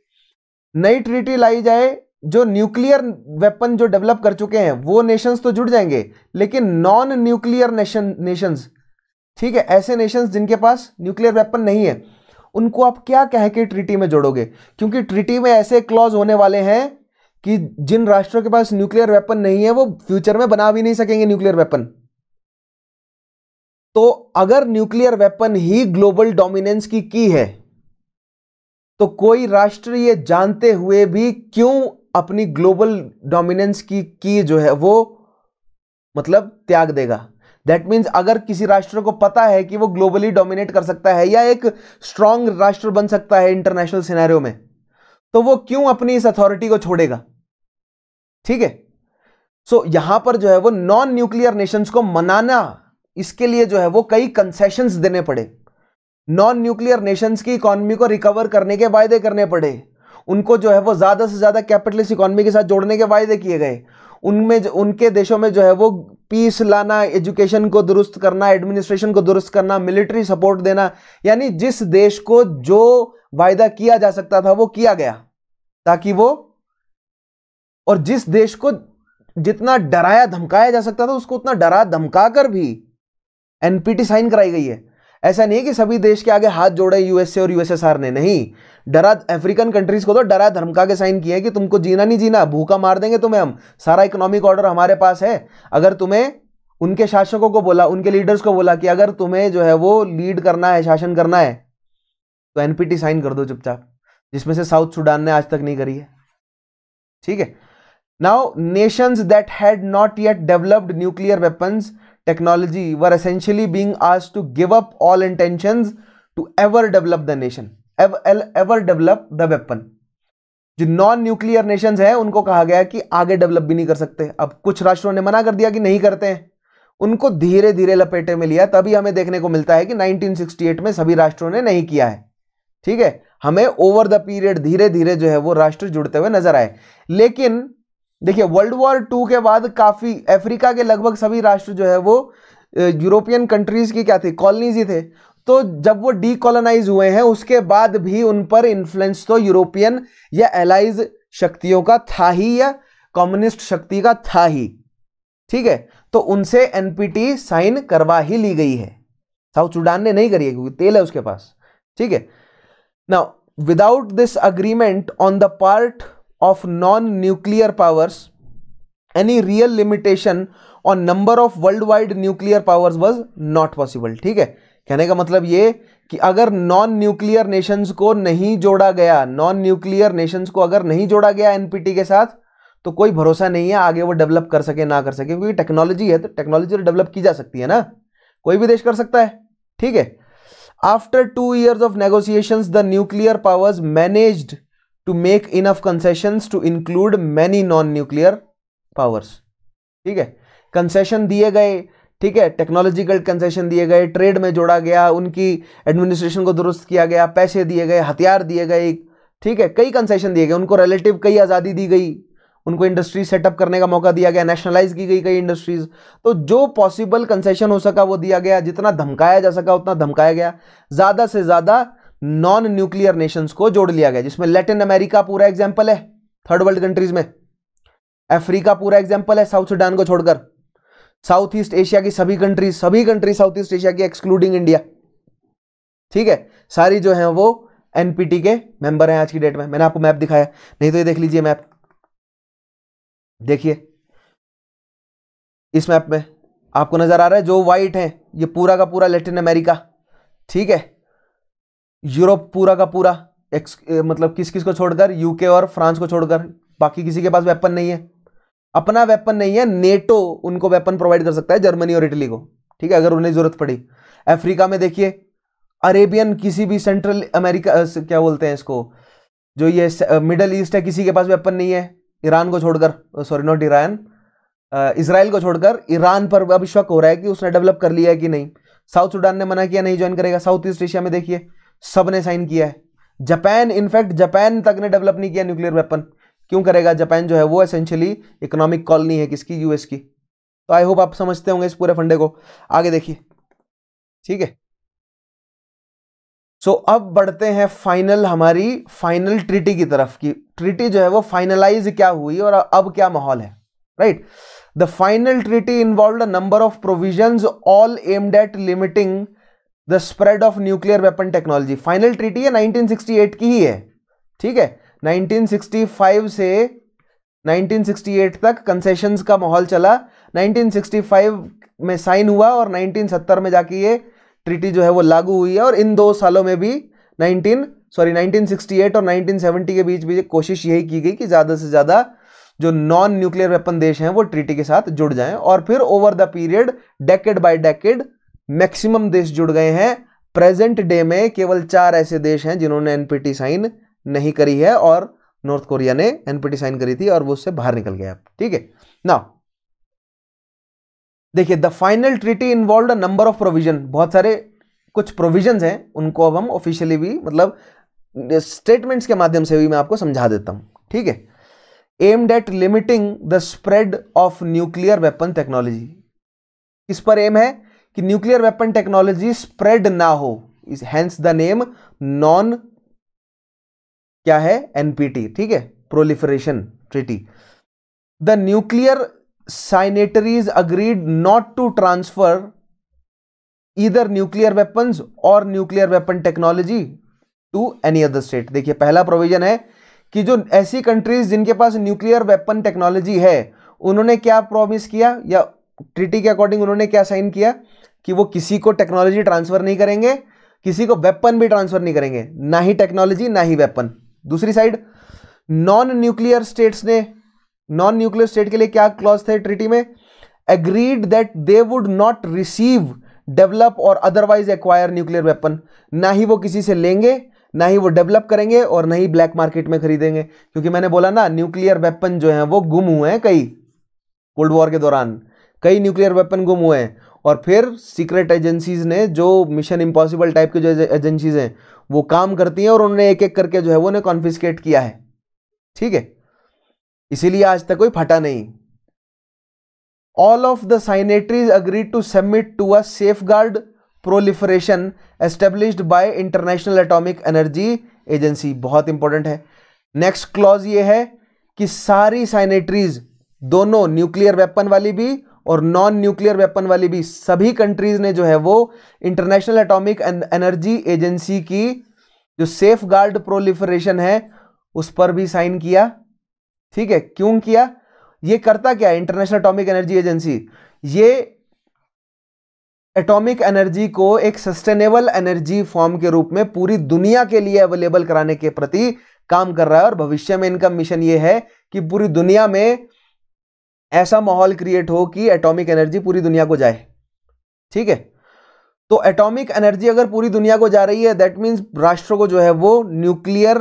नई ट्रीटी लाई जाए जो न्यूक्लियर वेपन जो डेवलप कर चुके हैं वो नेशंस तो जुड़ जाएंगे लेकिन नॉन न्यूक्लियर नेशन नेशंस ठीक है ऐसे नेशंस जिनके पास न्यूक्लियर वेपन नहीं है उनको आप क्या कह के ट्रीटी में जोड़ोगे क्योंकि ट्रीटी में ऐसे क्लॉज होने वाले हैं कि जिन राष्ट्रों के पास न्यूक्लियर वेपन नहीं है वो फ्यूचर में बना भी नहीं सकेंगे न्यूक्लियर वेपन तो अगर न्यूक्लियर वेपन ही ग्लोबल डोमिनेंस की की है तो कोई राष्ट्र ये जानते हुए भी क्यों अपनी ग्लोबल डोमिनेंस की की जो है वो मतलब त्याग देगा दैट मीन्स अगर किसी राष्ट्र को पता है कि वो ग्लोबली डोमिनेट कर सकता है या एक स्ट्रांग राष्ट्र बन सकता है इंटरनेशनल सिनेरियो में तो वो क्यों अपनी इस अथॉरिटी को छोड़ेगा ठीक है सो so, यहां पर जो है वो नॉन न्यूक्लियर नेशंस को मनाना इसके लिए जो है वो कई कंसेशंस देने पड़े नॉन न्यूक्लियर नेशंस की इकोनॉमी को रिकवर करने के वायदे करने पड़े उनको जो है वो ज़्यादा से ज़्यादा कैपिटलिस्ट इकोनॉमी के साथ जोड़ने के वायदे किए गए उनमें उनके देशों में जो है वो पीस लाना एजुकेशन को दुरुस्त करना एडमिनिस्ट्रेशन को दुरुस्त करना मिलिट्री सपोर्ट देना यानी जिस देश को जो वायदा किया जा सकता था वो किया गया ताकि वो और जिस देश को जितना डराया धमकाया जा सकता था उसको उतना डरा धमका कर भी एनपीटी साइन कराई गई है ऐसा नहीं है कि सभी देश के आगे हाथ जोड़े यूएसए और यूएसएसआर ने नहीं डरा अफ्रीकन कंट्रीज को तो डरा धमका के साइन किया है कि तुमको जीना नहीं जीना भूखा मार देंगे तुम्हें हम सारा इकोनॉमिक ऑर्डर हमारे पास है अगर तुम्हें उनके शासकों को बोला उनके लीडर्स को बोला कि अगर तुम्हें जो है वो लीड करना है शासन करना है तो एनपीटी साइन कर दो चुपचाप जिसमें से साउथ सूडान ने आज तक नहीं करी है ठीक है now nations that had not yet developed nuclear weapons technology were essentially being asked to give up all intentions to ever develop the nation, ever, ever develop the weapon. जो non nuclear nations हैं उनको कहा गया कि आगे develop भी नहीं कर सकते अब कुछ राष्ट्रों ने मना कर दिया कि नहीं करते हैं उनको धीरे धीरे लपेटे में लिया तभी हमें देखने को मिलता है कि 1968 में सभी राष्ट्रों ने नहीं किया है ठीक है हमें ओवर द पीरियड धीरे धीरे जो है वो राष्ट्र जुड़ते हुए नजर आए लेकिन देखिए वर्ल्ड वॉर टू के बाद काफ़ी अफ्रीका के लगभग सभी राष्ट्र जो है वो यूरोपियन कंट्रीज़ की क्या थी कॉलोनीज ही थे तो जब वो डीकोलोनाइज हुए हैं उसके बाद भी उन पर इन्फ्लुएंस तो यूरोपियन या एलाइज शक्तियों का था ही या कम्युनिस्ट शक्ति का था ही ठीक है तो उनसे एनपीटी साइन करवा ही ली गई है साउथ सूडान ने नहीं करी है क्योंकि तेल है उसके पास ठीक है ना without this agreement on the part of non-nuclear powers, any real limitation on number of worldwide nuclear powers was not possible. ठीक है कहने का मतलब ये कि अगर नॉन न्यूक्लियर नेशंस को नहीं जोड़ा गया नॉन न्यूक्लियर नेशंस को अगर नहीं जोड़ा गया एनपीटी के साथ तो कोई भरोसा नहीं है आगे वो डेवलप कर सके ना कर सके क्योंकि टेक्नोलॉजी है तो टेक्नोलॉजी तो डेवलप की जा सकती है ना कोई भी देश कर सकता है ठीक है after two years of negotiation the nuclear powers managed to make enough concession to include many non nuclear powers ठीक है कंसेशन दिए गए ठीक है टेक्नोलॉजिकल कंसेशन दिए गए ट्रेड में जोड़ा गया उनकी एडमिनिस्ट्रेशन को दुरुस्त किया गया पैसे दिए गए हथियार दिए गए ठीक है कई कंसेशन दिए गए उनको रिलेटिव कई आज़ादी दी गई उनको इंडस्ट्री सेटअप करने का मौका दिया गया नेशनलाइज की गई कई इंडस्ट्रीज तो जो पॉसिबल कंसेशन हो सका वो दिया गया जितना धमकाया जा सका उतना धमकाया गया ज़्यादा से ज़्यादा नॉन न्यूक्लियर नेशंस को जोड़ लिया गया जिसमें लैटिन अमेरिका पूरा एग्जाम्पल है थर्ड वर्ल्ड कंट्रीज में अफ्रीका पूरा एग्जाम्पल है साउथ सुडान को छोड़कर साउथ ईस्ट एशिया की सभी कंट्रीज सभी कंट्रीज साउथ ईस्ट एशिया की एक्सक्लूडिंग इंडिया ठीक है सारी जो है वो एनपीटी के मेंबर हैं आज की डेट में मैंने आपको मैप दिखाया नहीं तो ये देख लीजिए मैप देखिए इस मैप में आपको नजर आ रहा है जो वाइट है ये पूरा का पूरा लेटिन अमेरिका ठीक है यूरोप पूरा का पूरा एक्स मतलब किस किस को छोड़कर यूके और फ्रांस को छोड़कर बाकी किसी के पास वेपन नहीं है अपना वेपन नहीं है नेटो उनको वेपन प्रोवाइड कर सकता है जर्मनी और इटली को ठीक है अगर उन्हें जरूरत पड़ी अफ्रीका में देखिए अरेबियन किसी भी सेंट्रल अमेरिका क्या बोलते हैं इसको जो ये मिडल ईस्ट है किसी के पास वेपन नहीं है ईरान को छोड़कर सॉरी नॉट ईरान इसराइल को छोड़कर ईरान पर अब शक हो रहा है कि उसने डेवलप कर लिया है कि नहीं साउथ सूडान ने मना किया नहीं ज्वाइन करेगा साउथ ईस्ट एशिया में देखिए सब ने साइन किया है जापान इनफैक्ट जापान तक ने डेवलप नहीं किया न्यूक्लियर वेपन क्यों करेगा जापान जो है वो एसेंशियली इकोनॉमिक कॉलोनी है किसकी यूएस की तो आई होप आप समझते होंगे इस पूरे फंडे को आगे देखिए ठीक है सो so, अब बढ़ते हैं फाइनल हमारी फाइनल ट्रिटी की तरफ की ट्रिटी जो है वो फाइनलाइज क्या हुई और अब क्या माहौल है right the final treaty involve number of provision all aimed at limiting the spread of nuclear weapon technology final treaty है 1968 की ही है ठीक है 1965 से 1968 तक कंसेशंस का माहौल चला 1965 में साइन हुआ और 1970 में जाके ये ट्रीटी जो है वो लागू हुई है और इन दो सालों में भी 19 सॉरी 1968 और 1970 के बीच भी कोशिश यही की गई कि ज़्यादा से ज़्यादा जो नॉन न्यूक्लियर वेपन देश हैं वो ट्रीटी के साथ जुड़ जाएं और फिर over the period decade by decade maximum देश जुड़ गए हैं प्रेजेंट डे में केवल चार ऐसे देश हैं जिन्होंने एनपीटी साइन नहीं करी है और नॉर्थ कोरिया ने एनपीटी साइन करी थी और वो उससे बाहर निकल गया ठीक है ना देखिए the final treaty involve number of provision बहुत सारे कुछ प्रोविजन हैं उनको अब हम ऑफिशियली भी मतलब स्टेटमेंट्स के माध्यम से भी मैं आपको समझा देता हूं ठीक है aimed at limiting the spread of nuclear weapon technology इस पर एम है कि न्यूक्लियर वेपन टेक्नोलॉजी स्प्रेड ना हो इस हेंस द नेम नॉन क्या है एनपीटी ठीक है proliferation treaty the nuclear signatories agreed not to transfer either nuclear weapons or nuclear weapon technology to any other state देखिए पहला प्रोविजन है कि जो ऐसी कंट्रीज जिनके पास न्यूक्लियर वेपन टेक्नोलॉजी है उन्होंने क्या प्रॉमिस किया या ट्रिटी के अकॉर्डिंग उन्होंने क्या साइन किया कि वो किसी को टेक्नोलॉजी ट्रांसफ़र नहीं करेंगे किसी को वेपन भी ट्रांसफ़र नहीं करेंगे ना ही टेक्नोलॉजी ना ही वेपन दूसरी साइड नॉन न्यूक्लियर स्टेट्स ने नॉन न्यूक्लियर स्टेट के लिए क्या क्लॉज थे ट्रिटी में agreed that they would not receive develop or otherwise acquire nuclear weapon ना ही वो किसी से लेंगे ना ही वो डेवलप करेंगे और ना ही ब्लैक मार्केट में खरीदेंगे क्योंकि मैंने बोला ना न्यूक्लियर वेपन जो है वो गुम हुए हैं कई कोल्ड वॉर के दौरान कई न्यूक्लियर वेपन गुम हुए हैं और फिर सीक्रेट एजेंसीज़ ने जो मिशन इम्पॉसिबल टाइप के जो एजेंसीज़ हैं वो काम करती हैं और उन्होंने एक एक करके जो है वो उन्हें कॉन्फिस्केट किया है ठीक है इसीलिए आज तक कोई फटा नहीं all of the signatories agreed to submit to a safeguard proliferation established by international atomic energy agency बहुत इंपॉर्टेंट है नेक्स्ट क्लॉज ये है कि सारी साइनेटरीज दोनों न्यूक्लियर वेपन वाली भी और नॉन न्यूक्लियर वेपन वाली भी सभी कंट्रीज ने जो है वो इंटरनेशनल एटॉमिक एनर्जी एजेंसी की जो सेफ गार्ड प्रोलिफरेशन है उस पर भी साइन किया ठीक है क्यों किया ये करता क्या इंटरनेशनल एटॉमिक एनर्जी एजेंसी ये एटॉमिक एनर्जी को एक सस्टेनेबल एनर्जी फॉर्म के रूप में पूरी दुनिया के लिए अवेलेबल कराने के प्रति काम कर रहा है और भविष्य में इनका मिशन ये है कि पूरी दुनिया में ऐसा माहौल क्रिएट हो कि एटॉमिक एनर्जी पूरी दुनिया को जाए ठीक है तो एटॉमिक एनर्जी अगर पूरी दुनिया को जा रही है दैट मीन्स राष्ट्र को जो है वो न्यूक्लियर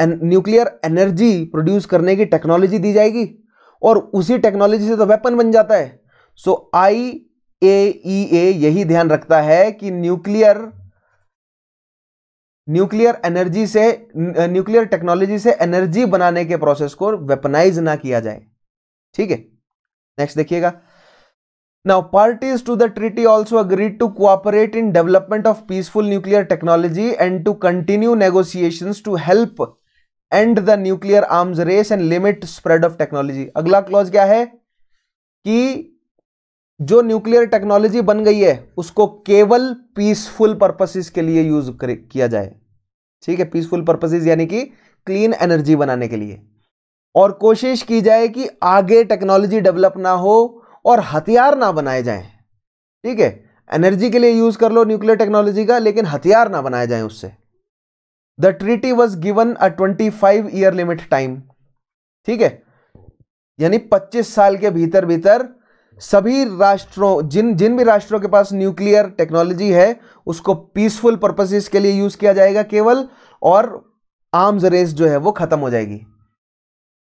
न्यूक्लियर एनर्जी प्रोड्यूस करने की टेक्नोलॉजी दी जाएगी और उसी टेक्नोलॉजी से तो वेपन बन जाता है सो आई ए ई ए यही ध्यान रखता है कि न्यूक्लियर न्यूक्लियर एनर्जी से न्यूक्लियर टेक्नोलॉजी से एनर्जी बनाने के प्रोसेस को वेपनाइज ना किया जाए ठीक है नेक्स्ट देखिएगा now parties to the treaty also agreed to cooperate in development of peaceful nuclear technology and to continue negotiation to help and the nuclear arms race and limit spread of technology अगला clause क्या है कि जो nuclear technology बन गई है उसको केवल पीसफुल पर्पसेस के लिए यूज किया जाए ठीक है पीसफुल पर्पसेस यानी कि क्लीन एनर्जी बनाने के लिए और कोशिश की जाए कि आगे टेक्नोलॉजी डेवलप ना हो और हथियार ना बनाए जाएं ठीक है एनर्जी के लिए यूज़ कर लो न्यूक्लियर टेक्नोलॉजी का लेकिन हथियार ना बनाए जाएं उससे the treaty was given a twenty five year limit time ठीक है यानी पच्चीस साल के भीतर भीतर सभी राष्ट्रों जिन जिन भी राष्ट्रों के पास न्यूक्लियर टेक्नोलॉजी है उसको पीसफुल पर्पजेस के लिए यूज़ किया जाएगा केवल और आर्म्स रेस जो है वो ख़त्म हो जाएगी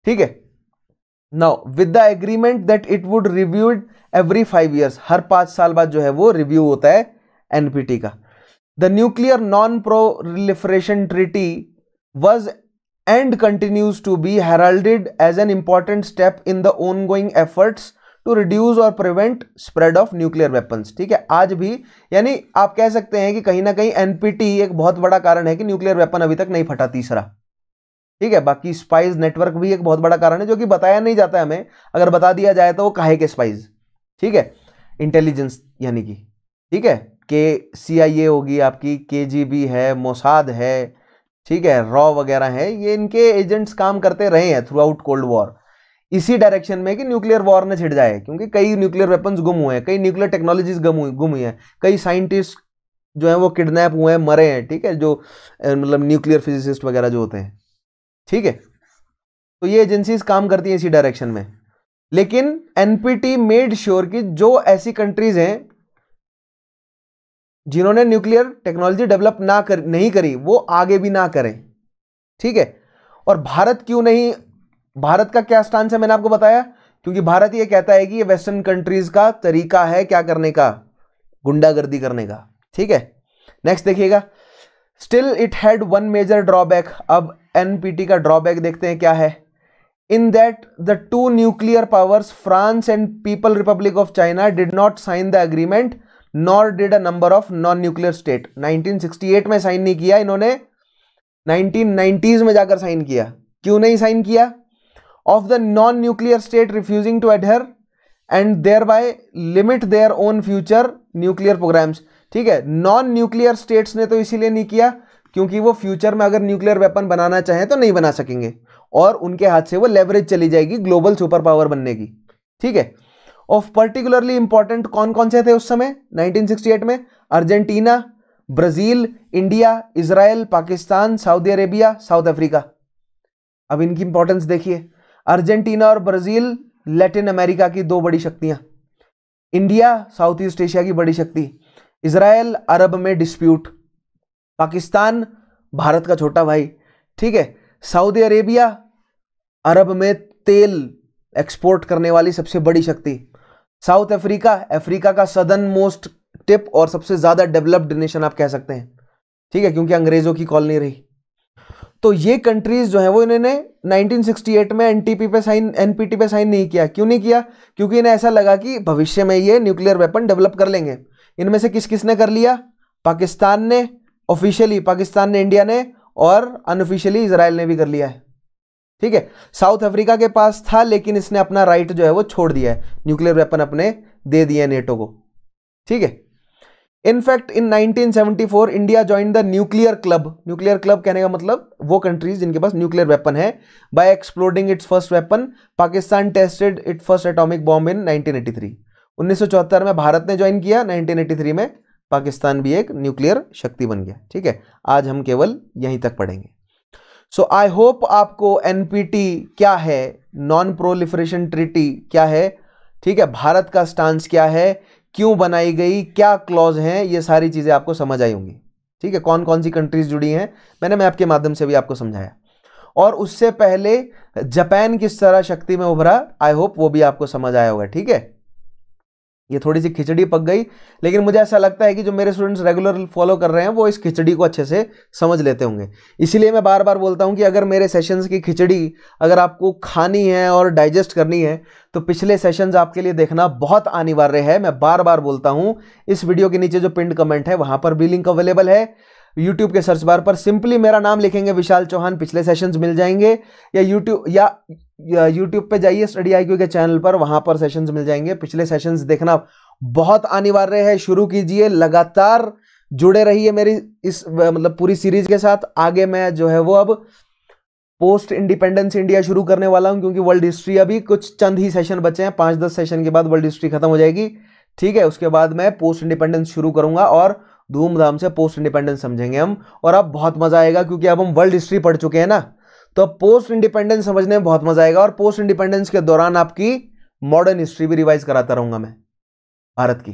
ठीक है now with the agreement that it would reviewed every five years हर पांच साल बाद जो है वो रिव्यू होता है एनपीटी का the nuclear non proliferation treaty was and continues to be heralded as an important step in the ongoing efforts to reduce or prevent spread of nuclear weapons ठीक है आज भी यानी आप कह सकते हैं कि कहीं ना कहीं एनपीटी एक बहुत बड़ा कारण है कि न्यूक्लियर वेपन अभी तक नहीं फटा तीसरा ठीक है बाकी स्पाइस नेटवर्क भी एक बहुत बड़ा कारण है जो कि बताया नहीं जाता है हमें अगर बता दिया जाए तो वो काहे के स्पाइस ठीक है इंटेलिजेंस यानी कि ठीक है के सी आई ए होगी आपकी के जी बी है मोसाद है ठीक है रॉ वगैरह है ये इनके एजेंट्स काम करते रहे हैं थ्रू आउट कोल्ड वॉर इसी डायरेक्शन में कि न्यूक्लियर वॉर ने छिड़ जाए क्योंकि कई न्यूक्लियर वेपन्स गुम हुए हैं कई न्यूक्लियर टेक्नोलॉजीज गुम हुई गुम हुई हैं कई साइंटिस्ट जो हैं वो किडनैप हुए हैं मरे हैं ठीक है जो मतलब न्यूक्लियर फिजिसिस्ट वगैरह जो होते हैं ठीक है तो ये एजेंसीज काम करती हैं इसी डायरेक्शन में लेकिन एनपीटी मेड श्योर कि जो ऐसी कंट्रीज हैं जिन्होंने न्यूक्लियर टेक्नोलॉजी डेवलप ना कर नहीं करी वो आगे भी ना करें ठीक है और भारत क्यों नहीं भारत का क्या स्टांस है मैंने आपको बताया क्योंकि भारत ये कहता है कि ये वेस्टर्न कंट्रीज का तरीका है क्या करने का गुंडागर्दी करने का ठीक है नेक्स्ट देखिएगा still it had one major drawback अब एनपीटी का ड्रॉबैक देखते हैं क्या है in that the two nuclear powers France and people Republic of China did not sign the agreement nor did a number of non nuclear state 1968 में sign नहीं किया इन्होंने 1990s में जाकर साइन किया क्यों नहीं साइन किया of the non nuclear state refusing to adhere and thereby limit their own future nuclear programmes ठीक है नॉन न्यूक्लियर स्टेट्स ने तो इसीलिए नहीं किया क्योंकि वो फ्यूचर में अगर न्यूक्लियर वेपन बनाना चाहें तो नहीं बना सकेंगे और उनके हाथ से वो लेवरेज चली जाएगी ग्लोबल सुपर पावर बनने की ठीक है ऑफ पर्टिकुलरली इंपॉर्टेंट कौन कौन से थे उस समय 1968 में Argentina Brazil India Israel Pakistan Saudi Arabia South Africa अब इनकी इंपॉर्टेंस देखिए अर्जेंटीना और ब्राजील लैटिन अमेरिका की दो बड़ी शक्तियां इंडिया साउथ ईस्ट एशिया की बड़ी शक्ति इसराइल अरब में डिस्प्यूट पाकिस्तान भारत का छोटा भाई ठीक है सऊदी अरेबिया अरब में तेल एक्सपोर्ट करने वाली सबसे बड़ी शक्ति साउथ अफ्रीका अफ्रीका का सदन मोस्ट टिप और सबसे ज़्यादा डेवलप्ड नेशन आप कह सकते हैं ठीक है क्योंकि अंग्रेज़ों की कॉलोनी रही तो ये कंट्रीज़ जो हैं वो इन्होंने 1968 में एनटीपी पे साइन एनपीटी पे साइन नहीं किया क्यों नहीं किया क्योंकि इन्हें ऐसा लगा कि भविष्य में ये न्यूक्लियर वेपन डेवलप कर लेंगे इनमें से किस किस ने कर लिया पाकिस्तान ने ऑफिशियली पाकिस्तान ने इंडिया ने और अनऑफिशियली इसराइल ने भी कर लिया है ठीक है साउथ अफ्रीका के पास था लेकिन इसने अपना राइट जो है वो छोड़ दिया है न्यूक्लियर वेपन अपने दे दिए नेटो को ठीक है in fact in 1974 India join the nuclear club nuclear club कहने का मतलब वो कंट्रीज जिनके पास न्यूक्लियर वेपन है by exploding its first weapon Pakistan tested it first atomic bomb in 1983 1974 में भारत ने ज्वाइन किया 1983 में पाकिस्तान भी एक न्यूक्लियर शक्ति बन गया ठीक है आज हम केवल यहीं तक पढ़ेंगे सो आई होप आपको एन क्या है नॉन प्रोलिफरेशन ट्रिटी क्या है ठीक है भारत का स्टांस क्या है क्यों बनाई गई क्या क्लॉज हैं ये सारी चीज़ें आपको समझ आई होंगी ठीक है कौन कौन सी कंट्रीज जुड़ी हैं मैंने मैं आपके माध्यम से भी आपको समझाया और उससे पहले जापान किस तरह शक्ति में उभरा आई होप वो भी आपको समझ आया होगा ठीक है ये थोड़ी सी खिचड़ी पक गई लेकिन मुझे ऐसा लगता है कि जो मेरे स्टूडेंट्स रेगुलर फॉलो कर रहे हैं वो इस खिचड़ी को अच्छे से समझ लेते होंगे इसीलिए मैं बार बार बोलता हूँ कि अगर मेरे सेशंस की खिचड़ी अगर आपको खानी है और डाइजेस्ट करनी है तो पिछले सेशंस आपके लिए देखना बहुत अनिवार्य है मैं बार बार बोलता हूँ इस वीडियो के नीचे जो पिंड कमेंट है वहाँ पर भी लिंक अवेलेबल है यूट्यूब के सर्च बार पर सिंपली मेरा नाम लिखेंगे विशाल चौहान पिछले सेशंस मिल जाएंगे या यूट्यूब या यूट्यूब पे जाइए स्टडी आई के चैनल पर वहाँ पर सेशंस मिल जाएंगे पिछले सेशंस देखना बहुत अनिवार्य है शुरू कीजिए लगातार जुड़े रहिए मेरी इस मतलब पूरी सीरीज के साथ आगे मैं जो है वो अब पोस्ट इंडिपेंडेंस इंडिया शुरू करने वाला हूँ क्योंकि वर्ल्ड हिस्ट्री अभी कुछ चंद ही सेशन बचे हैं पाँच दस सेशन के बाद वर्ल्ड हिस्ट्री खत्म हो जाएगी ठीक है उसके बाद मैं पोस्ट इंडिपेंडेंस शुरू करूँगा और धूमधाम से पोस्ट इंडिपेंडेंस समझेंगे हम और अब बहुत मज़ा आएगा क्योंकि अब हम वर्ल्ड हिस्ट्री पढ़ चुके हैं ना तो पोस्ट इंडिपेंडेंस समझने में बहुत मजा आएगा और पोस्ट इंडिपेंडेंस के दौरान आपकी मॉडर्न हिस्ट्री भी रिवाइज कराता रहूंगा मैं भारत की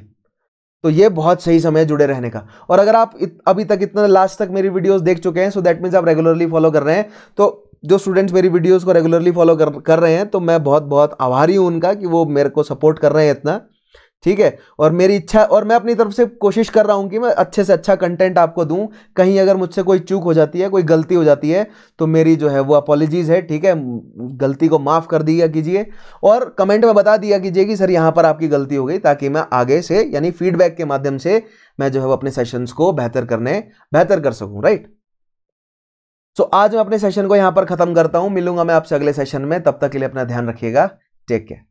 तो ये बहुत सही समय जुड़े रहने का और अगर आप इत, अभी तक इतना लास्ट तक मेरी वीडियोस देख चुके हैं सो दैट मीन्स आप रेगुलरली फॉलो कर रहे हैं तो जो स्टूडेंट्स मेरी वीडियोस को रेगुलरली फॉलो कर, कर रहे हैं तो मैं बहुत बहुत आभारी हूं उनका कि वो मेरे को सपोर्ट कर रहे हैं इतना ठीक है और मेरी इच्छा और मैं अपनी तरफ से कोशिश कर रहा हूँ कि मैं अच्छे से अच्छा कंटेंट आपको दूँ कहीं अगर मुझसे कोई चूक हो जाती है कोई गलती हो जाती है तो मेरी जो है वो अपॉलोजीज़ है ठीक है गलती को माफ़ कर दिया कीजिए और कमेंट में बता दिया कीजिए कि सर यहाँ पर आपकी गलती हो गई ताकि मैं आगे से यानी फीडबैक के माध्यम से मैं जो है वो अपने सेशंस को बेहतर करने बेहतर कर सकूँ राइट सो so, आज मैं अपने सेशन को यहाँ पर ख़त्म करता हूँ मिलूंगा मैं आपसे अगले सेशन में तब तक के लिए अपना ध्यान रखिएगा टेक केयर